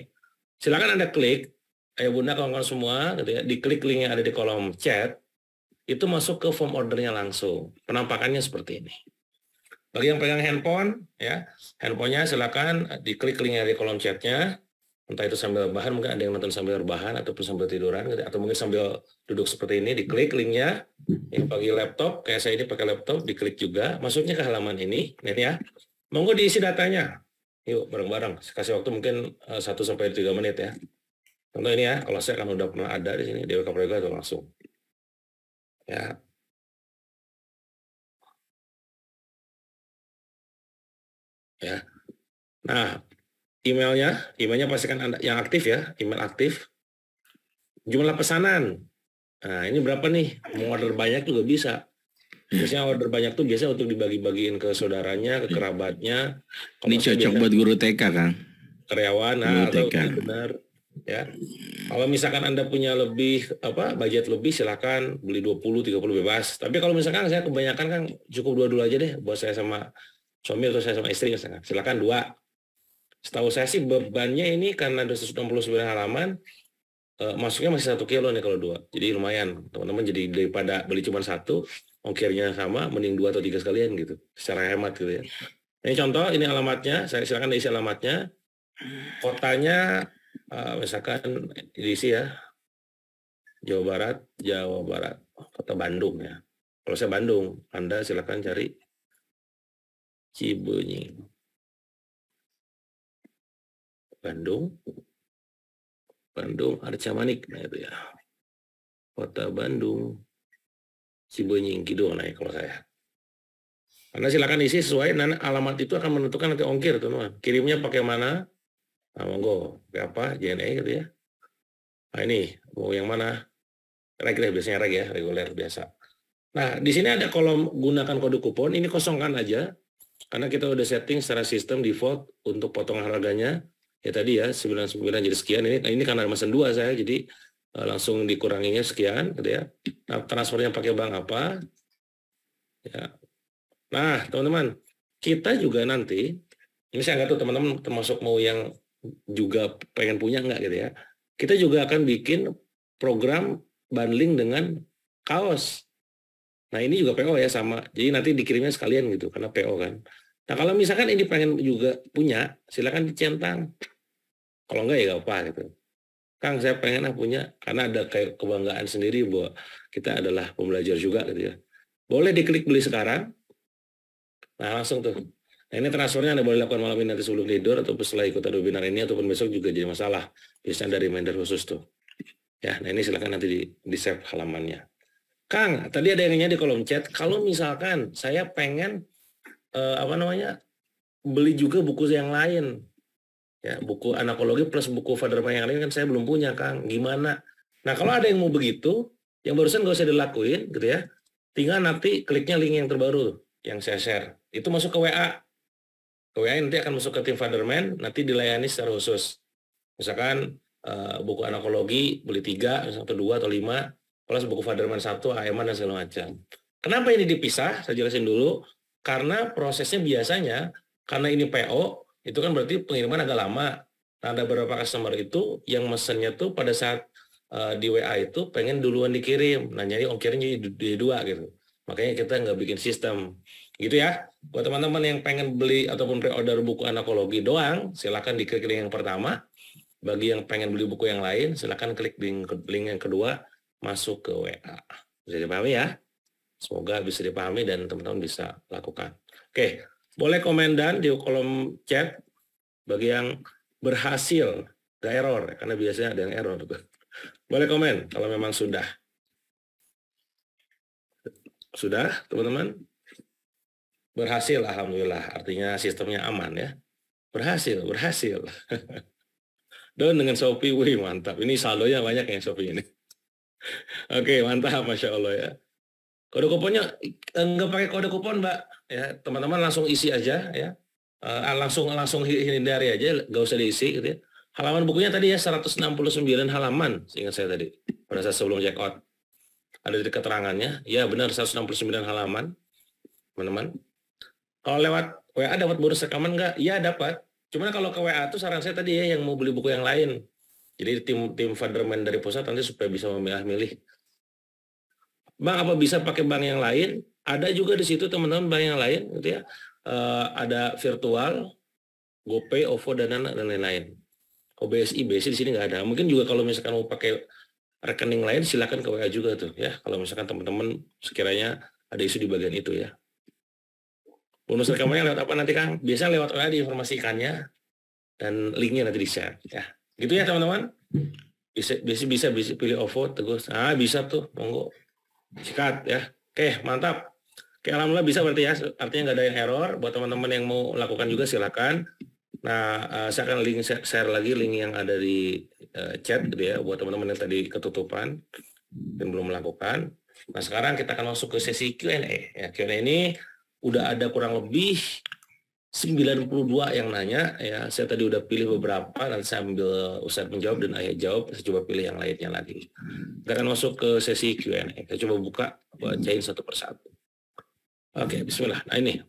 Silakan Anda klik, ayah bunda kawan-kawan semua, gitu ya, diklik link yang ada di kolom chat, itu masuk ke form ordernya langsung. Penampakannya seperti ini. Bagi yang pegang handphone, ya handphonenya silakan diklik link yang ada di kolom chatnya, entah itu sambil bahan mungkin ada yang nonton sambil rebahan ataupun sambil tiduran, gitu, ya, atau mungkin sambil duduk seperti ini, diklik linknya. Yang bagi laptop, kayak saya ini pakai laptop, diklik juga, masuknya ke halaman ini, nih ya. Monggo diisi datanya. Yuk bareng-bareng, kasih waktu mungkin eh, satu 1 sampai 3 menit ya. Contoh ini ya, kalau saya kan udah pernah ada di sini, DWK itu langsung. Ya, ya. Nah, emailnya, emailnya pastikan anda yang aktif ya, email aktif. Jumlah pesanan, nah ini berapa nih? Mau order banyak juga bisa. Biasanya order banyak tuh biasanya untuk dibagi-bagiin ke saudaranya, ke iya. kerabatnya. Ini cocok buat guru TK kan? Karyawan, ah, guru atau TK. Iya benar ya. Kalau misalkan Anda punya lebih apa budget lebih silakan beli 20 30 bebas. Tapi kalau misalkan saya kebanyakan kan cukup dua dulu aja deh buat saya sama suami atau saya sama istri misalkan. Silakan dua. Setahu saya sih bebannya ini karena 269 halaman eh, masuknya masih satu kilo nih kalau dua. Jadi lumayan teman-teman jadi daripada beli cuma satu ongkirnya sama, mending dua atau tiga sekalian gitu, secara hemat gitu ya. Ini contoh, ini alamatnya, saya silakan isi alamatnya. Kotanya, uh, misalkan diisi ya, Jawa Barat, Jawa Barat, kota Bandung ya. Kalau saya Bandung, Anda silakan cari Cibunyi. Bandung, Bandung Arca Manik, nah itu ya. Kota Bandung, si Cibenying Kidul naik kalau saya. karena silakan isi sesuai dan alamat itu akan menentukan nanti ongkir teman. Kirimnya pakai mana? Nah, monggo, pakai apa? JNE gitu ya. Nah ini mau yang mana? Reg deh biasanya reg ya, reguler biasa. Nah di sini ada kolom gunakan kode kupon. Ini kosongkan aja karena kita udah setting secara sistem default untuk potongan harganya ya tadi ya 99 jadi sekian ini nah, ini karena mesin dua saya jadi Eh, langsung dikuranginya sekian gitu ya nah, transfernya pakai bank apa ya nah teman-teman kita juga nanti ini saya nggak tahu teman-teman termasuk mau yang juga pengen punya nggak gitu ya kita juga akan bikin program bundling dengan kaos nah ini juga PO ya sama jadi nanti dikirimnya sekalian gitu karena PO kan nah kalau misalkan ini pengen juga punya silakan dicentang kalau enggak ya enggak apa gitu Kang saya pengen ah punya karena ada kayak kebanggaan sendiri bahwa kita adalah pembelajar juga gitu ya. Boleh diklik beli sekarang. Nah langsung tuh. Nah ini transfernya Anda boleh lakukan malam ini nanti sebelum tidur atau setelah ikutan webinar ini ataupun besok juga jadi masalah. Biasanya dari reminder khusus tuh. Ya, nah ini silahkan nanti di, di save halamannya. Kang, tadi ada yang nanya di kolom chat, kalau misalkan saya pengen eh, apa namanya beli juga buku yang lain, Ya, buku anakologi plus buku Faderma yang lain kan saya belum punya, Kang. Gimana? Nah, kalau ada yang mau begitu, yang barusan nggak usah dilakuin, gitu ya. Tinggal nanti kliknya link yang terbaru yang saya share. Itu masuk ke WA. Ke WA nanti akan masuk ke tim Fatherman nanti dilayani secara khusus. Misalkan uh, buku anakologi beli tiga, atau dua, atau lima, plus buku Fatherman satu, Aeman dan segala macam. Kenapa ini dipisah? Saya jelasin dulu. Karena prosesnya biasanya, karena ini PO, itu kan berarti pengiriman agak lama. Nah, ada beberapa customer itu yang mesennya tuh pada saat uh, di WA itu pengen duluan dikirim. Nah, nyari ongkirnya di dua gitu. Makanya kita nggak bikin sistem. Gitu ya. Buat teman-teman yang pengen beli ataupun pre-order buku anakologi doang, silakan diklik link yang pertama. Bagi yang pengen beli buku yang lain, silakan klik link, link yang kedua, masuk ke WA. Bisa dipahami ya? Semoga bisa dipahami dan teman-teman bisa lakukan. Oke, boleh komen dan di kolom chat bagi yang berhasil, gak error, karena biasanya ada yang error. Boleh komen kalau memang sudah. Sudah, teman-teman? Berhasil, Alhamdulillah. Artinya sistemnya aman ya. Berhasil, berhasil. Dan dengan Shopee, wih mantap. Ini saldonya banyak yang Shopee ini. Oke, mantap. Masya Allah ya. Kode kuponnya enggak eh, pakai kode kupon, Mbak. Ya, teman-teman langsung isi aja ya. Uh, langsung langsung hindari aja, nggak usah diisi gitu ya. Halaman bukunya tadi ya 169 halaman, seingat saya tadi. Pada saat sebelum check out. Ada di keterangannya, ya benar 169 halaman, teman-teman. Kalau lewat WA dapat bonus rekaman nggak? Ya dapat. Cuman kalau ke WA itu saran saya tadi ya yang mau beli buku yang lain. Jadi tim tim funderman dari pusat nanti supaya bisa memilah-milih Bang, apa bisa pakai bank yang lain? Ada juga di situ teman-teman bank yang lain gitu ya. E, ada virtual, GoPay, OVO dan lain-lain. OBSI, BSI di sini nggak ada. Mungkin juga kalau misalkan mau pakai rekening lain silakan ke WA juga tuh ya. Kalau misalkan teman-teman sekiranya ada isu di bagian itu ya. Bonus rekamannya lewat apa nanti Kang? Biasanya lewat WA diinformasikannya dan linknya nanti di-share ya. Gitu ya teman-teman. Bisa, bisa, bisa, bisa pilih OVO, teguh. Ah, bisa tuh, monggo sikat ya. Oke, mantap. Oke, alhamdulillah bisa berarti ya. Artinya nggak ada yang error. Buat teman-teman yang mau lakukan juga silakan. Nah, eh, saya akan link share lagi link yang ada di eh, chat gitu ya buat teman-teman yang tadi ketutupan dan belum melakukan. Nah, sekarang kita akan masuk ke sesi Q&A. Ya, Q&A ini udah ada kurang lebih 92 yang nanya ya saya tadi udah pilih beberapa dan saya ambil usai menjawab dan ayah jawab saya coba pilih yang lainnya lagi karena masuk ke sesi Q&A kita coba buka bacain satu persatu oke okay, Bismillah nah ini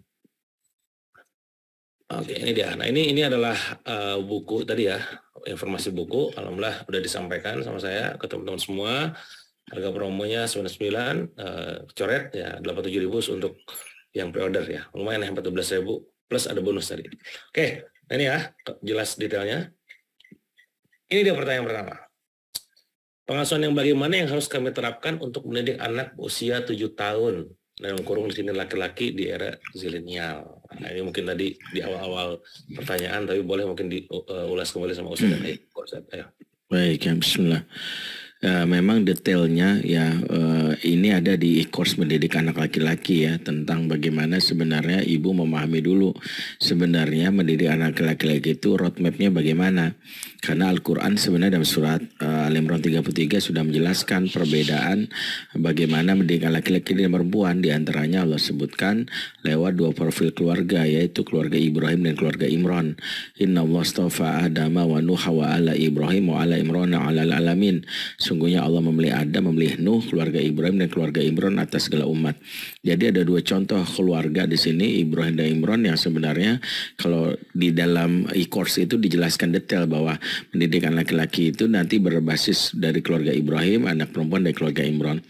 oke okay, ini dia nah ini ini adalah uh, buku tadi ya informasi buku alhamdulillah udah disampaikan sama saya ke teman-teman semua harga promonya 99 uh, eh, coret ya 87.000 untuk yang pre-order ya lumayan ya 14.000 plus ada bonus tadi. Oke, nah ini ya, jelas detailnya. Ini dia pertanyaan pertama. Pengasuhan yang bagaimana yang harus kami terapkan untuk mendidik anak usia 7 tahun nah, kurung di sini laki-laki di era zilenial. Nah, ini mungkin tadi di awal-awal pertanyaan, tapi boleh mungkin diulas uh, uh, kembali sama Ustaz. Hmm. Baik, ya, Bismillah. Eh, memang detailnya ya uh, ini ada di e-course mendidik anak laki-laki ya tentang bagaimana sebenarnya ibu memahami dulu sebenarnya mendidik anak laki-laki itu roadmapnya bagaimana karena Al-Quran sebenarnya dalam surat uh, Al-Imran 33 sudah menjelaskan perbedaan bagaimana mendidik anak laki-laki dan perempuan diantaranya Allah sebutkan lewat dua profil keluarga yaitu keluarga Ibrahim dan keluarga Imran Inna Allah Adama wa Nuha wa ala Ibrahim wa ala Imran ala alamin sesungguhnya Allah memilih Adam, memilih Nuh, keluarga Ibrahim dan keluarga Imron atas segala umat. Jadi ada dua contoh keluarga di sini Ibrahim dan Imron yang sebenarnya kalau di dalam e-course itu dijelaskan detail bahwa pendidikan laki-laki itu nanti berbasis dari keluarga Ibrahim, anak perempuan dari keluarga Imron.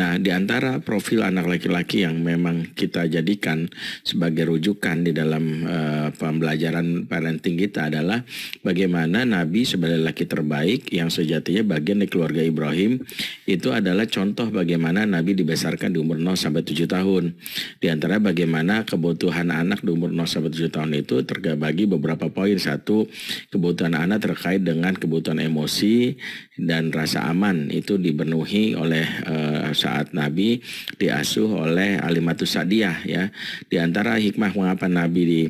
Nah, di antara profil anak laki-laki yang memang kita jadikan sebagai rujukan di dalam uh, pembelajaran parenting kita adalah bagaimana Nabi sebagai laki terbaik yang sejatinya bagian dari keluarga Ibrahim itu adalah contoh bagaimana Nabi dibesarkan di umur 0 sampai 7 tahun. Di antara bagaimana kebutuhan anak di umur 0 sampai 7 tahun itu terbagi beberapa poin. Satu, kebutuhan anak terkait dengan kebutuhan emosi dan rasa aman itu dipenuhi oleh uh, saat Nabi diasuh oleh Alimatus Sadiah ya. Di antara hikmah mengapa Nabi di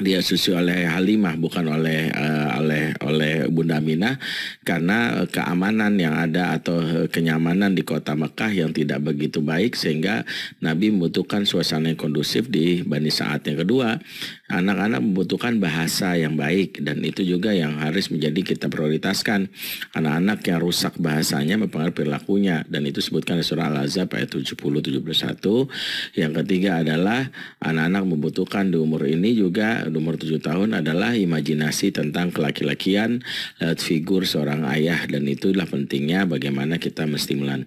dia susu oleh Halimah bukan oleh uh, oleh oleh Bunda Aminah karena eh, keamanan yang ada atau eh, kenyamanan di kota Mekah yang tidak begitu baik sehingga Nabi membutuhkan suasana yang kondusif di Bani Saat yang kedua anak-anak membutuhkan bahasa yang baik dan itu juga yang harus menjadi kita prioritaskan. Anak-anak yang rusak bahasanya mempengaruhi perilakunya dan itu disebutkan di surah Al-Azab ayat 70 71. Yang ketiga adalah anak-anak membutuhkan di umur ini juga di umur 7 tahun adalah imajinasi tentang kelaki-lakian lewat figur seorang ayah dan itulah pentingnya bagaimana kita menstimulan.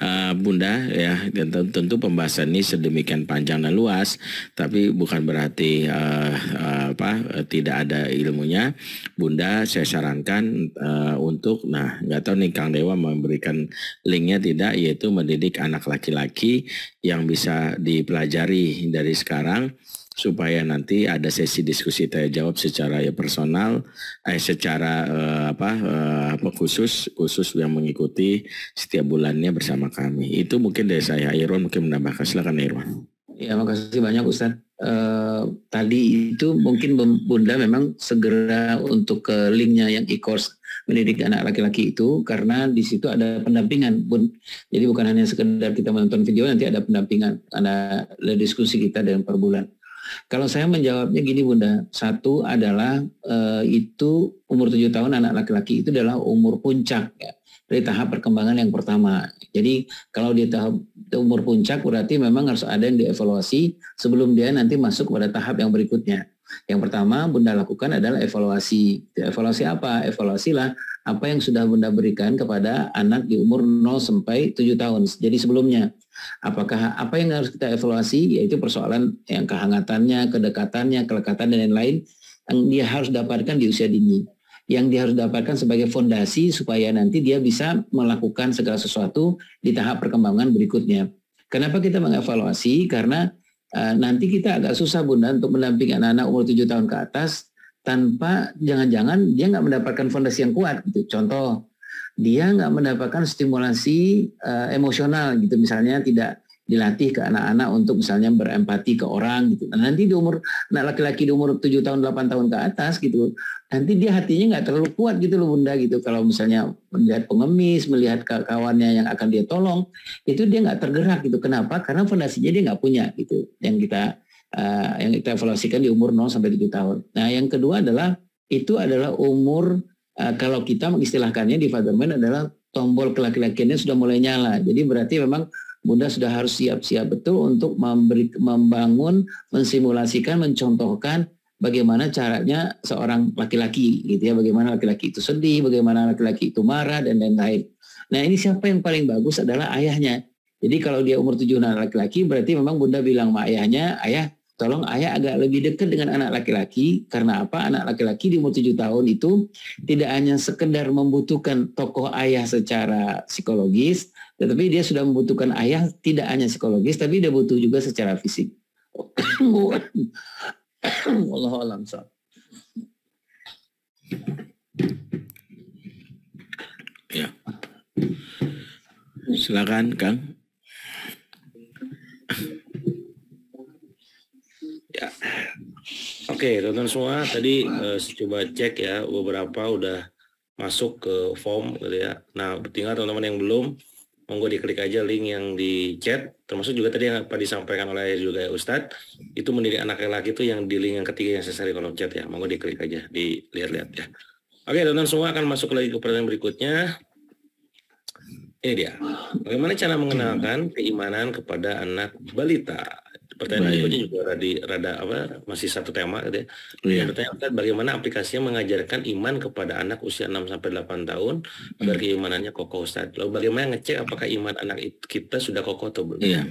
Uh, bunda ya dan tentu pembahasan ini sedemikian panjang dan luas tapi bukan berarti uh, uh, uh, tidak ada ilmunya, Bunda saya sarankan uh, untuk nah nggak tahu nih Kang Dewa memberikan linknya tidak yaitu mendidik anak laki-laki yang bisa dipelajari dari sekarang supaya nanti ada sesi diskusi tanya jawab secara ya personal eh secara eh, apa eh, apa khusus khusus yang mengikuti setiap bulannya bersama kami itu mungkin dari saya Irwan mungkin menambahkan silakan Irwan Ya, makasih banyak Ustadz. Uh, tadi itu mungkin Bunda memang segera untuk ke linknya yang e-course mendidik anak laki-laki itu karena di situ ada pendampingan pun jadi bukan hanya sekedar kita menonton video nanti ada pendampingan ada, ada diskusi kita dalam per bulan kalau saya menjawabnya gini Bunda satu adalah uh, itu umur tujuh tahun anak laki-laki itu adalah umur puncak ya dari tahap perkembangan yang pertama jadi kalau di tahap umur puncak berarti memang harus ada yang dievaluasi sebelum dia nanti masuk pada tahap yang berikutnya. Yang pertama Bunda lakukan adalah evaluasi. Evaluasi apa? Evaluasilah apa yang sudah Bunda berikan kepada anak di umur 0 sampai 7 tahun. Jadi sebelumnya, apakah apa yang harus kita evaluasi yaitu persoalan yang kehangatannya, kedekatannya, kelekatan dan lain-lain yang dia harus dapatkan di usia dini yang dia harus dapatkan sebagai fondasi supaya nanti dia bisa melakukan segala sesuatu di tahap perkembangan berikutnya. Kenapa kita mengevaluasi? Karena uh, nanti kita agak susah Bunda untuk mendampingi anak-anak umur 7 tahun ke atas tanpa jangan-jangan dia nggak mendapatkan fondasi yang kuat gitu. Contoh, dia nggak mendapatkan stimulasi uh, emosional gitu misalnya tidak dilatih ke anak-anak untuk misalnya berempati ke orang gitu. Nah, nanti di umur anak laki-laki di umur 7 tahun 8 tahun ke atas gitu. Nanti dia hatinya nggak terlalu kuat gitu loh Bunda gitu. Kalau misalnya melihat pengemis, melihat kawannya yang akan dia tolong, itu dia nggak tergerak gitu. Kenapa? Karena fondasinya dia nggak punya gitu. Yang kita uh, yang kita evaluasikan di umur 0 sampai 7 tahun. Nah, yang kedua adalah itu adalah umur uh, kalau kita mengistilahkannya di Fatherman adalah tombol kelaki-lakiannya sudah mulai nyala. Jadi berarti memang Bunda sudah harus siap-siap betul untuk memberi, membangun, mensimulasikan, mencontohkan bagaimana caranya seorang laki-laki gitu ya, bagaimana laki-laki itu sedih, bagaimana laki-laki itu marah dan lain-lain. Nah ini siapa yang paling bagus adalah ayahnya. Jadi kalau dia umur tujuh anak laki-laki berarti memang Bunda bilang sama ayahnya, ayah tolong ayah agak lebih dekat dengan anak laki-laki karena apa anak laki-laki di umur tujuh tahun itu tidak hanya sekedar membutuhkan tokoh ayah secara psikologis tetapi dia sudah membutuhkan ayah tidak hanya psikologis, tapi dia butuh juga secara fisik. Allah alam Ya. Silakan Kang. Ya. Oke, okay, teman-teman semua, tadi uh, saya coba cek ya beberapa udah masuk ke form gitu ya. Nah, tinggal teman-teman yang belum monggo diklik aja link yang di chat termasuk juga tadi yang apa disampaikan oleh juga Ustadz itu mendidik anak laki itu yang di link yang ketiga yang saya share kolom chat ya monggo diklik aja dilihat-lihat ya oke teman-teman semua akan masuk lagi ke pertanyaan berikutnya ini dia bagaimana cara mengenalkan keimanan kepada anak balita pertanyaan berikutnya juga rada, rada apa masih satu tema gitu ya. Yeah. Pertanyaan bagaimana aplikasinya mengajarkan iman kepada anak usia 6 sampai 8 tahun agar hmm. keimanannya kokoh Ustaz. Lalu bagaimana ngecek apakah iman anak kita sudah kokoh atau belum? Iya.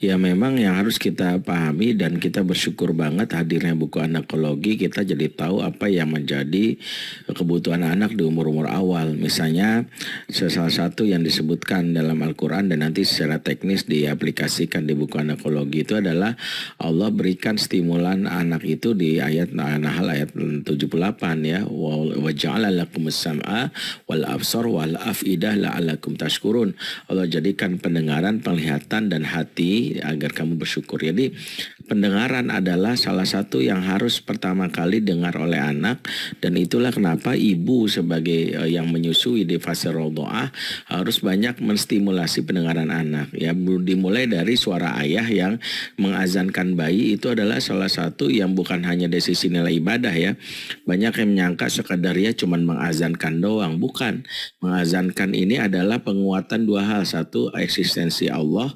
Ya memang yang harus kita pahami dan kita bersyukur banget hadirnya buku anakologi kita jadi tahu apa yang menjadi kebutuhan anak di umur-umur awal. Misalnya salah satu yang disebutkan dalam Al-Qur'an dan nanti secara teknis diaplikasikan di buku anakologi itu adalah Allah berikan stimulan anak itu di ayat Nahl ayat 78 ya wa ja'ala sam'a wal absar wal afidah la'alakum tashkurun. Allah jadikan pendengaran, penglihatan dan hati agar kamu bersyukur. Jadi pendengaran adalah salah satu yang harus pertama kali dengar oleh anak dan itulah kenapa ibu sebagai uh, yang menyusui di fase rodoah harus banyak menstimulasi pendengaran anak ya dimulai dari suara ayah yang mengazankan bayi itu adalah salah satu yang bukan hanya dari sisi nilai ibadah ya banyak yang menyangka sekadar ya cuma mengazankan doang bukan mengazankan ini adalah penguatan dua hal satu eksistensi Allah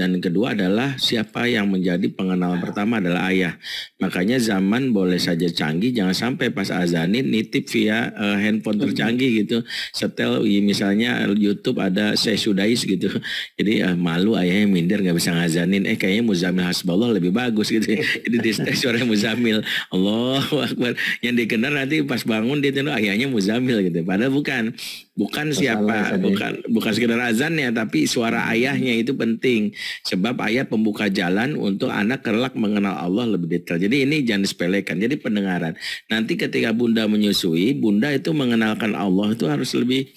dan kedua adalah siapa yang menjadi pengenal pertama adalah ayah. Makanya zaman boleh saja canggih, jangan sampai pas azanin nitip via uh, handphone hmm. tercanggih gitu. Setel misalnya YouTube ada saya sudais gitu. Jadi uh, malu ayahnya minder nggak bisa ngazanin. Eh kayaknya Muzamil Hasballah lebih bagus gitu. Jadi di suara Muzamil. Allah Akbar. Yang dikenal nanti pas bangun dia tahu ayahnya Muzamil gitu. Padahal bukan bukan siapa ya bukan bukan sekedar azannya tapi suara hmm. ayahnya itu penting Sebab ayat pembuka jalan untuk anak kelak mengenal Allah lebih detail. Jadi ini jangan disepelekan. Jadi pendengaran. Nanti ketika bunda menyusui, bunda itu mengenalkan Allah itu harus lebih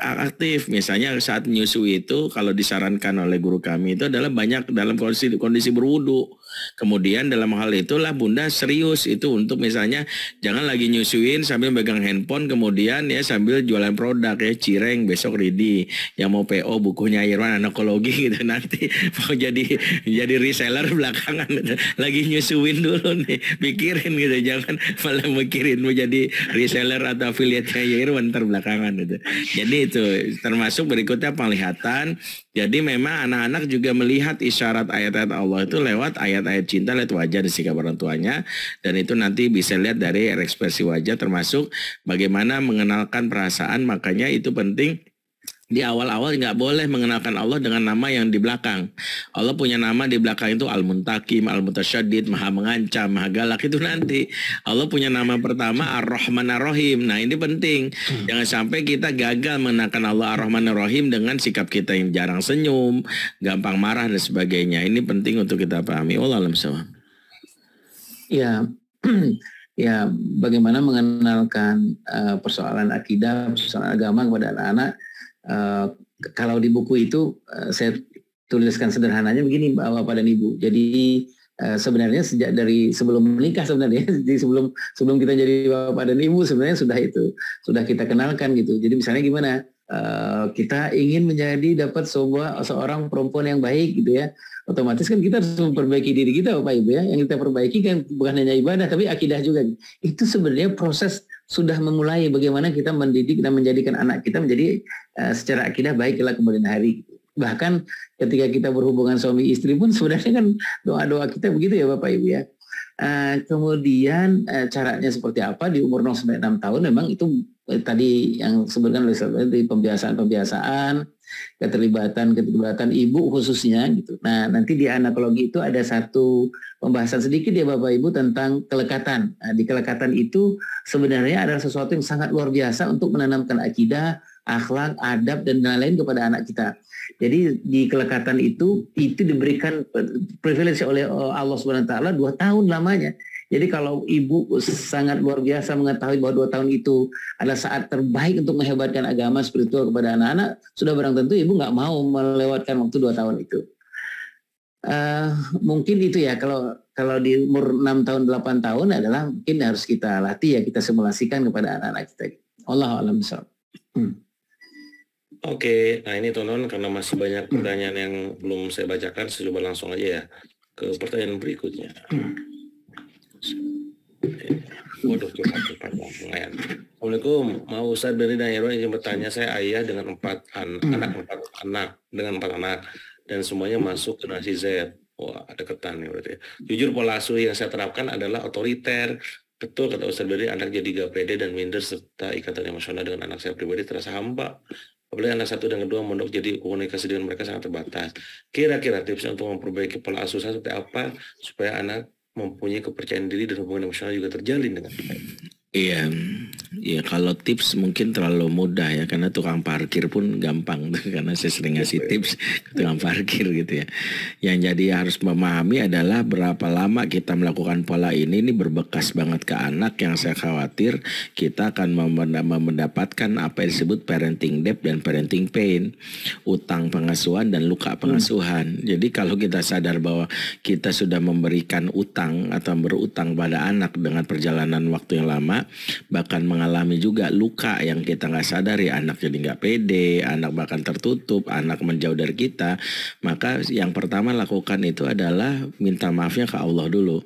aktif misalnya saat menyusui itu kalau disarankan oleh guru kami itu adalah banyak dalam kondisi kondisi berwudu Kemudian dalam hal itulah Bunda serius itu untuk misalnya jangan lagi nyusuin sambil megang handphone kemudian ya sambil jualan produk ya cireng besok ready yang mau PO bukunya Irwan anekologi gitu nanti mau jadi jadi reseller belakangan lagi nyusuin dulu nih pikirin gitu jangan malah mikirin mau jadi reseller atau affiliate-nya Irwan terbelakangan gitu. Jadi itu termasuk berikutnya penglihatan jadi memang anak-anak juga melihat isyarat ayat-ayat Allah itu lewat ayat-ayat cinta, lewat wajah di sikap orang tuanya. Dan itu nanti bisa lihat dari ekspresi wajah termasuk bagaimana mengenalkan perasaan. Makanya itu penting di awal-awal nggak boleh mengenalkan Allah dengan nama yang di belakang. Allah punya nama di belakang itu Al-Muntakim, Al-Mutasyadid, Maha Mengancam, Maha Galak itu nanti. Allah punya nama pertama Ar-Rahman Ar-Rahim. Nah ini penting. Jangan sampai kita gagal mengenalkan Allah Ar-Rahman Ar-Rahim dengan sikap kita yang jarang senyum, gampang marah dan sebagainya. Ini penting untuk kita pahami. Allah alam Ya, ya bagaimana mengenalkan uh, persoalan akidah, persoalan agama kepada anak-anak Eh, kalau di buku itu uh, saya tuliskan sederhananya begini Bapak dan Ibu. Jadi uh, sebenarnya sejak dari sebelum menikah sebenarnya jadi sebelum sebelum kita jadi Bapak dan Ibu sebenarnya sudah itu sudah kita kenalkan gitu. Jadi misalnya gimana? Uh, kita ingin menjadi dapat sebuah seorang perempuan yang baik gitu ya otomatis kan kita harus memperbaiki diri kita Bapak Ibu ya yang kita perbaiki kan bukan hanya ibadah tapi akidah juga itu sebenarnya proses sudah memulai bagaimana kita mendidik dan menjadikan anak kita menjadi uh, secara akidah baik kemudian hari. Bahkan ketika kita berhubungan suami istri pun sebenarnya kan doa-doa kita begitu ya Bapak Ibu ya. Eh, kemudian uh, caranya seperti apa di umur 0 sampai 6 tahun memang itu eh, tadi yang sebutkan oleh saya di pembiasaan-pembiasaan keterlibatan keterlibatan ibu khususnya gitu. Nah nanti di anakologi itu ada satu pembahasan sedikit ya bapak ibu tentang kelekatan. Nah, di kelekatan itu sebenarnya adalah sesuatu yang sangat luar biasa untuk menanamkan akidah, akhlak, adab dan lain-lain kepada anak kita. Jadi di kelekatan itu itu diberikan eh, privilege oleh eh, Allah Subhanahu wa taala dua tahun lamanya. Jadi kalau ibu sangat luar biasa mengetahui bahwa dua tahun itu adalah saat terbaik untuk menghebatkan agama spiritual kepada anak-anak, sudah barang tentu ibu nggak mau melewatkan waktu dua tahun itu. Uh, mungkin itu ya kalau kalau di umur enam tahun delapan tahun adalah mungkin harus kita latih ya kita simulasikan kepada anak-anak kita. Allah alam hmm. Oke, nah ini tonton karena masih banyak hmm. pertanyaan yang belum saya bacakan, saya coba langsung aja ya ke pertanyaan berikutnya. Waduh, cepat cepat lumayan. Assalamualaikum, mau Ustaz dari Daerah ingin bertanya, saya ayah dengan empat an hmm. anak empat anak dengan empat anak dan semuanya masuk ke nasi Z. Wah, ada ketan nih berarti. Ya. Jujur pola asuh yang saya terapkan adalah otoriter, Betul kata Ustaz Beri, anak jadi gak pede dan minder serta ikatan emosional dengan anak saya pribadi terasa hampa apalagi anak satu dan kedua mondok jadi komunikasi dengan mereka sangat terbatas. Kira-kira tipsnya untuk memperbaiki pola asuh seperti apa supaya anak mempunyai kepercayaan diri dan hubungan emosional juga terjalin dengan baik. Iya, ya kalau tips mungkin terlalu mudah ya karena tukang parkir pun gampang karena saya sering ngasih iya, iya. tips ke tukang parkir gitu ya. Yang jadi harus memahami adalah berapa lama kita melakukan pola ini ini berbekas banget ke anak yang saya khawatir kita akan mendapatkan apa yang disebut parenting debt dan parenting pain, utang pengasuhan dan luka hmm. pengasuhan. Hmm. Jadi kalau kita sadar bahwa kita sudah memberikan utang atau berutang pada anak dengan perjalanan waktu yang lama bahkan mengalami juga luka yang kita nggak sadari anak jadi nggak pede anak bahkan tertutup anak menjauh dari kita maka yang pertama lakukan itu adalah minta maafnya ke Allah dulu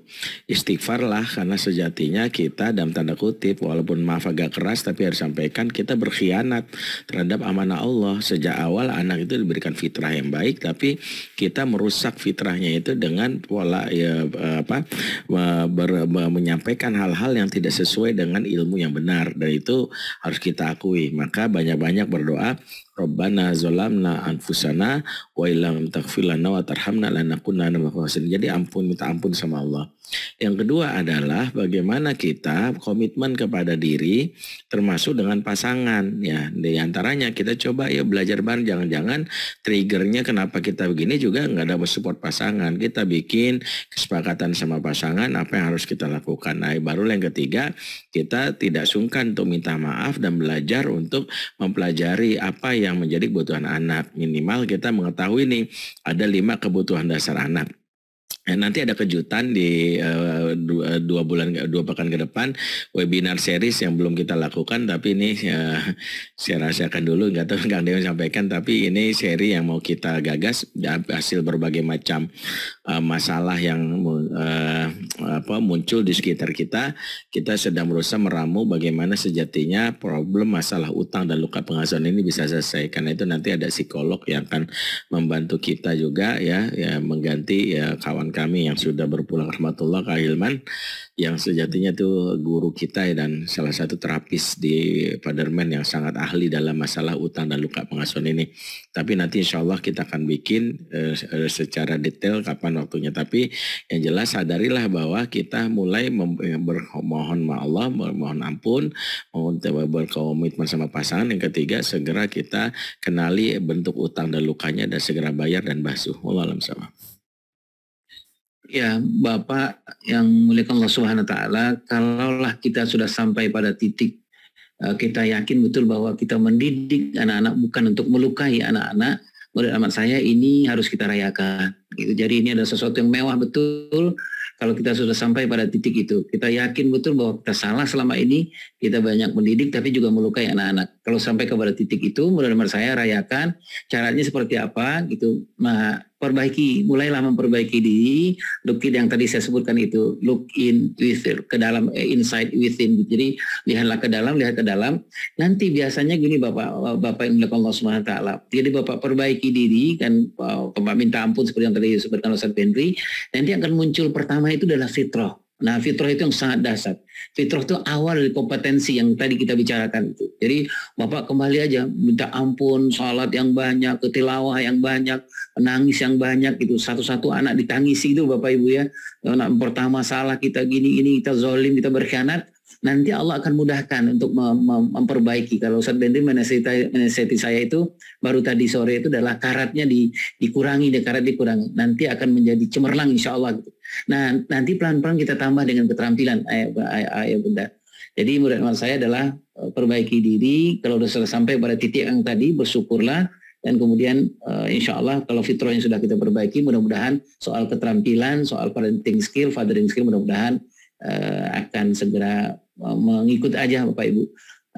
istighfarlah karena sejatinya kita dalam tanda kutip walaupun maaf agak keras tapi harus sampaikan kita berkhianat terhadap amanah Allah sejak awal anak itu diberikan fitrah yang baik tapi kita merusak fitrahnya itu dengan pola ya apa ber, ber, menyampaikan hal-hal yang tidak sesuai dengan ilmu yang benar dan itu harus kita akui. Maka banyak-banyak berdoa Rabbana zolamna anfusana wa ilam takfilana wa tarhamna lanakunna namafasin. Jadi ampun, minta ampun sama Allah. Yang kedua adalah bagaimana kita komitmen kepada diri termasuk dengan pasangan. ya Di antaranya kita coba ya belajar bareng jangan-jangan triggernya kenapa kita begini juga nggak ada support pasangan. Kita bikin kesepakatan sama pasangan apa yang harus kita lakukan. Nah baru yang ketiga kita tidak sungkan untuk minta maaf dan belajar untuk mempelajari apa yang yang menjadi kebutuhan anak. Minimal kita mengetahui nih ada lima kebutuhan dasar anak. Eh, nanti ada kejutan di uh, dua, bulan dua pekan ke depan webinar series yang belum kita lakukan tapi ini uh, saya rasakan dulu nggak tahu Kang Dewi sampaikan tapi ini seri yang mau kita gagas hasil berbagai macam Eh, masalah yang uh, apa muncul di sekitar kita, kita sedang berusaha meramu bagaimana sejatinya problem masalah utang dan luka pengasuhan ini bisa selesai. Karena itu nanti ada psikolog yang akan membantu kita juga ya, ya mengganti ya kawan kami yang sudah berpulang rahmatullah Kak Hilman yang sejatinya itu guru kita dan salah satu terapis di Paderman yang sangat ahli dalam masalah utang dan luka pengasuhan ini. Tapi nanti insya Allah kita akan bikin uh, secara detail kapan waktunya. Tapi yang jelas sadarilah bahwa kita mulai eh, bermohon ma Allah, mohon ampun, mohon berkomitmen sama pasangan. Yang ketiga segera kita kenali bentuk utang dan lukanya dan segera bayar dan basuh. Wallahualam sama. Ya, Bapak yang mulia Allah Subhanahu taala, kalaulah kita sudah sampai pada titik eh, kita yakin betul bahwa kita mendidik anak-anak bukan untuk melukai anak-anak, menurut amat saya ini harus kita rayakan. Gitu. Jadi ini adalah sesuatu yang mewah betul kalau kita sudah sampai pada titik itu. Kita yakin betul bahwa kita salah selama ini, kita banyak mendidik tapi juga melukai anak-anak. Kalau sampai kepada titik itu, menurut saya rayakan caranya seperti apa gitu. Nah, perbaiki, mulailah memperbaiki diri. Look in yang tadi saya sebutkan itu, look in with ke dalam eh, inside within. Jadi lihatlah ke dalam, lihat ke dalam. Nanti biasanya gini Bapak, eh, Bapak yang melakukan Allah Subhanahu Jadi Bapak perbaiki diri kan Bapak minta ampun seperti yang tadi disebutkan Ustaz Benri. Nanti akan muncul pertama itu adalah fitrah Nah, fitrah itu yang sangat dasar. Fitrah itu awal dari kompetensi yang tadi kita bicarakan itu. Jadi, Bapak kembali aja minta ampun, salat yang banyak, ketilawah yang banyak, nangis yang banyak itu satu-satu anak ditangisi itu Bapak Ibu ya. Anak pertama salah kita gini ini kita zolim, kita berkhianat, nanti Allah akan mudahkan untuk mem memperbaiki. Kalau Ustaz Bendri menasihati saya itu baru tadi sore itu adalah karatnya di, dikurangi, karat dikurangi. Nanti akan menjadi cemerlang insya Allah gitu. Nah, nanti pelan-pelan kita tambah dengan keterampilan ayah, ayah, bunda. Jadi murid murid saya adalah eh, perbaiki diri. Kalau sudah sampai pada titik yang tadi, bersyukurlah. Dan kemudian uh, insya Allah kalau yang sudah kita perbaiki, mudah-mudahan soal keterampilan, soal parenting skill, fathering skill, mudah-mudahan uh, akan segera mengikut aja Bapak Ibu.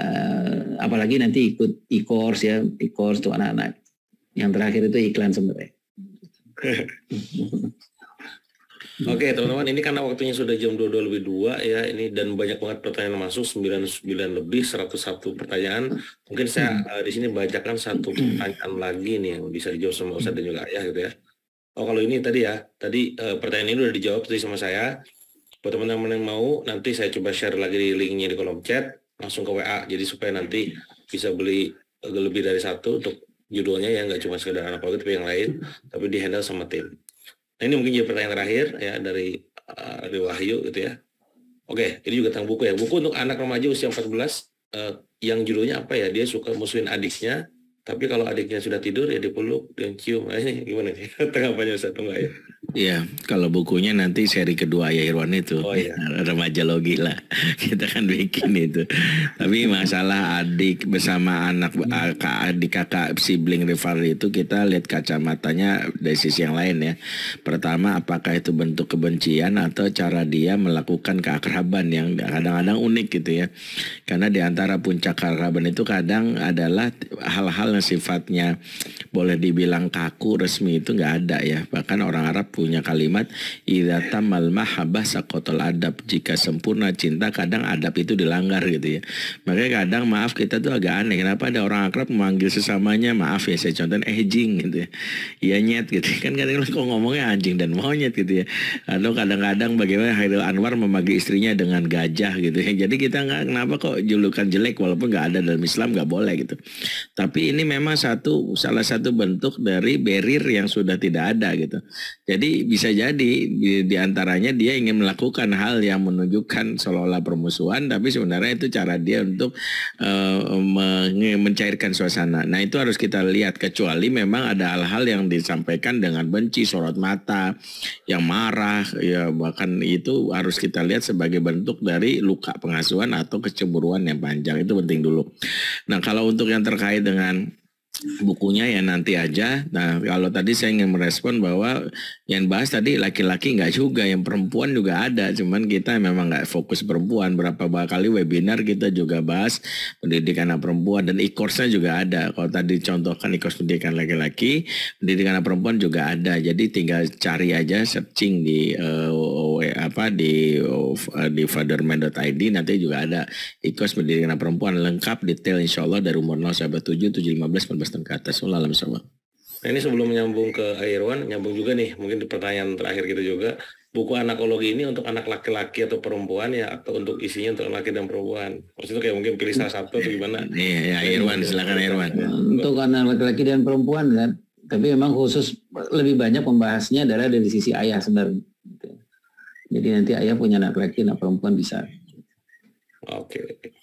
Uh, apalagi nanti ikut e-course ya, e-course untuk anak-anak. Yang terakhir itu iklan sebenarnya. Oke okay, teman-teman ini karena waktunya sudah jam 22 lebih 2 ya ini dan banyak banget pertanyaan masuk 99 lebih 101 pertanyaan mungkin saya uh, di sini bacakan satu pertanyaan lagi nih yang bisa dijawab sama Ustadz dan juga Ayah gitu ya Oh kalau ini tadi ya tadi uh, pertanyaan ini sudah dijawab tadi sama saya buat teman-teman yang mau nanti saya coba share lagi di linknya di kolom chat langsung ke WA jadi supaya nanti bisa beli eh, lebih dari satu untuk judulnya ya nggak cuma sekedar anak tapi yang lain tapi di handle sama tim Nah, ini mungkin jadi pertanyaan terakhir ya dari uh, eh, dari Wahyu gitu ya. Oke, ini juga tentang buku ya. Buku untuk anak remaja usia 14 uh, eh, yang judulnya apa ya? Dia suka musuhin adiknya, tapi kalau adiknya sudah tidur ya dipeluk dan cium. Eh, gimana nih? banyak satu enggak ya? Iya, kalau bukunya nanti seri kedua ya Irwan itu oh, iya. remaja logi lah kita kan bikin itu. Tapi masalah adik bersama anak hmm. ah, adik kakak sibling rivalry itu kita lihat kacamatanya dari sisi yang lain ya. Pertama, apakah itu bentuk kebencian atau cara dia melakukan keakraban yang kadang-kadang unik gitu ya. Karena di antara puncak keakraban itu kadang adalah hal-hal yang sifatnya boleh dibilang kaku resmi itu nggak ada ya. Bahkan orang Arab punya kalimat idza tamal mahabbah saqatal adab. Jika sempurna cinta kadang adab itu dilanggar gitu ya. Makanya kadang maaf kita tuh agak aneh. Kenapa ada orang akrab memanggil sesamanya maaf ya saya contohin eh gitu ya. Iya nyet gitu. Ya. Kan kadang kok ngomongnya anjing dan monyet gitu ya. Atau kadang-kadang bagaimana Hairil Anwar memanggil istrinya dengan gajah gitu ya. Jadi kita nggak kenapa kok julukan jelek walaupun nggak ada dalam Islam nggak boleh gitu. Tapi ini memang satu salah satu bentuk dari barrier yang sudah tidak ada gitu. Jadi jadi bisa jadi di, di antaranya dia ingin melakukan hal yang menunjukkan seolah-olah permusuhan, tapi sebenarnya itu cara dia untuk uh, mencairkan suasana. Nah itu harus kita lihat kecuali memang ada hal-hal yang disampaikan dengan benci, sorot mata, yang marah, ya bahkan itu harus kita lihat sebagai bentuk dari luka pengasuhan atau kecemburuan yang panjang. Itu penting dulu. Nah kalau untuk yang terkait dengan bukunya ya nanti aja. Nah kalau tadi saya ingin merespon bahwa yang bahas tadi laki-laki nggak juga, yang perempuan juga ada. Cuman kita memang nggak fokus perempuan. Berapa kali webinar kita juga bahas pendidikan anak perempuan dan e-course-nya juga ada. Kalau tadi contohkan e-course pendidikan laki-laki, pendidikan anak perempuan juga ada. Jadi tinggal cari aja searching di uh, apa di uh, di fatherman.id nanti juga ada e-course pendidikan anak perempuan lengkap detail insya Allah dari umur 0 sampai 7, 7, 15, 15 Islam ke atas. alam sawab. Nah ini sebelum menyambung ke Airwan, nyambung juga nih mungkin di pertanyaan terakhir kita gitu juga. Buku anakologi ini untuk anak laki-laki atau perempuan ya atau untuk isinya untuk laki dan perempuan. Maksudnya kayak mungkin pilih salah satu atau gimana? Iya, ya, Airwan silakan Airwan. Untuk anak laki-laki dan perempuan kan, tapi memang khusus lebih banyak pembahasnya adalah dari sisi ayah sebenarnya. Jadi nanti ayah punya anak laki, anak perempuan bisa. Oke. Okay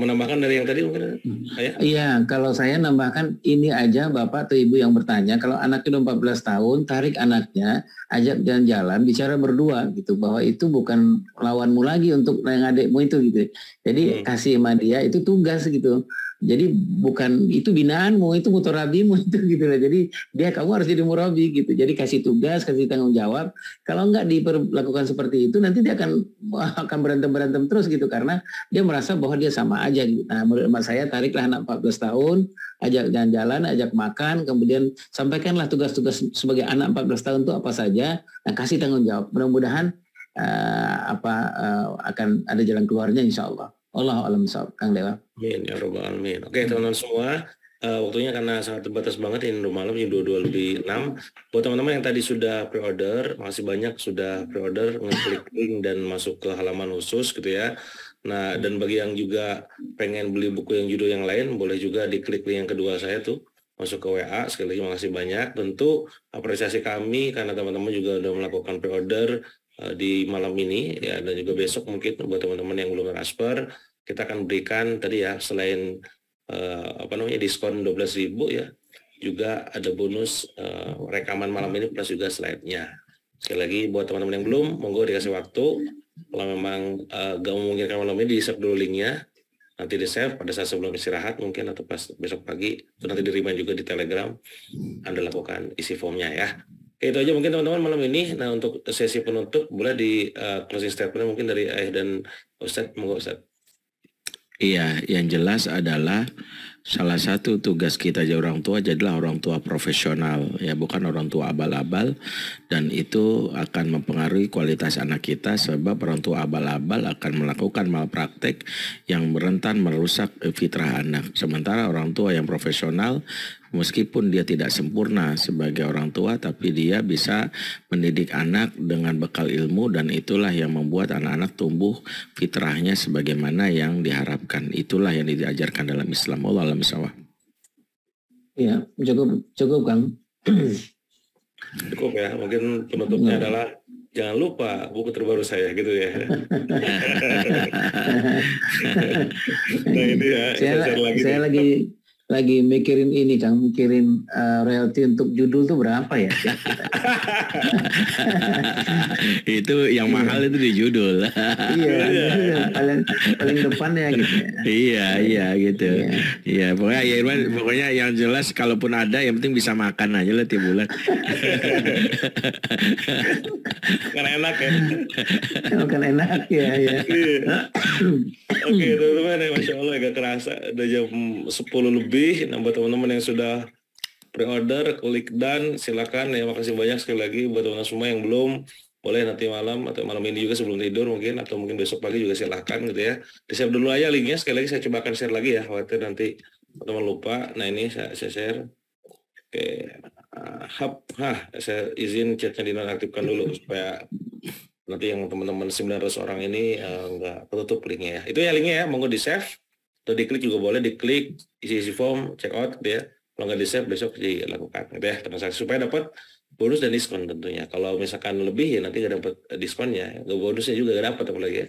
menambahkan dari yang tadi mungkin hmm. ya? Iya, kalau saya nambahkan ini aja Bapak atau Ibu yang bertanya, kalau anaknya 14 tahun, tarik anaknya, ajak jalan-jalan, bicara berdua gitu, bahwa itu bukan lawanmu lagi untuk yang adikmu itu gitu. Jadi hmm. kasih sama dia itu tugas gitu. Jadi bukan itu binaanmu, itu mutarabimu itu gitu lah. Jadi dia kamu harus jadi murabi gitu. Jadi kasih tugas, kasih tanggung jawab. Kalau nggak diperlakukan seperti itu, nanti dia akan akan berantem berantem terus gitu karena dia merasa bahwa dia sama aja aja gitu. Nah, menurut emak saya tariklah anak 14 tahun, ajak jalan-jalan, ajak makan, kemudian sampaikanlah tugas-tugas sebagai anak 14 tahun itu apa saja, nah kasih tanggung jawab. Mudah-mudahan uh, apa uh, akan ada jalan keluarnya insya Allah. Allah alam Kang Dewa. Amin ya robbal alamin. Oke teman-teman semua, uh, waktunya karena sangat terbatas banget ini udah malam dua-dua lebih 6 buat teman-teman yang tadi sudah pre-order masih banyak sudah pre-order ngeklik link dan masuk ke halaman khusus gitu ya Nah, hmm. dan bagi yang juga pengen beli buku yang judul yang lain, boleh juga diklik link yang kedua saya tuh masuk ke WA. Sekali lagi makasih banyak. Tentu apresiasi kami karena teman-teman juga sudah melakukan pre-order uh, di malam ini ya dan juga besok mungkin buat teman-teman yang belum transfer kita akan berikan tadi ya selain uh, apa namanya diskon 12.000 ya juga ada bonus uh, rekaman malam ini plus juga slide-nya. Sekali lagi buat teman-teman yang belum monggo dikasih waktu kalau memang uh, eh, gak memungkinkan malam ini di save dulu linknya nanti di save pada saat sebelum istirahat mungkin atau pas besok pagi itu nanti di juga di telegram anda lakukan isi formnya ya itu aja mungkin teman-teman malam ini nah untuk sesi penutup boleh di uh, closing statement mungkin dari ayah dan ustadz monggo ustadz Iya, yang jelas adalah salah satu tugas kita jadi orang tua jadilah orang tua profesional ya bukan orang tua abal-abal dan itu akan mempengaruhi kualitas anak kita sebab orang tua abal-abal akan melakukan malpraktek yang berentan merusak fitrah anak. Sementara orang tua yang profesional meskipun dia tidak sempurna sebagai orang tua tapi dia bisa mendidik anak dengan bekal ilmu dan itulah yang membuat anak-anak tumbuh fitrahnya sebagaimana yang diharapkan. Itulah yang diajarkan dalam Islam. Allah alam Ya, cukup cukup Kang. cukup ya mungkin penutupnya hmm. adalah jangan lupa buku terbaru saya gitu ya nah ini ya saya, saya lagi saya lagi lagi mikirin ini Kang, mikirin uh, royalti untuk judul tuh berapa ya? itu yang mahal itu di judul. Iya, iya, iya, paling paling depan ya gitu. Ya. iya, iya gitu. Iya, iya pokoknya ya Irwan, pokoknya yang jelas kalaupun ada yang penting bisa makan aja lah tiap bulan. kan enak ya. Makan enak ya, ya. Oke, teman-teman, ya, masya Allah agak kerasa udah jam 10 lebih kasih. Nah, buat teman-teman yang sudah pre-order, klik dan silakan. Ya, makasih banyak sekali lagi buat teman-teman semua yang belum boleh nanti malam atau malam ini juga sebelum tidur mungkin atau mungkin besok pagi juga silakan gitu ya. Di share dulu aja linknya sekali lagi saya coba akan share lagi ya khawatir nanti teman lupa. Nah ini saya, saya share. Oke, hap, hah, saya izin chatnya dinonaktifkan dulu supaya nanti yang teman-teman 900 orang ini uh, nggak ketutup linknya ya. Itu ya linknya ya, monggo di save atau diklik juga boleh diklik isi-isi form check out gitu ya kalau nggak di save besok dilakukan gitu ya transaksi supaya dapat bonus dan diskon tentunya kalau misalkan lebih ya nanti nggak dapat diskonnya bonusnya juga nggak dapat apalagi ya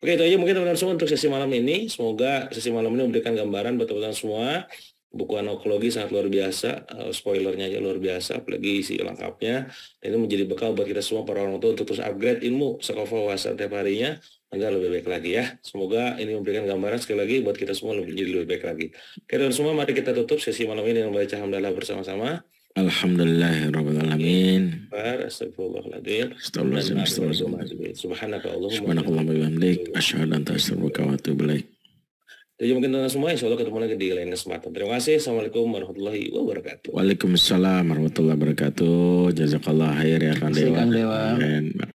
Oke itu aja mungkin teman-teman semua untuk sesi malam ini. Semoga sesi malam ini memberikan gambaran buat teman-teman semua. Buku anokologi sangat luar biasa, eh, spoilernya aja luar biasa, apalagi isi lengkapnya. Ini menjadi bekal buat kita semua para orang tua untuk terus upgrade ilmu sekolah wawasan tiap harinya agar lebih baik lagi ya. Semoga ini memberikan gambaran sekali lagi buat kita semua lebih jadi lebih baik lagi. Oke dan semua mari kita tutup sesi malam ini dengan baca hamdalah bersama-sama. Alhamdulillahirrabbilalamin Astagfirullahaladzim Astagfirullahaladzim Subhanakallahumma Subhanakallahumma bihamdik Asyhadu an la ilaha illa jadi mungkin teman semua insya Allah ketemu lagi di lain kesempatan. Terima kasih. Assalamualaikum warahmatullahi wabarakatuh. Waalaikumsalam warahmatullahi wabarakatuh. Jazakallah khair ya Kang Dewa. Kang Dewa.